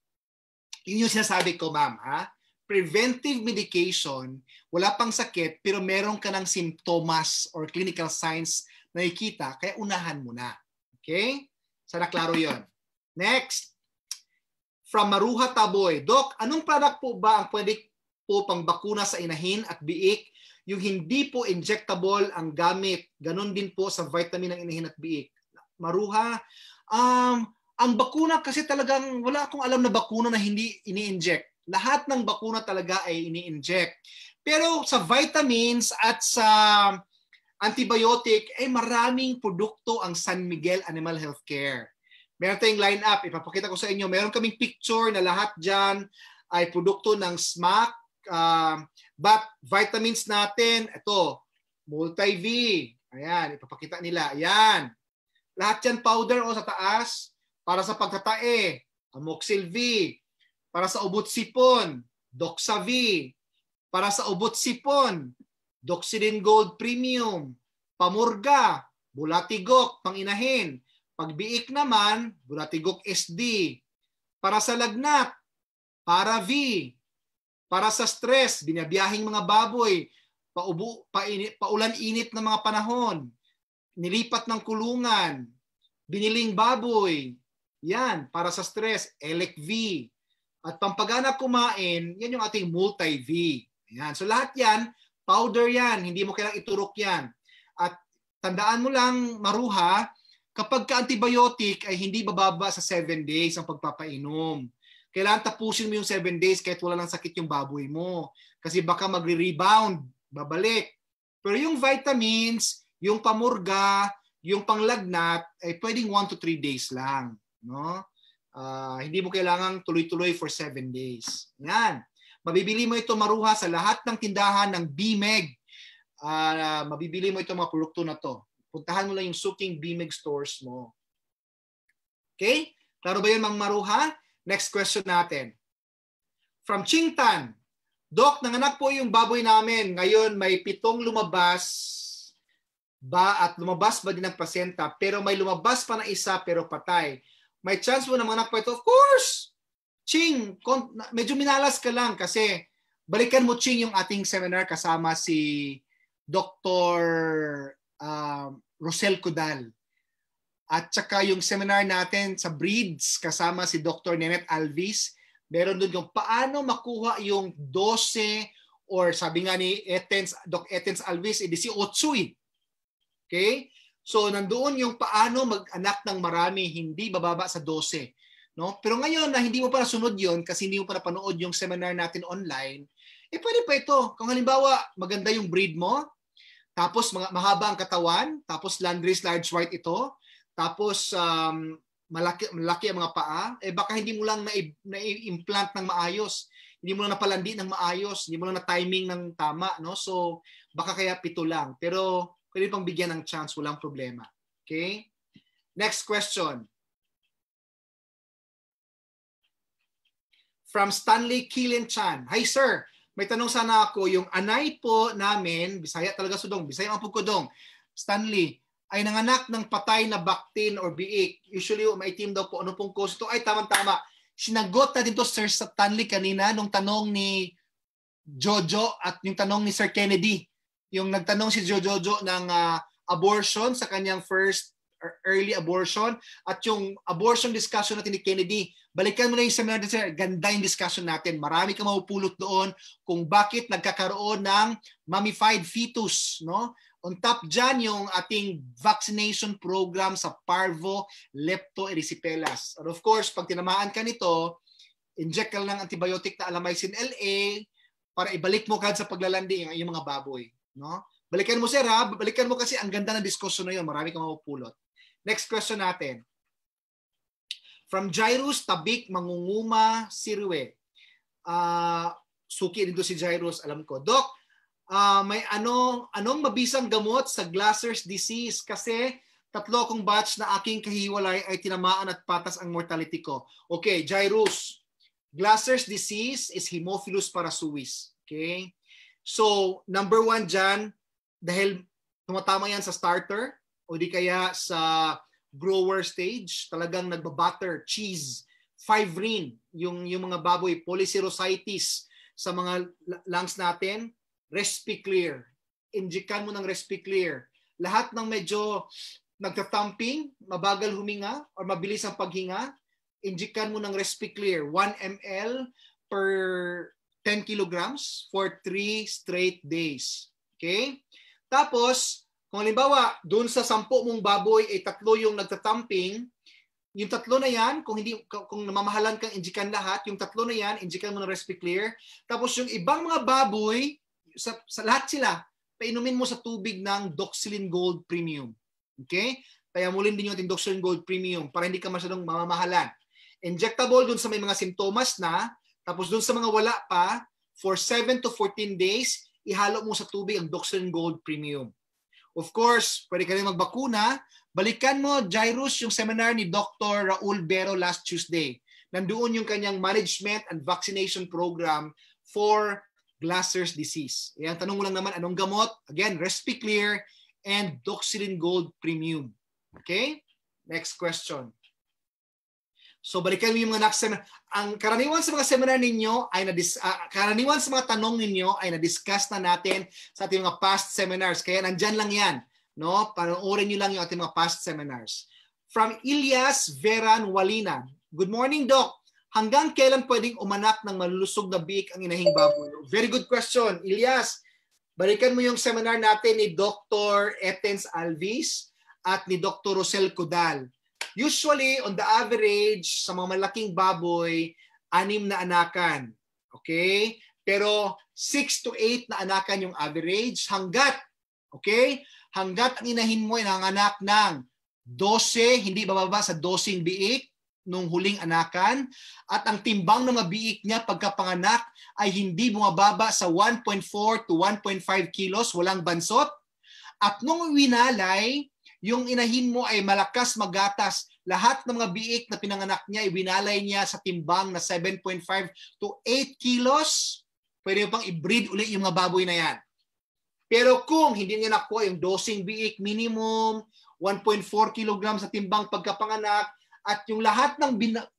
Yun yung sinasabi ko, ma'am, ha? preventive medication, wala pang sakit pero meron ka ng simptomas or clinical signs na nakikita, kaya unahan mo na. Okay? Sana klaro yon. Next, from Maruha Taboy. Doc, anong product po ba ang pwede po pang bakuna sa inahin at biik? Yung hindi po injectable ang gamit. ganun din po sa vitamin ng inahin at biik. Maruha, um, ang bakuna kasi talagang wala akong alam na bakuna na hindi ini-inject lahat ng bakuna talaga ay ini-inject. Pero sa vitamins at sa antibiotic, ay eh, maraming produkto ang San Miguel Animal Healthcare. Meron tayong line-up, ipapakita ko sa inyo. Meron kaming picture na lahat dyan ay produkto ng SMAC. Uh, ah, but vitamins natin, ito, multi-V. Ayan, ipapakita nila. Ayan. Lahat yan powder o oh, sa taas para sa pagtatae. Amoxil V, para sa ubot sipon, Doxavi. Para sa ubot sipon, Doxidin Gold Premium. Pamurga, Bulatigok, panginahin. Pagbiik naman, Bulatigok SD. Para sa lagnat, para V. Para sa stress, binabiyahing mga baboy, paubo, paini, paulan-init ng mga panahon, nilipat ng kulungan, biniling baboy. Yan, para sa stress, elec V. At pampagana kumain, yan yung ating multi-V. Ayan. So lahat yan, powder yan. Hindi mo kailang iturok yan. At tandaan mo lang, maruha, kapag ka-antibiotic ay hindi bababa sa 7 days ang pagpapainom. Kailangan tapusin mo yung 7 days kahit wala ng sakit yung baboy mo. Kasi baka magre-rebound, babalik. Pero yung vitamins, yung pamurga, yung panglagnat, ay pwedeng 1 to 3 days lang. No? Uh, hindi mo kailangang tuloy-tuloy for 7 days. Yan. Mabibili mo ito maruha sa lahat ng tindahan ng BMEG. Uh, ah, mabibili mo ito mga produkto na to. Puntahan mo lang yung suking BMEG stores mo. Okay? Klaro ba yun, Mang Maruha? Next question natin. From Chingtan, Dok, nanganak po yung baboy namin. Ngayon, may pitong lumabas ba at lumabas ba din ang pasyenta pero may lumabas pa na isa pero patay. May chance mo na manganak pa ito? Of course! Ching, medyo minalas ka lang kasi balikan mo Ching yung ating seminar kasama si Dr. Uh, um, Rosel Cudal. At saka yung seminar natin sa breeds kasama si Dr. Nenet Alvis. Meron doon yung paano makuha yung 12 or sabi nga ni Etens, Doc Etens Alvis, eh, 18 eh. Okay? So nandoon yung paano mag-anak ng marami, hindi bababa sa 12. No? Pero ngayon na hindi mo pa sunod yon kasi hindi mo pa napanood yung seminar natin online, eh pwede pa ito. Kung halimbawa, maganda yung breed mo, tapos mga, mahaba ang katawan, tapos Landry's large white ito, tapos um, malaki, malaki ang mga paa, eh baka hindi mo lang na-implant na ng maayos. Hindi mo lang napalandi ng maayos, hindi mo lang na-timing ng tama, no? So, baka kaya pito lang. Pero Pwede pang bigyan ng chance, walang problema. Okay? Next question. From Stanley Kilin Chan. Hi sir, may tanong sana ako. Yung anay po namin, Bisaya talaga sudong, Bisaya ang pagkudong. Stanley, ay nanganak ng patay na baktin or biik. Usually, maitim daw po. Ano pong cause ito? Ay, tama-tama. Sinagot natin to Sir Stanley kanina nung tanong ni Jojo at yung tanong ni Sir Kennedy yung nagtanong si Jojojo ng uh, abortion sa kanyang first er, early abortion at yung abortion discussion natin ni Kennedy. Balikan mo na yung seminar sir. Ganda yung discussion natin. Marami kang mapupulot doon kung bakit nagkakaroon ng mummified fetus. No? On top dyan, yung ating vaccination program sa parvo leptoerysipelas. And of course, pag tinamaan ka nito, inject ka lang ng antibiotic na alamycin LA para ibalik mo kagad sa paglalandi yung, yung mga baboy. No? Balikan mo sir ha. Balikan mo kasi ang ganda ng diskusyon na yun. Marami kang mapupulot. Next question natin. From Jairus, Tabik, Mangunguma, Sirwe. Uh, ah, suki nito si Jairus, alam ko. Doc, uh, ah, may anong, anong mabisang gamot sa Glasser's disease? Kasi tatlo akong batch na aking kahiwalay ay tinamaan at patas ang mortality ko. Okay, Jairus, Glasser's disease is Haemophilus parasuis. Okay? So, number one dyan, dahil tumatama yan sa starter o di kaya sa grower stage, talagang nagbabatter, cheese, fibrine, yung, yung mga baboy, polycerositis sa mga lungs natin, clear. Injikan mo ng clear. Lahat ng medyo nagtatumping, mabagal huminga, or mabilis ang paghinga, injikan mo ng clear. 1 ml per 10 kilograms for 3 straight days. Okay? Tapos, kung halimbawa, doon sa 10 mong baboy, ay eh, tatlo yung nagtatamping, yung tatlo na yan, kung hindi kung namamahalan kang injikan lahat, yung tatlo na yan, injikan mo ng Respi Clear. Tapos yung ibang mga baboy, sa, sa lahat sila, painumin mo sa tubig ng Doxylin Gold Premium. Okay? Kaya mulin din yung ating Doxylin Gold Premium para hindi ka masyadong mamamahalan. Injectable dun sa may mga sintomas na, tapos doon sa mga wala pa, for 7 to 14 days, ihalo mo sa tubig ang Doxil Gold Premium. Of course, pwede ka rin magbakuna. Balikan mo, Jairus, yung seminar ni Dr. Raul Bero last Tuesday. Nandoon yung kanyang management and vaccination program for Glasser's disease. Ayan, tanong mo lang naman, anong gamot? Again, Clear and Doxilin Gold Premium. Okay? Next question. So balikan niyo yung mga next seminar. Ang karaniwan sa mga seminar ninyo ay na uh, ah, karaniwan sa mga tanong ninyo ay na-discuss na natin sa ating mga past seminars. Kaya nandiyan lang 'yan, no? Panoorin niyo lang yung ating mga past seminars. From Ilyas Veran Walina. Good morning, Doc. Hanggang kailan pwedeng umanak ng malulusog na biik ang inahing baboy? Very good question, Ilyas. Balikan mo yung seminar natin ni Dr. Etens Alvis at ni Dr. Rosel Kudal. Usually, on the average, sa mga malaking baboy, anim na anakan. Okay? Pero 6 to 8 na anakan yung average hanggat, okay? Hanggat ang inahin mo ay nanganak ng 12, hindi bababa sa 12 biik nung huling anakan at ang timbang ng mga biik niya pagkapanganak ay hindi bumababa sa 1.4 to 1.5 kilos, walang bansot. At nung winalay, yung inahin mo ay malakas magatas. Lahat ng mga biik na pinanganak niya, ibinalay niya sa timbang na 7.5 to 8 kilos. Pwede pang i-breed ulit yung mga baboy na yan. Pero kung hindi niya nakuha yung dosing biik minimum, 1.4 kg sa timbang pagkapanganak, at yung lahat ng bin-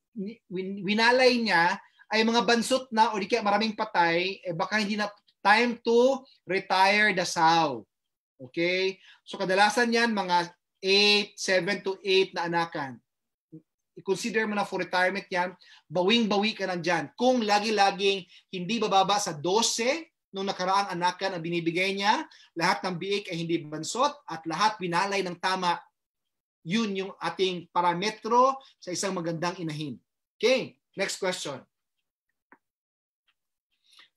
winalay niya ay mga bansot na o di kaya maraming patay, eh baka hindi na time to retire the sow. Okay? So kadalasan yan mga 8, 7 to 8 na anakan. I-consider mo na for retirement yan, bawing-bawi ka na dyan. Kung lagi-laging hindi bababa sa 12 nung nakaraang anakan ang binibigay niya, lahat ng biik ay hindi bansot at lahat binalay ng tama. Yun yung ating parametro sa isang magandang inahin. Okay, next question.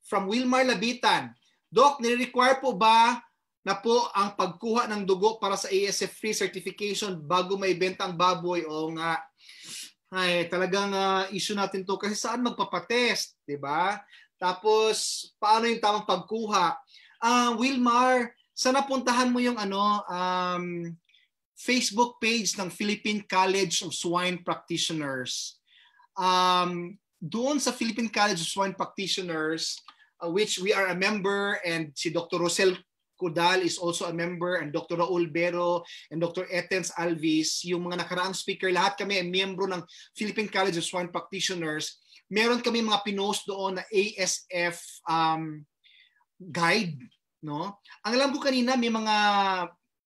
From Wilmar Labitan, Doc, nire-require po ba na po ang pagkuha ng dugo para sa ASF-free certification bago may bentang baboy o nga ay talagang uh, issue natin to kasi saan magpapatest, 'di ba? Tapos paano yung tamang pagkuha? Ah, uh, Wilmar, sana puntahan mo yung ano um, Facebook page ng Philippine College of Swine Practitioners. Um, doon sa Philippine College of Swine Practitioners, uh, which we are a member and si Dr. Rosel Kudal is also a member, and Dr. Raul Bero, and Dr. Etens Alvis, yung mga nakaraang speaker, lahat kami ay miyembro ng Philippine College of Swine Practitioners. Meron kami mga pinost doon na ASF um, guide. No? Ang alam ko kanina, may mga,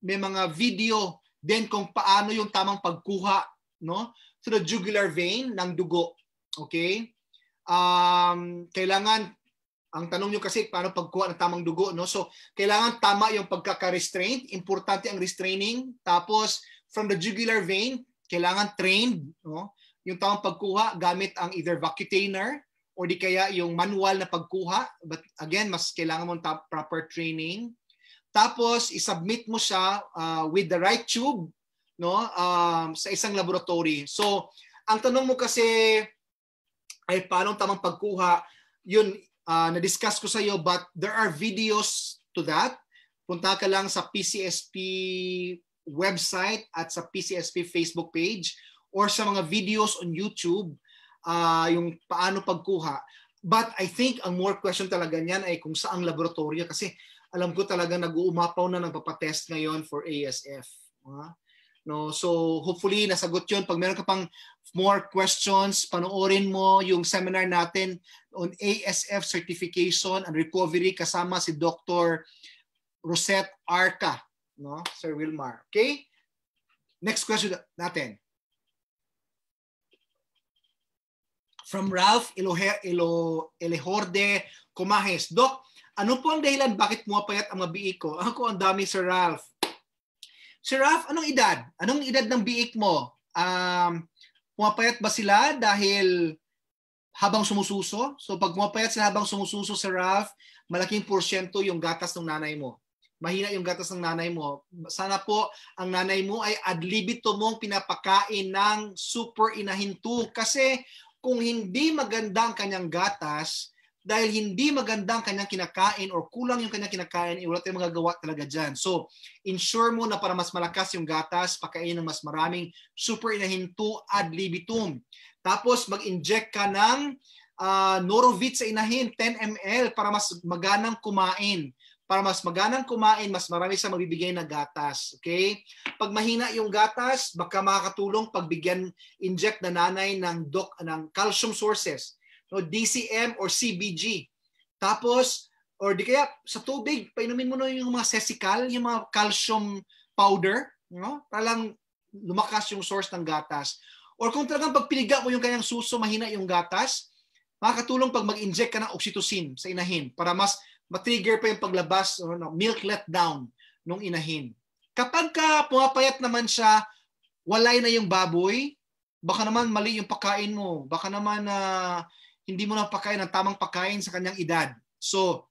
may mga video din kung paano yung tamang pagkuha no? to the jugular vein ng dugo. Okay? Um, kailangan ang tanong nyo kasi paano pagkuha ng tamang dugo, no? So, kailangan tama yung pagkaka-restraint. Importante ang restraining. Tapos, from the jugular vein, kailangan trained, no? Yung tamang pagkuha gamit ang either vacutainer or di kaya yung manual na pagkuha. But again, mas kailangan mo proper training. Tapos, isubmit mo siya uh, with the right tube, no? Um, sa isang laboratory. So, ang tanong mo kasi ay paano tamang pagkuha, yun uh, na-discuss ko sa iyo but there are videos to that. Punta ka lang sa PCSP website at sa PCSP Facebook page or sa mga videos on YouTube uh, yung paano pagkuha. But I think ang more question talaga niyan ay kung saang laboratorio kasi alam ko talaga nag-uumapaw na ng papatest ngayon for ASF. Uh, No? So hopefully nasagot 'yon. Pag meron ka pang more questions, panoorin mo yung seminar natin on ASF certification and recovery kasama si Dr. Rosette Arca, no? Sir Wilmar. Okay? Next question natin. From Ralph Elohe, Elo, Elehorde Comajes. Doc, ano po ang dahilan bakit pumapayat ang mabii e ko? Ako ang dami, Sir Ralph. Si Raf, anong edad? Anong edad ng biik mo? Um, pumapayat ba sila dahil habang sumususo? So pag pumapayat sila habang sumususo si Raf, malaking porsyento yung gatas ng nanay mo. Mahina yung gatas ng nanay mo. Sana po ang nanay mo ay ad libitum mong pinapakain ng super inahinto kasi kung hindi maganda ang kanyang gatas, dahil hindi maganda ang kanyang kinakain or kulang yung kanyang kinakain, eh, wala tayong magagawa talaga dyan. So, ensure mo na para mas malakas yung gatas, pakain ng mas maraming super inahinto ad libitum. Tapos, mag-inject ka ng uh, Norovit sa inahin, 10 ml para mas maganang kumain. Para mas maganang kumain, mas marami sa mabibigay na gatas. Okay? Pag mahina yung gatas, baka makakatulong pagbigyan, inject na nanay ng, doc, ng calcium sources no, DCM or CBG. Tapos, or di kaya sa tubig, painumin mo na yung mga sesikal, yung mga calcium powder, no? para lang lumakas yung source ng gatas. Or kung talagang pag piniga mo yung kanyang suso, mahina yung gatas, makakatulong pag mag-inject ka ng oxytocin sa inahin para mas matrigger pa yung paglabas or no, milk letdown nung inahin. Kapag ka pumapayat naman siya, walay na yung baboy, baka naman mali yung pagkain mo, baka naman na uh, hindi mo na pakain ng tamang pagkain sa kanyang edad. So,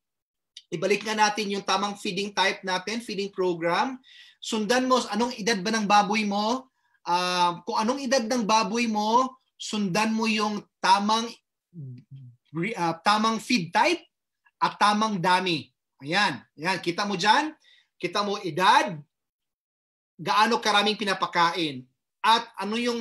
ibalik nga natin yung tamang feeding type natin, feeding program. Sundan mo anong edad ba ng baboy mo, uh, kung anong edad ng baboy mo, sundan mo yung tamang uh, tamang feed type at tamang dami. Ayan, ayan, kita mo diyan, kita mo edad, gaano karaming pinapakain at ano yung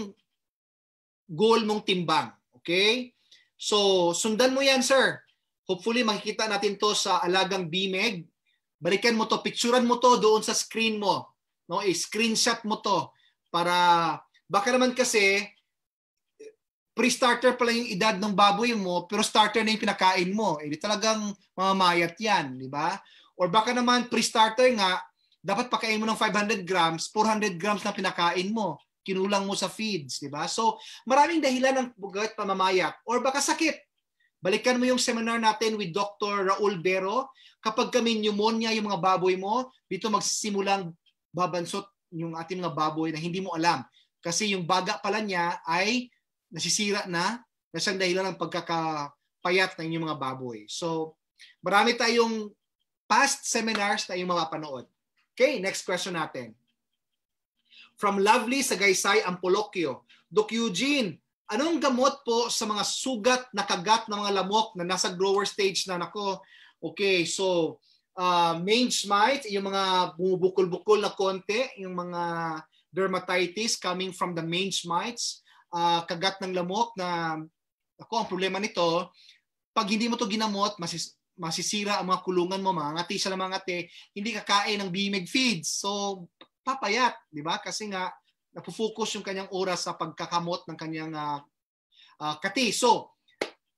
goal mong timbang. Okay? So, sundan mo yan, sir. Hopefully, makikita natin to sa Alagang Bimeg. Balikan mo to, picturean mo to doon sa screen mo. No, i-screenshot mo to para baka naman kasi pre-starter pala yung edad ng baboy mo, pero starter na yung pinakain mo. Eh, talagang mamamayat yan, di ba? Or baka naman pre-starter nga, dapat pakain mo ng 500 grams, 400 grams na pinakain mo kinulang mo sa feeds, di ba? So, maraming dahilan ng bugat pamamayak or baka sakit. Balikan mo yung seminar natin with Dr. Raul Bero. Kapag kami pneumonia yung mga baboy mo, dito magsisimulang babansot yung ating mga baboy na hindi mo alam. Kasi yung baga pala niya ay nasisira na na siyang dahilan ng pagkakapayat ng inyong mga baboy. So, marami tayong past seminars na inyong mapapanood. Okay, next question natin. From Lovely sa Gaysay Ampolokyo. Doc Eugene, anong gamot po sa mga sugat na kagat ng mga lamok na nasa grower stage na nako? Okay, so uh, mange mite, yung mga bumubukol-bukol na konti, yung mga dermatitis coming from the mange mites, uh, ah, kagat ng lamok na ako ang problema nito, pag hindi mo to ginamot, masis masisira ang mga kulungan mo, mga ngati siya mga ngati, hindi kakain ng BMEG feeds. So, papayat, di ba? Kasi nga napofocus yung kanyang oras sa pagkakamot ng kanyang uh, uh, kati. So,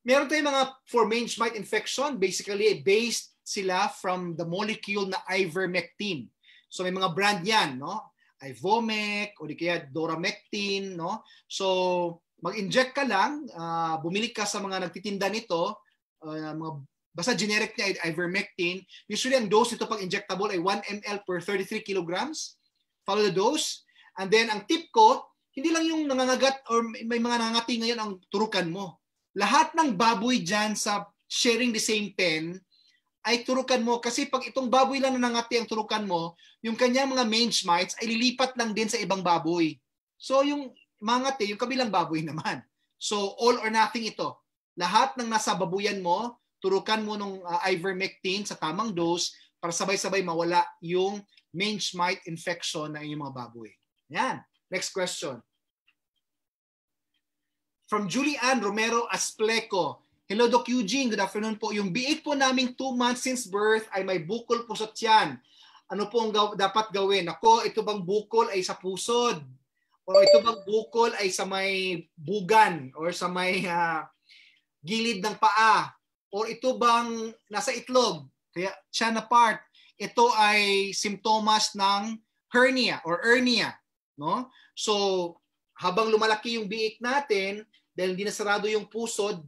meron tayong mga for mange-mite infection, basically eh, based sila from the molecule na ivermectin. So may mga brand yan, no? Ivomec o di kaya Doramectin, no? So mag-inject ka lang, uh, bumili ka sa mga nagtitinda nito, uh, mga basta generic niya ivermectin. Usually ang dose nito pag injectable ay 1 ml per 33 kilograms. Follow the dose. And then ang tip ko, hindi lang yung nangangagat or may mga nangangati ngayon ang turukan mo. Lahat ng baboy dyan sa sharing the same pen ay turukan mo kasi pag itong baboy lang nanangati ang turukan mo, yung kanyang mga mange mites ay lilipat lang din sa ibang baboy. So yung mangate, yung kabilang baboy naman. So all or nothing ito. Lahat ng nasa babuyan mo, turukan mo ng uh, ah, ivermectin sa tamang dose para sabay-sabay mawala yung mange mite infection na yung mga baboy. Yan. Next question. From Julian Romero Aspleco. Hello, Doc Eugene. Good afternoon po. Yung biik po naming two months since birth ay may bukol po sa tiyan. Ano po ang gaw- dapat gawin? Ako, ito bang bukol ay sa pusod? O ito bang bukol ay sa may bugan? Or sa may uh, gilid ng paa? Or ito bang nasa itlog? Kaya, tiyan na part ito ay simptomas ng hernia or hernia, no? So habang lumalaki yung biik natin dahil hindi nasarado yung pusod,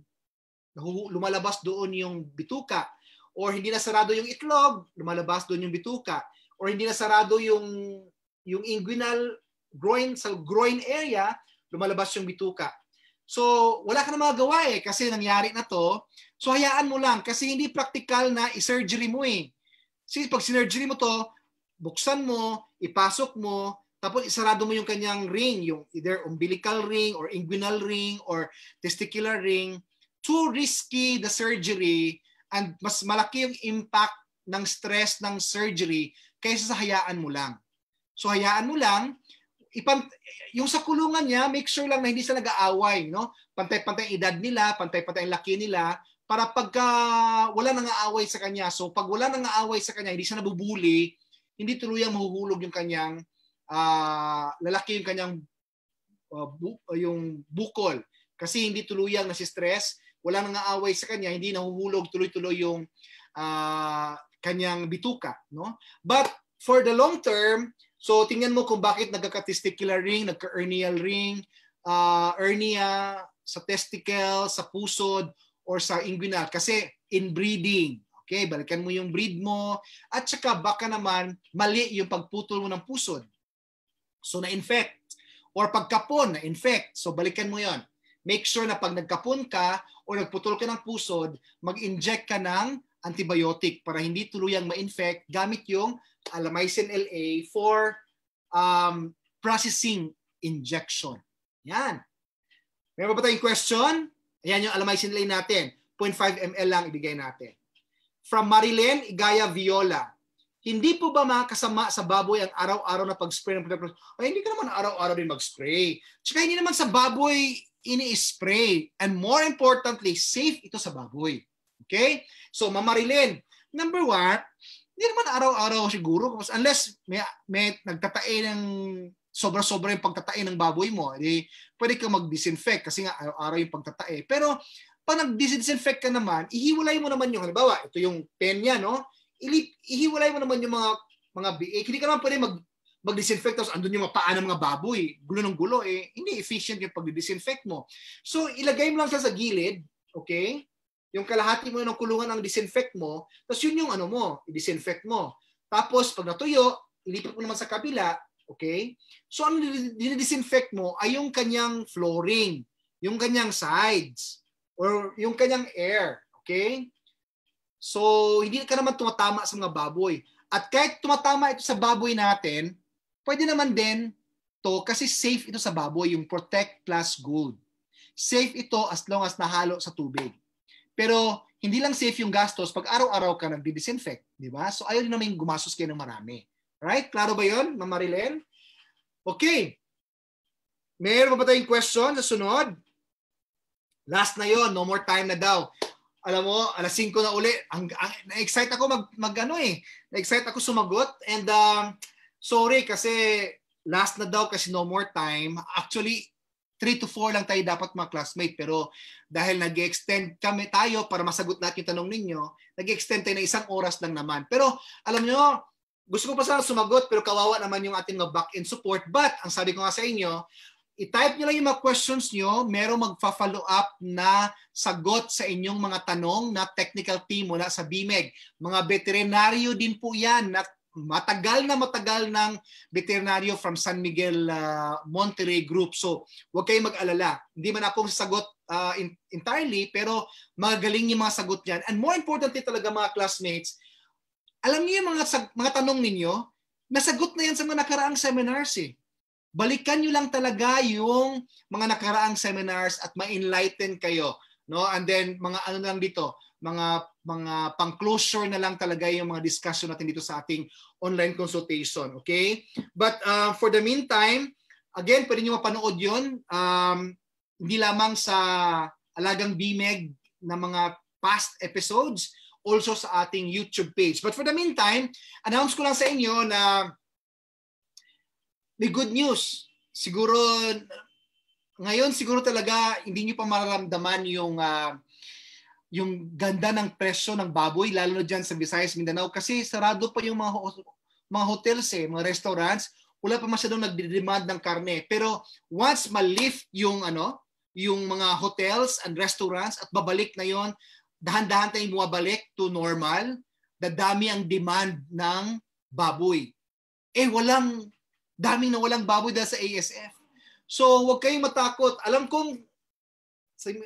lumalabas doon yung bituka or hindi nasarado yung itlog, lumalabas doon yung bituka or hindi nasarado yung yung inguinal groin sa groin area, lumalabas yung bituka. So, wala ka na magagawa eh kasi nangyari na to. So, hayaan mo lang kasi hindi praktikal na i-surgery mo eh. Sige, pag sinergery mo to, buksan mo, ipasok mo, tapos isarado mo yung kanyang ring, yung either umbilical ring or inguinal ring or testicular ring. Too risky the surgery and mas malaki yung impact ng stress ng surgery kaysa sa hayaan mo lang. So hayaan mo lang, ipam, yung sa kulungan niya, make sure lang na hindi sila nag-aaway. No? Pantay-pantay edad nila, pantay-pantay laki nila, para pagka wala nang aaway sa kanya. So pag wala nang aaway sa kanya, hindi siya nabubuli, hindi tuluyang mahuhulog yung kanyang uh, lalaki yung kanyang uh, bu- ah, yung bukol kasi hindi tuluyang nasi-stress, wala nang aaway sa kanya, hindi nahuhulog tuloy-tuloy yung uh, kanyang bituka, no? But for the long term, so tingnan mo kung bakit nagka-testicular ring, nagka-hernial ring, uh, hernia sa testicle, sa pusod, or sa inguinal kasi inbreeding. Okay, balikan mo yung breed mo at saka baka naman mali yung pagputol mo ng pusod. So na-infect or pagkapon na-infect. So balikan mo yon. Make sure na pag nagkapon ka o nagputol ka ng pusod, mag-inject ka ng antibiotic para hindi tuluyang ma-infect gamit yung Alamycin LA for um, processing injection. Yan. Meron ba tayong question? Ayan yung alamycin lane natin. 0.5 ml lang ibigay natin. From Marilyn Igaya Viola. Hindi po ba makasama sa baboy ang araw-araw na pag-spray ng protective Ay, hindi ka naman araw-araw din mag-spray. Tsaka hindi naman sa baboy ini-spray. And more importantly, safe ito sa baboy. Okay? So, Ma mamarilin. Number one, hindi naman araw-araw siguro. Unless may, may nagtatae ng sobra-sobra yung pagtatae ng baboy mo, edi eh, pwede kang mag-disinfect kasi nga araw-araw yung pagtatae. Pero pag nag-disinfect ka naman, ihiwalay mo naman yung, halimbawa, ito yung pen niya, no? Ilip, ihiwalay mo naman yung mga mga BA. Eh, hindi ka naman pwede mag, mag-disinfect tapos andun yung mga paa ng mga baboy. Gulo ng gulo eh. Hindi efficient yung pag-disinfect mo. So ilagay mo lang siya sa gilid, okay? Yung kalahati mo ng kulungan ang disinfect mo, tapos yun yung ano mo, i-disinfect mo. Tapos pag natuyo, ilipat mo naman sa kabila, Okay? So ano dinidisinfect mo ay yung kanyang flooring, yung kanyang sides, or yung kanyang air. Okay? So hindi ka naman tumatama sa mga baboy. At kahit tumatama ito sa baboy natin, pwede naman din to kasi safe ito sa baboy, yung protect plus gold. Safe ito as long as nahalo sa tubig. Pero hindi lang safe yung gastos pag araw-araw ka nagdi-disinfect, di ba? So ayaw din yung gumastos kayo ng marami. Right? Klaro ba yun, Ma'am Marilyn? Okay. Meron pa ba tayong question sa sunod? Last na yon, no more time na daw. Alam mo, alas 5 na uli. Ang, ang na-excite ako mag, mag ano eh. Na-excite ako sumagot and um, sorry kasi last na daw kasi no more time. Actually, 3 to 4 lang tayo dapat mga classmate pero dahil nag-extend kami tayo para masagot natin yung tanong ninyo, nag-extend tayo na isang oras lang naman. Pero alam nyo, gusto ko pa sana sumagot pero kawawa naman yung ating mga back-end support. But ang sabi ko nga sa inyo, i-type nyo lang yung mga questions nyo, merong magfa-follow up na sagot sa inyong mga tanong na technical team mula sa BMEG. Mga veterinaryo din po yan na matagal na matagal ng veterinaryo from San Miguel uh, Monterrey Group. So, huwag kayong mag-alala. Hindi man akong sagot uh, ah, entirely, pero magaling yung mga sagot niyan. And more importantly talaga mga classmates, alam niyo yung mga, sag- mga tanong ninyo, nasagot na yan sa mga nakaraang seminars eh. Balikan niyo lang talaga yung mga nakaraang seminars at ma-enlighten kayo. No? And then, mga ano lang dito, mga mga pang-closure na lang talaga yung mga discussion natin dito sa ating online consultation. Okay? But uh, for the meantime, again, pwede nyo mapanood yon Um, hindi lamang sa Alagang BMEG na mga past episodes, also sa ating YouTube page. But for the meantime, announce ko lang sa inyo na may good news. Siguro, ngayon siguro talaga hindi niyo pa mararamdaman yung uh, yung ganda ng presyo ng baboy lalo na diyan sa Visayas, Mindanao kasi sarado pa yung mga mga hotels eh, mga restaurants, wala pa masyadong nagde-demand ng karne. Pero once ma-lift yung ano, yung mga hotels and restaurants at babalik na yon dahan-dahan tayong bumabalik to normal, dadami ang demand ng baboy. Eh walang, daming na walang baboy dahil sa ASF. So huwag kayong matakot. Alam kong,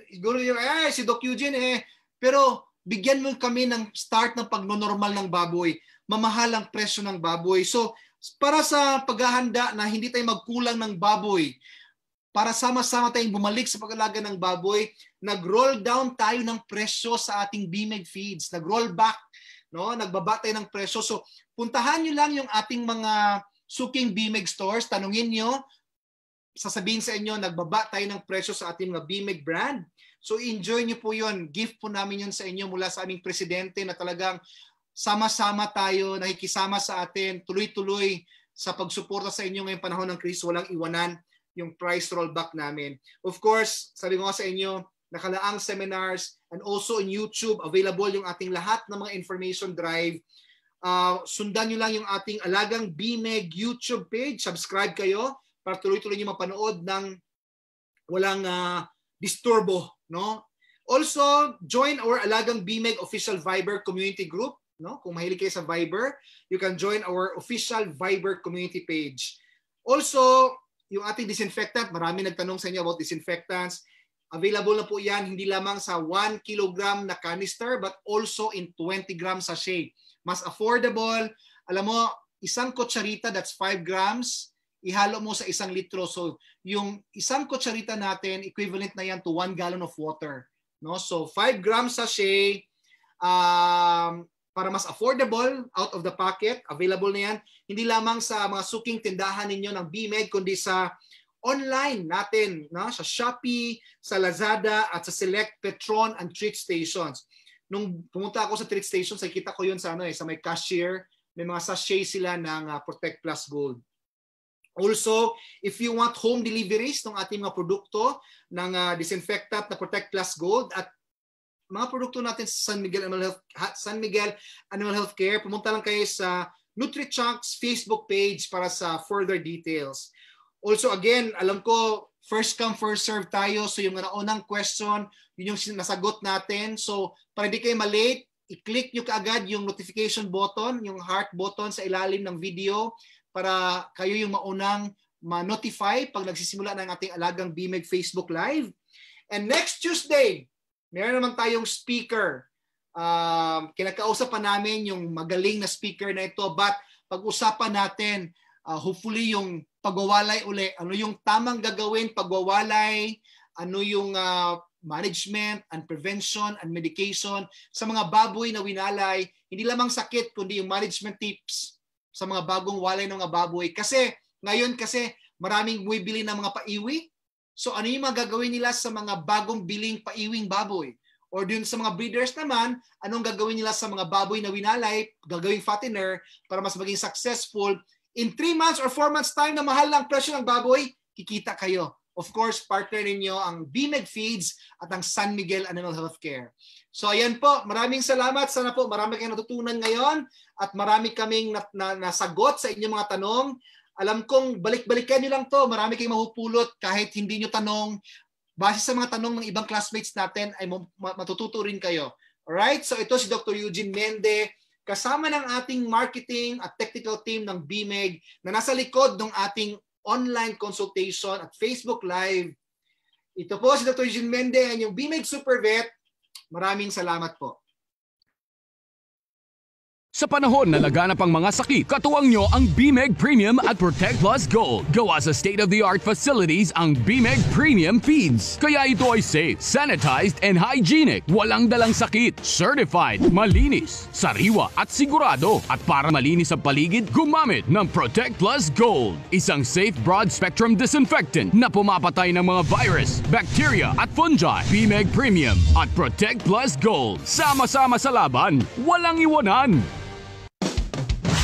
siguro yung, eh, si Doc Eugene eh, pero bigyan mo kami ng start ng pagnonormal ng baboy. Mamahal ang presyo ng baboy. So para sa paghahanda na hindi tayo magkulang ng baboy, para sama-sama tayong bumalik sa pag-alaga ng baboy, nag-roll down tayo ng presyo sa ating BMEG feeds, nag-roll back, no? nagbaba tayo ng presyo. So puntahan nyo lang yung ating mga suking BMEG stores, tanungin nyo, sasabihin sa inyo, nagbaba tayo ng presyo sa ating mga BMEG brand. So enjoy nyo po yon Gift po namin yon sa inyo mula sa aming presidente na talagang sama-sama tayo, nakikisama sa atin, tuloy-tuloy sa pagsuporta sa inyo ngayong panahon ng krisis, walang iwanan yung price rollback namin. Of course, sabi ko sa inyo, nakalaang seminars and also on YouTube, available yung ating lahat ng mga information drive. Uh, sundan nyo lang yung ating Alagang BMEG YouTube page. Subscribe kayo para tuloy-tuloy nyo mapanood ng walang uh, disturbo. No? Also, join our Alagang BMEG official Viber community group. No? Kung mahilig kayo sa Viber, you can join our official Viber community page. Also, yung ating disinfectant, marami nagtanong sa inyo about disinfectants. Available na po yan hindi lamang sa 1 kilogram na canister but also in 20 gram sachet. Mas affordable. Alam mo, isang kutsarita that's 5 grams, ihalo mo sa isang litro. So yung isang kutsarita natin, equivalent na yan to 1 gallon of water. No? So 5 grams sachet, um, para mas affordable, out of the pocket, available na yan. Hindi lamang sa mga suking tindahan ninyo ng BMed, kundi sa online natin, no? sa Shopee, sa Lazada, at sa Select, Petron, and Trick Stations. Nung pumunta ako sa Trick Stations, ay kita ko yun sa, ano, eh, sa may cashier, may mga sachet sila ng uh, Protect Plus Gold. Also, if you want home deliveries ng ating mga produkto ng uh, disinfectant na Protect Plus Gold at mga produkto natin sa San Miguel Animal Health San Miguel Animal Health Care. Pumunta lang kayo sa NutriChunks Facebook page para sa further details. Also again, alam ko first come first serve tayo so yung unang question yun yung nasagot natin so para hindi kayo malate i-click niyo kaagad yung notification button yung heart button sa ilalim ng video para kayo yung maunang ma-notify pag nagsisimula ng ating Alagang BMEG Facebook Live and next Tuesday Meron naman tayong speaker. Um, kinakausap pa namin yung magaling na speaker na ito but pag-usapan natin uh, hopefully yung pagwawalay uli. Ano yung tamang gagawin pagwawalay? Ano yung uh, management and prevention and medication sa mga baboy na winalay, hindi lamang sakit kundi yung management tips sa mga bagong walay ng mga baboy. Kasi ngayon kasi maraming bumibili ng mga paiwi, So ano yung magagawin nila sa mga bagong biling paiwing baboy? Or dun sa mga breeders naman, anong gagawin nila sa mga baboy na winalay, gagawing fattener para mas maging successful. In 3 months or 4 months time na mahal ng presyo ng baboy, kikita kayo. Of course, partner ninyo ang BMED Feeds at ang San Miguel Animal Health Care. So ayan po, maraming salamat. Sana po marami kayong natutunan ngayon at marami kaming nasagot sa inyong mga tanong. Alam kong balik-balikan nyo lang to. Marami kayong mahupulot kahit hindi nyo tanong. Base sa mga tanong ng ibang classmates natin ay matututo rin kayo. Alright? So ito si Dr. Eugene Mende kasama ng ating marketing at technical team ng BMEG na nasa likod ng ating online consultation at Facebook Live. Ito po si Dr. Eugene Mende and yung BMEG Supervet. Maraming salamat po. Sa panahon na laganap ang mga sakit, katuwang nyo ang BMEG Premium at Protect Plus Gold. Gawa sa state-of-the-art facilities ang BMEG Premium Feeds. Kaya ito ay safe, sanitized, and hygienic. Walang dalang sakit, certified, malinis, sariwa, at sigurado. At para malinis ang paligid, gumamit ng Protect Plus Gold. Isang safe broad-spectrum disinfectant na pumapatay ng mga virus, bacteria, at fungi. BMEG Premium at Protect Plus Gold. Sama-sama sa laban, walang iwanan.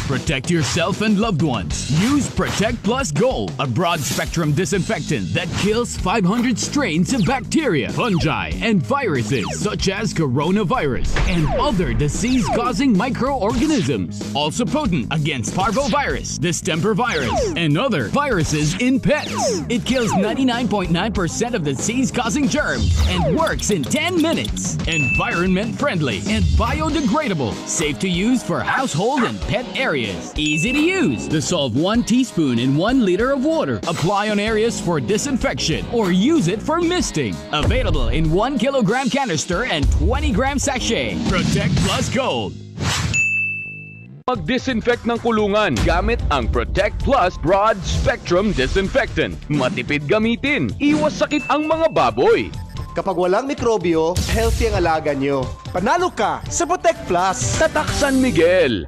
Protect yourself and loved ones. Use Protect Plus Gold, a broad spectrum disinfectant that kills 500 strains of bacteria, fungi, and viruses such as coronavirus and other disease causing microorganisms. Also potent against parvovirus, distemper virus, and other viruses in pets. It kills 99.9% percent of disease causing germs and works in 10 minutes. Environment friendly and biodegradable. Safe to use for household and pet areas areas. Easy to use. Dissolve one teaspoon in one liter of water. Apply on areas for disinfection or use it for misting. Available in one kilogram canister and 20 gram sachet. Protect Plus Gold. Mag-disinfect ng kulungan gamit ang Protect Plus Broad Spectrum Disinfectant. Matipid gamitin. Iwas sakit ang mga baboy. Kapag walang mikrobyo, healthy ang alaga nyo. Panalo ka sa Protect Plus! Tatak Miguel!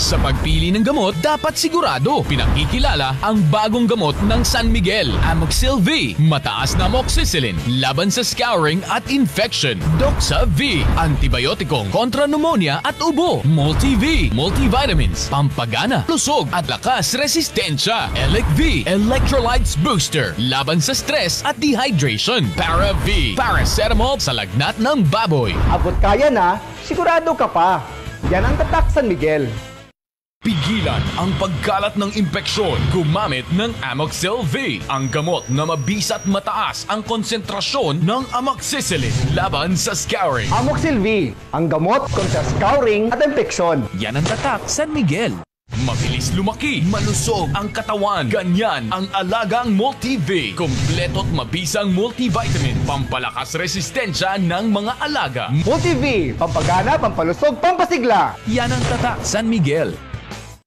Sa pagpili ng gamot, dapat sigurado pinakikilala ang bagong gamot ng San Miguel, Amoxil V, mataas na amoxicillin, laban sa scouring at infection, Doxa V, antibiotikong kontra pneumonia at ubo, Multi-V, multivitamins, pampagana, lusog at lakas resistensya, Elec V, electrolytes booster, laban sa stress at dehydration, Para V, paracetamol sa lagnat ng baboy. Abot kaya na, sigurado ka pa. Yan ang Tatak San Miguel. Pigilan ang pagkalat ng impeksyon gumamit ng Amoxil V, ang gamot na mabisat mataas ang konsentrasyon ng amoxicillin laban sa scouring. Amoxil V, ang gamot kontra scouring at impeksyon. Yan ang tatak San Miguel. Mabilis lumaki, malusog ang katawan. Ganyan ang alagang Multiv. Kompleto't mabisang multivitamin, pampalakas resistensya ng mga alaga. Multi-V, pampagana, pampalusog, pampasigla. Yan ang tatak San Miguel.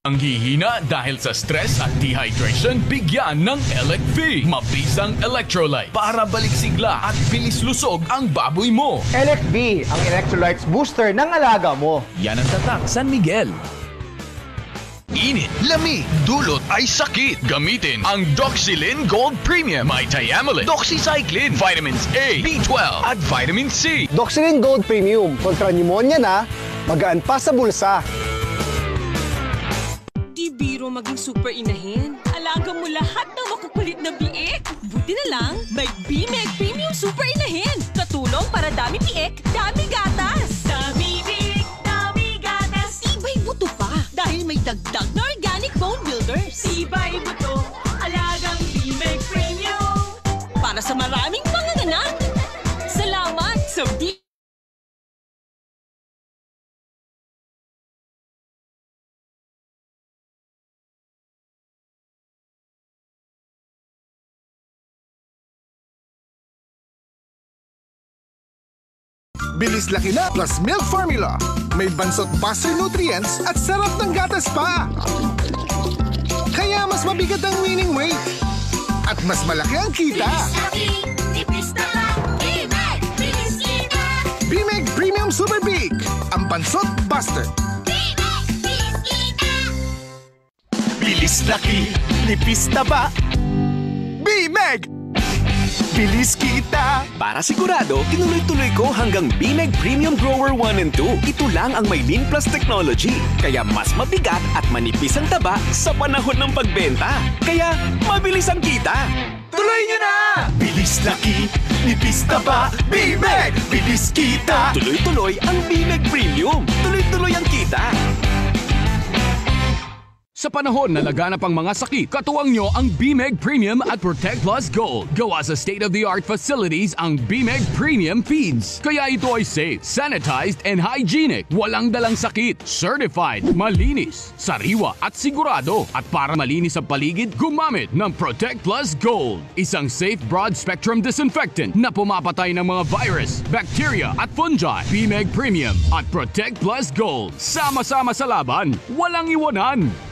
Ang hihina dahil sa stress at dehydration, bigyan ng Elec-V. Mabisang electrolyte para balik sigla at bilis lusog ang baboy mo. Elec-V, ang electrolytes booster ng alaga mo. Yan ang tatak San Miguel. Init, lami, dulot ay sakit. Gamitin ang Doxilin Gold Premium, may Diamolin, Doxycycline, Vitamins A, B12 at Vitamin C. Doxilin Gold Premium, kontra pneumonia na, magaan pa sa bulsa. Hindi maging super inahin. Alaga mo lahat ng makukulit na biik. Buti na lang, may BMEG Premium Super Inahin. Katulong para dami biik, dami gatas. Dami biik, dami gatas. Tibay buto pa dahil may dagdag na organic bone builders. Tibay buto, alagang BMEG Premium. Para sa maraming Bilis laki na plus milk formula. May bansot passer nutrients at sarap ng gatas pa. Kaya mas mabigat ang winning weight. At mas malaki ang kita. Bilis BMEG Premium Super Big. Ang pansot buster. Bilis laki, nipis B-Meg! Bilis kita! Para sigurado, tinuloy-tuloy ko hanggang Bineg Premium Grower 1 and 2. Ito lang ang may Lean Plus technology. Kaya mas mabigat at manipis ang taba sa panahon ng pagbenta. Kaya mabilis ang kita! Tuloy nyo na! Bilis laki, nipis taba, Bineg! Bilis kita! Tuloy-tuloy ang Bineg Premium. Tuloy-tuloy ang kita. Sa panahon na laganap ang mga sakit, katuwang nyo ang BMEG Premium at Protect Plus Gold. Gawa sa state-of-the-art facilities ang BMEG Premium Feeds. Kaya ito ay safe, sanitized, and hygienic. Walang dalang sakit, certified, malinis, sariwa, at sigurado. At para malinis ang paligid, gumamit ng Protect Plus Gold. Isang safe broad-spectrum disinfectant na pumapatay ng mga virus, bacteria, at fungi. BMEG Premium at Protect Plus Gold. Sama-sama sa laban, walang iwanan!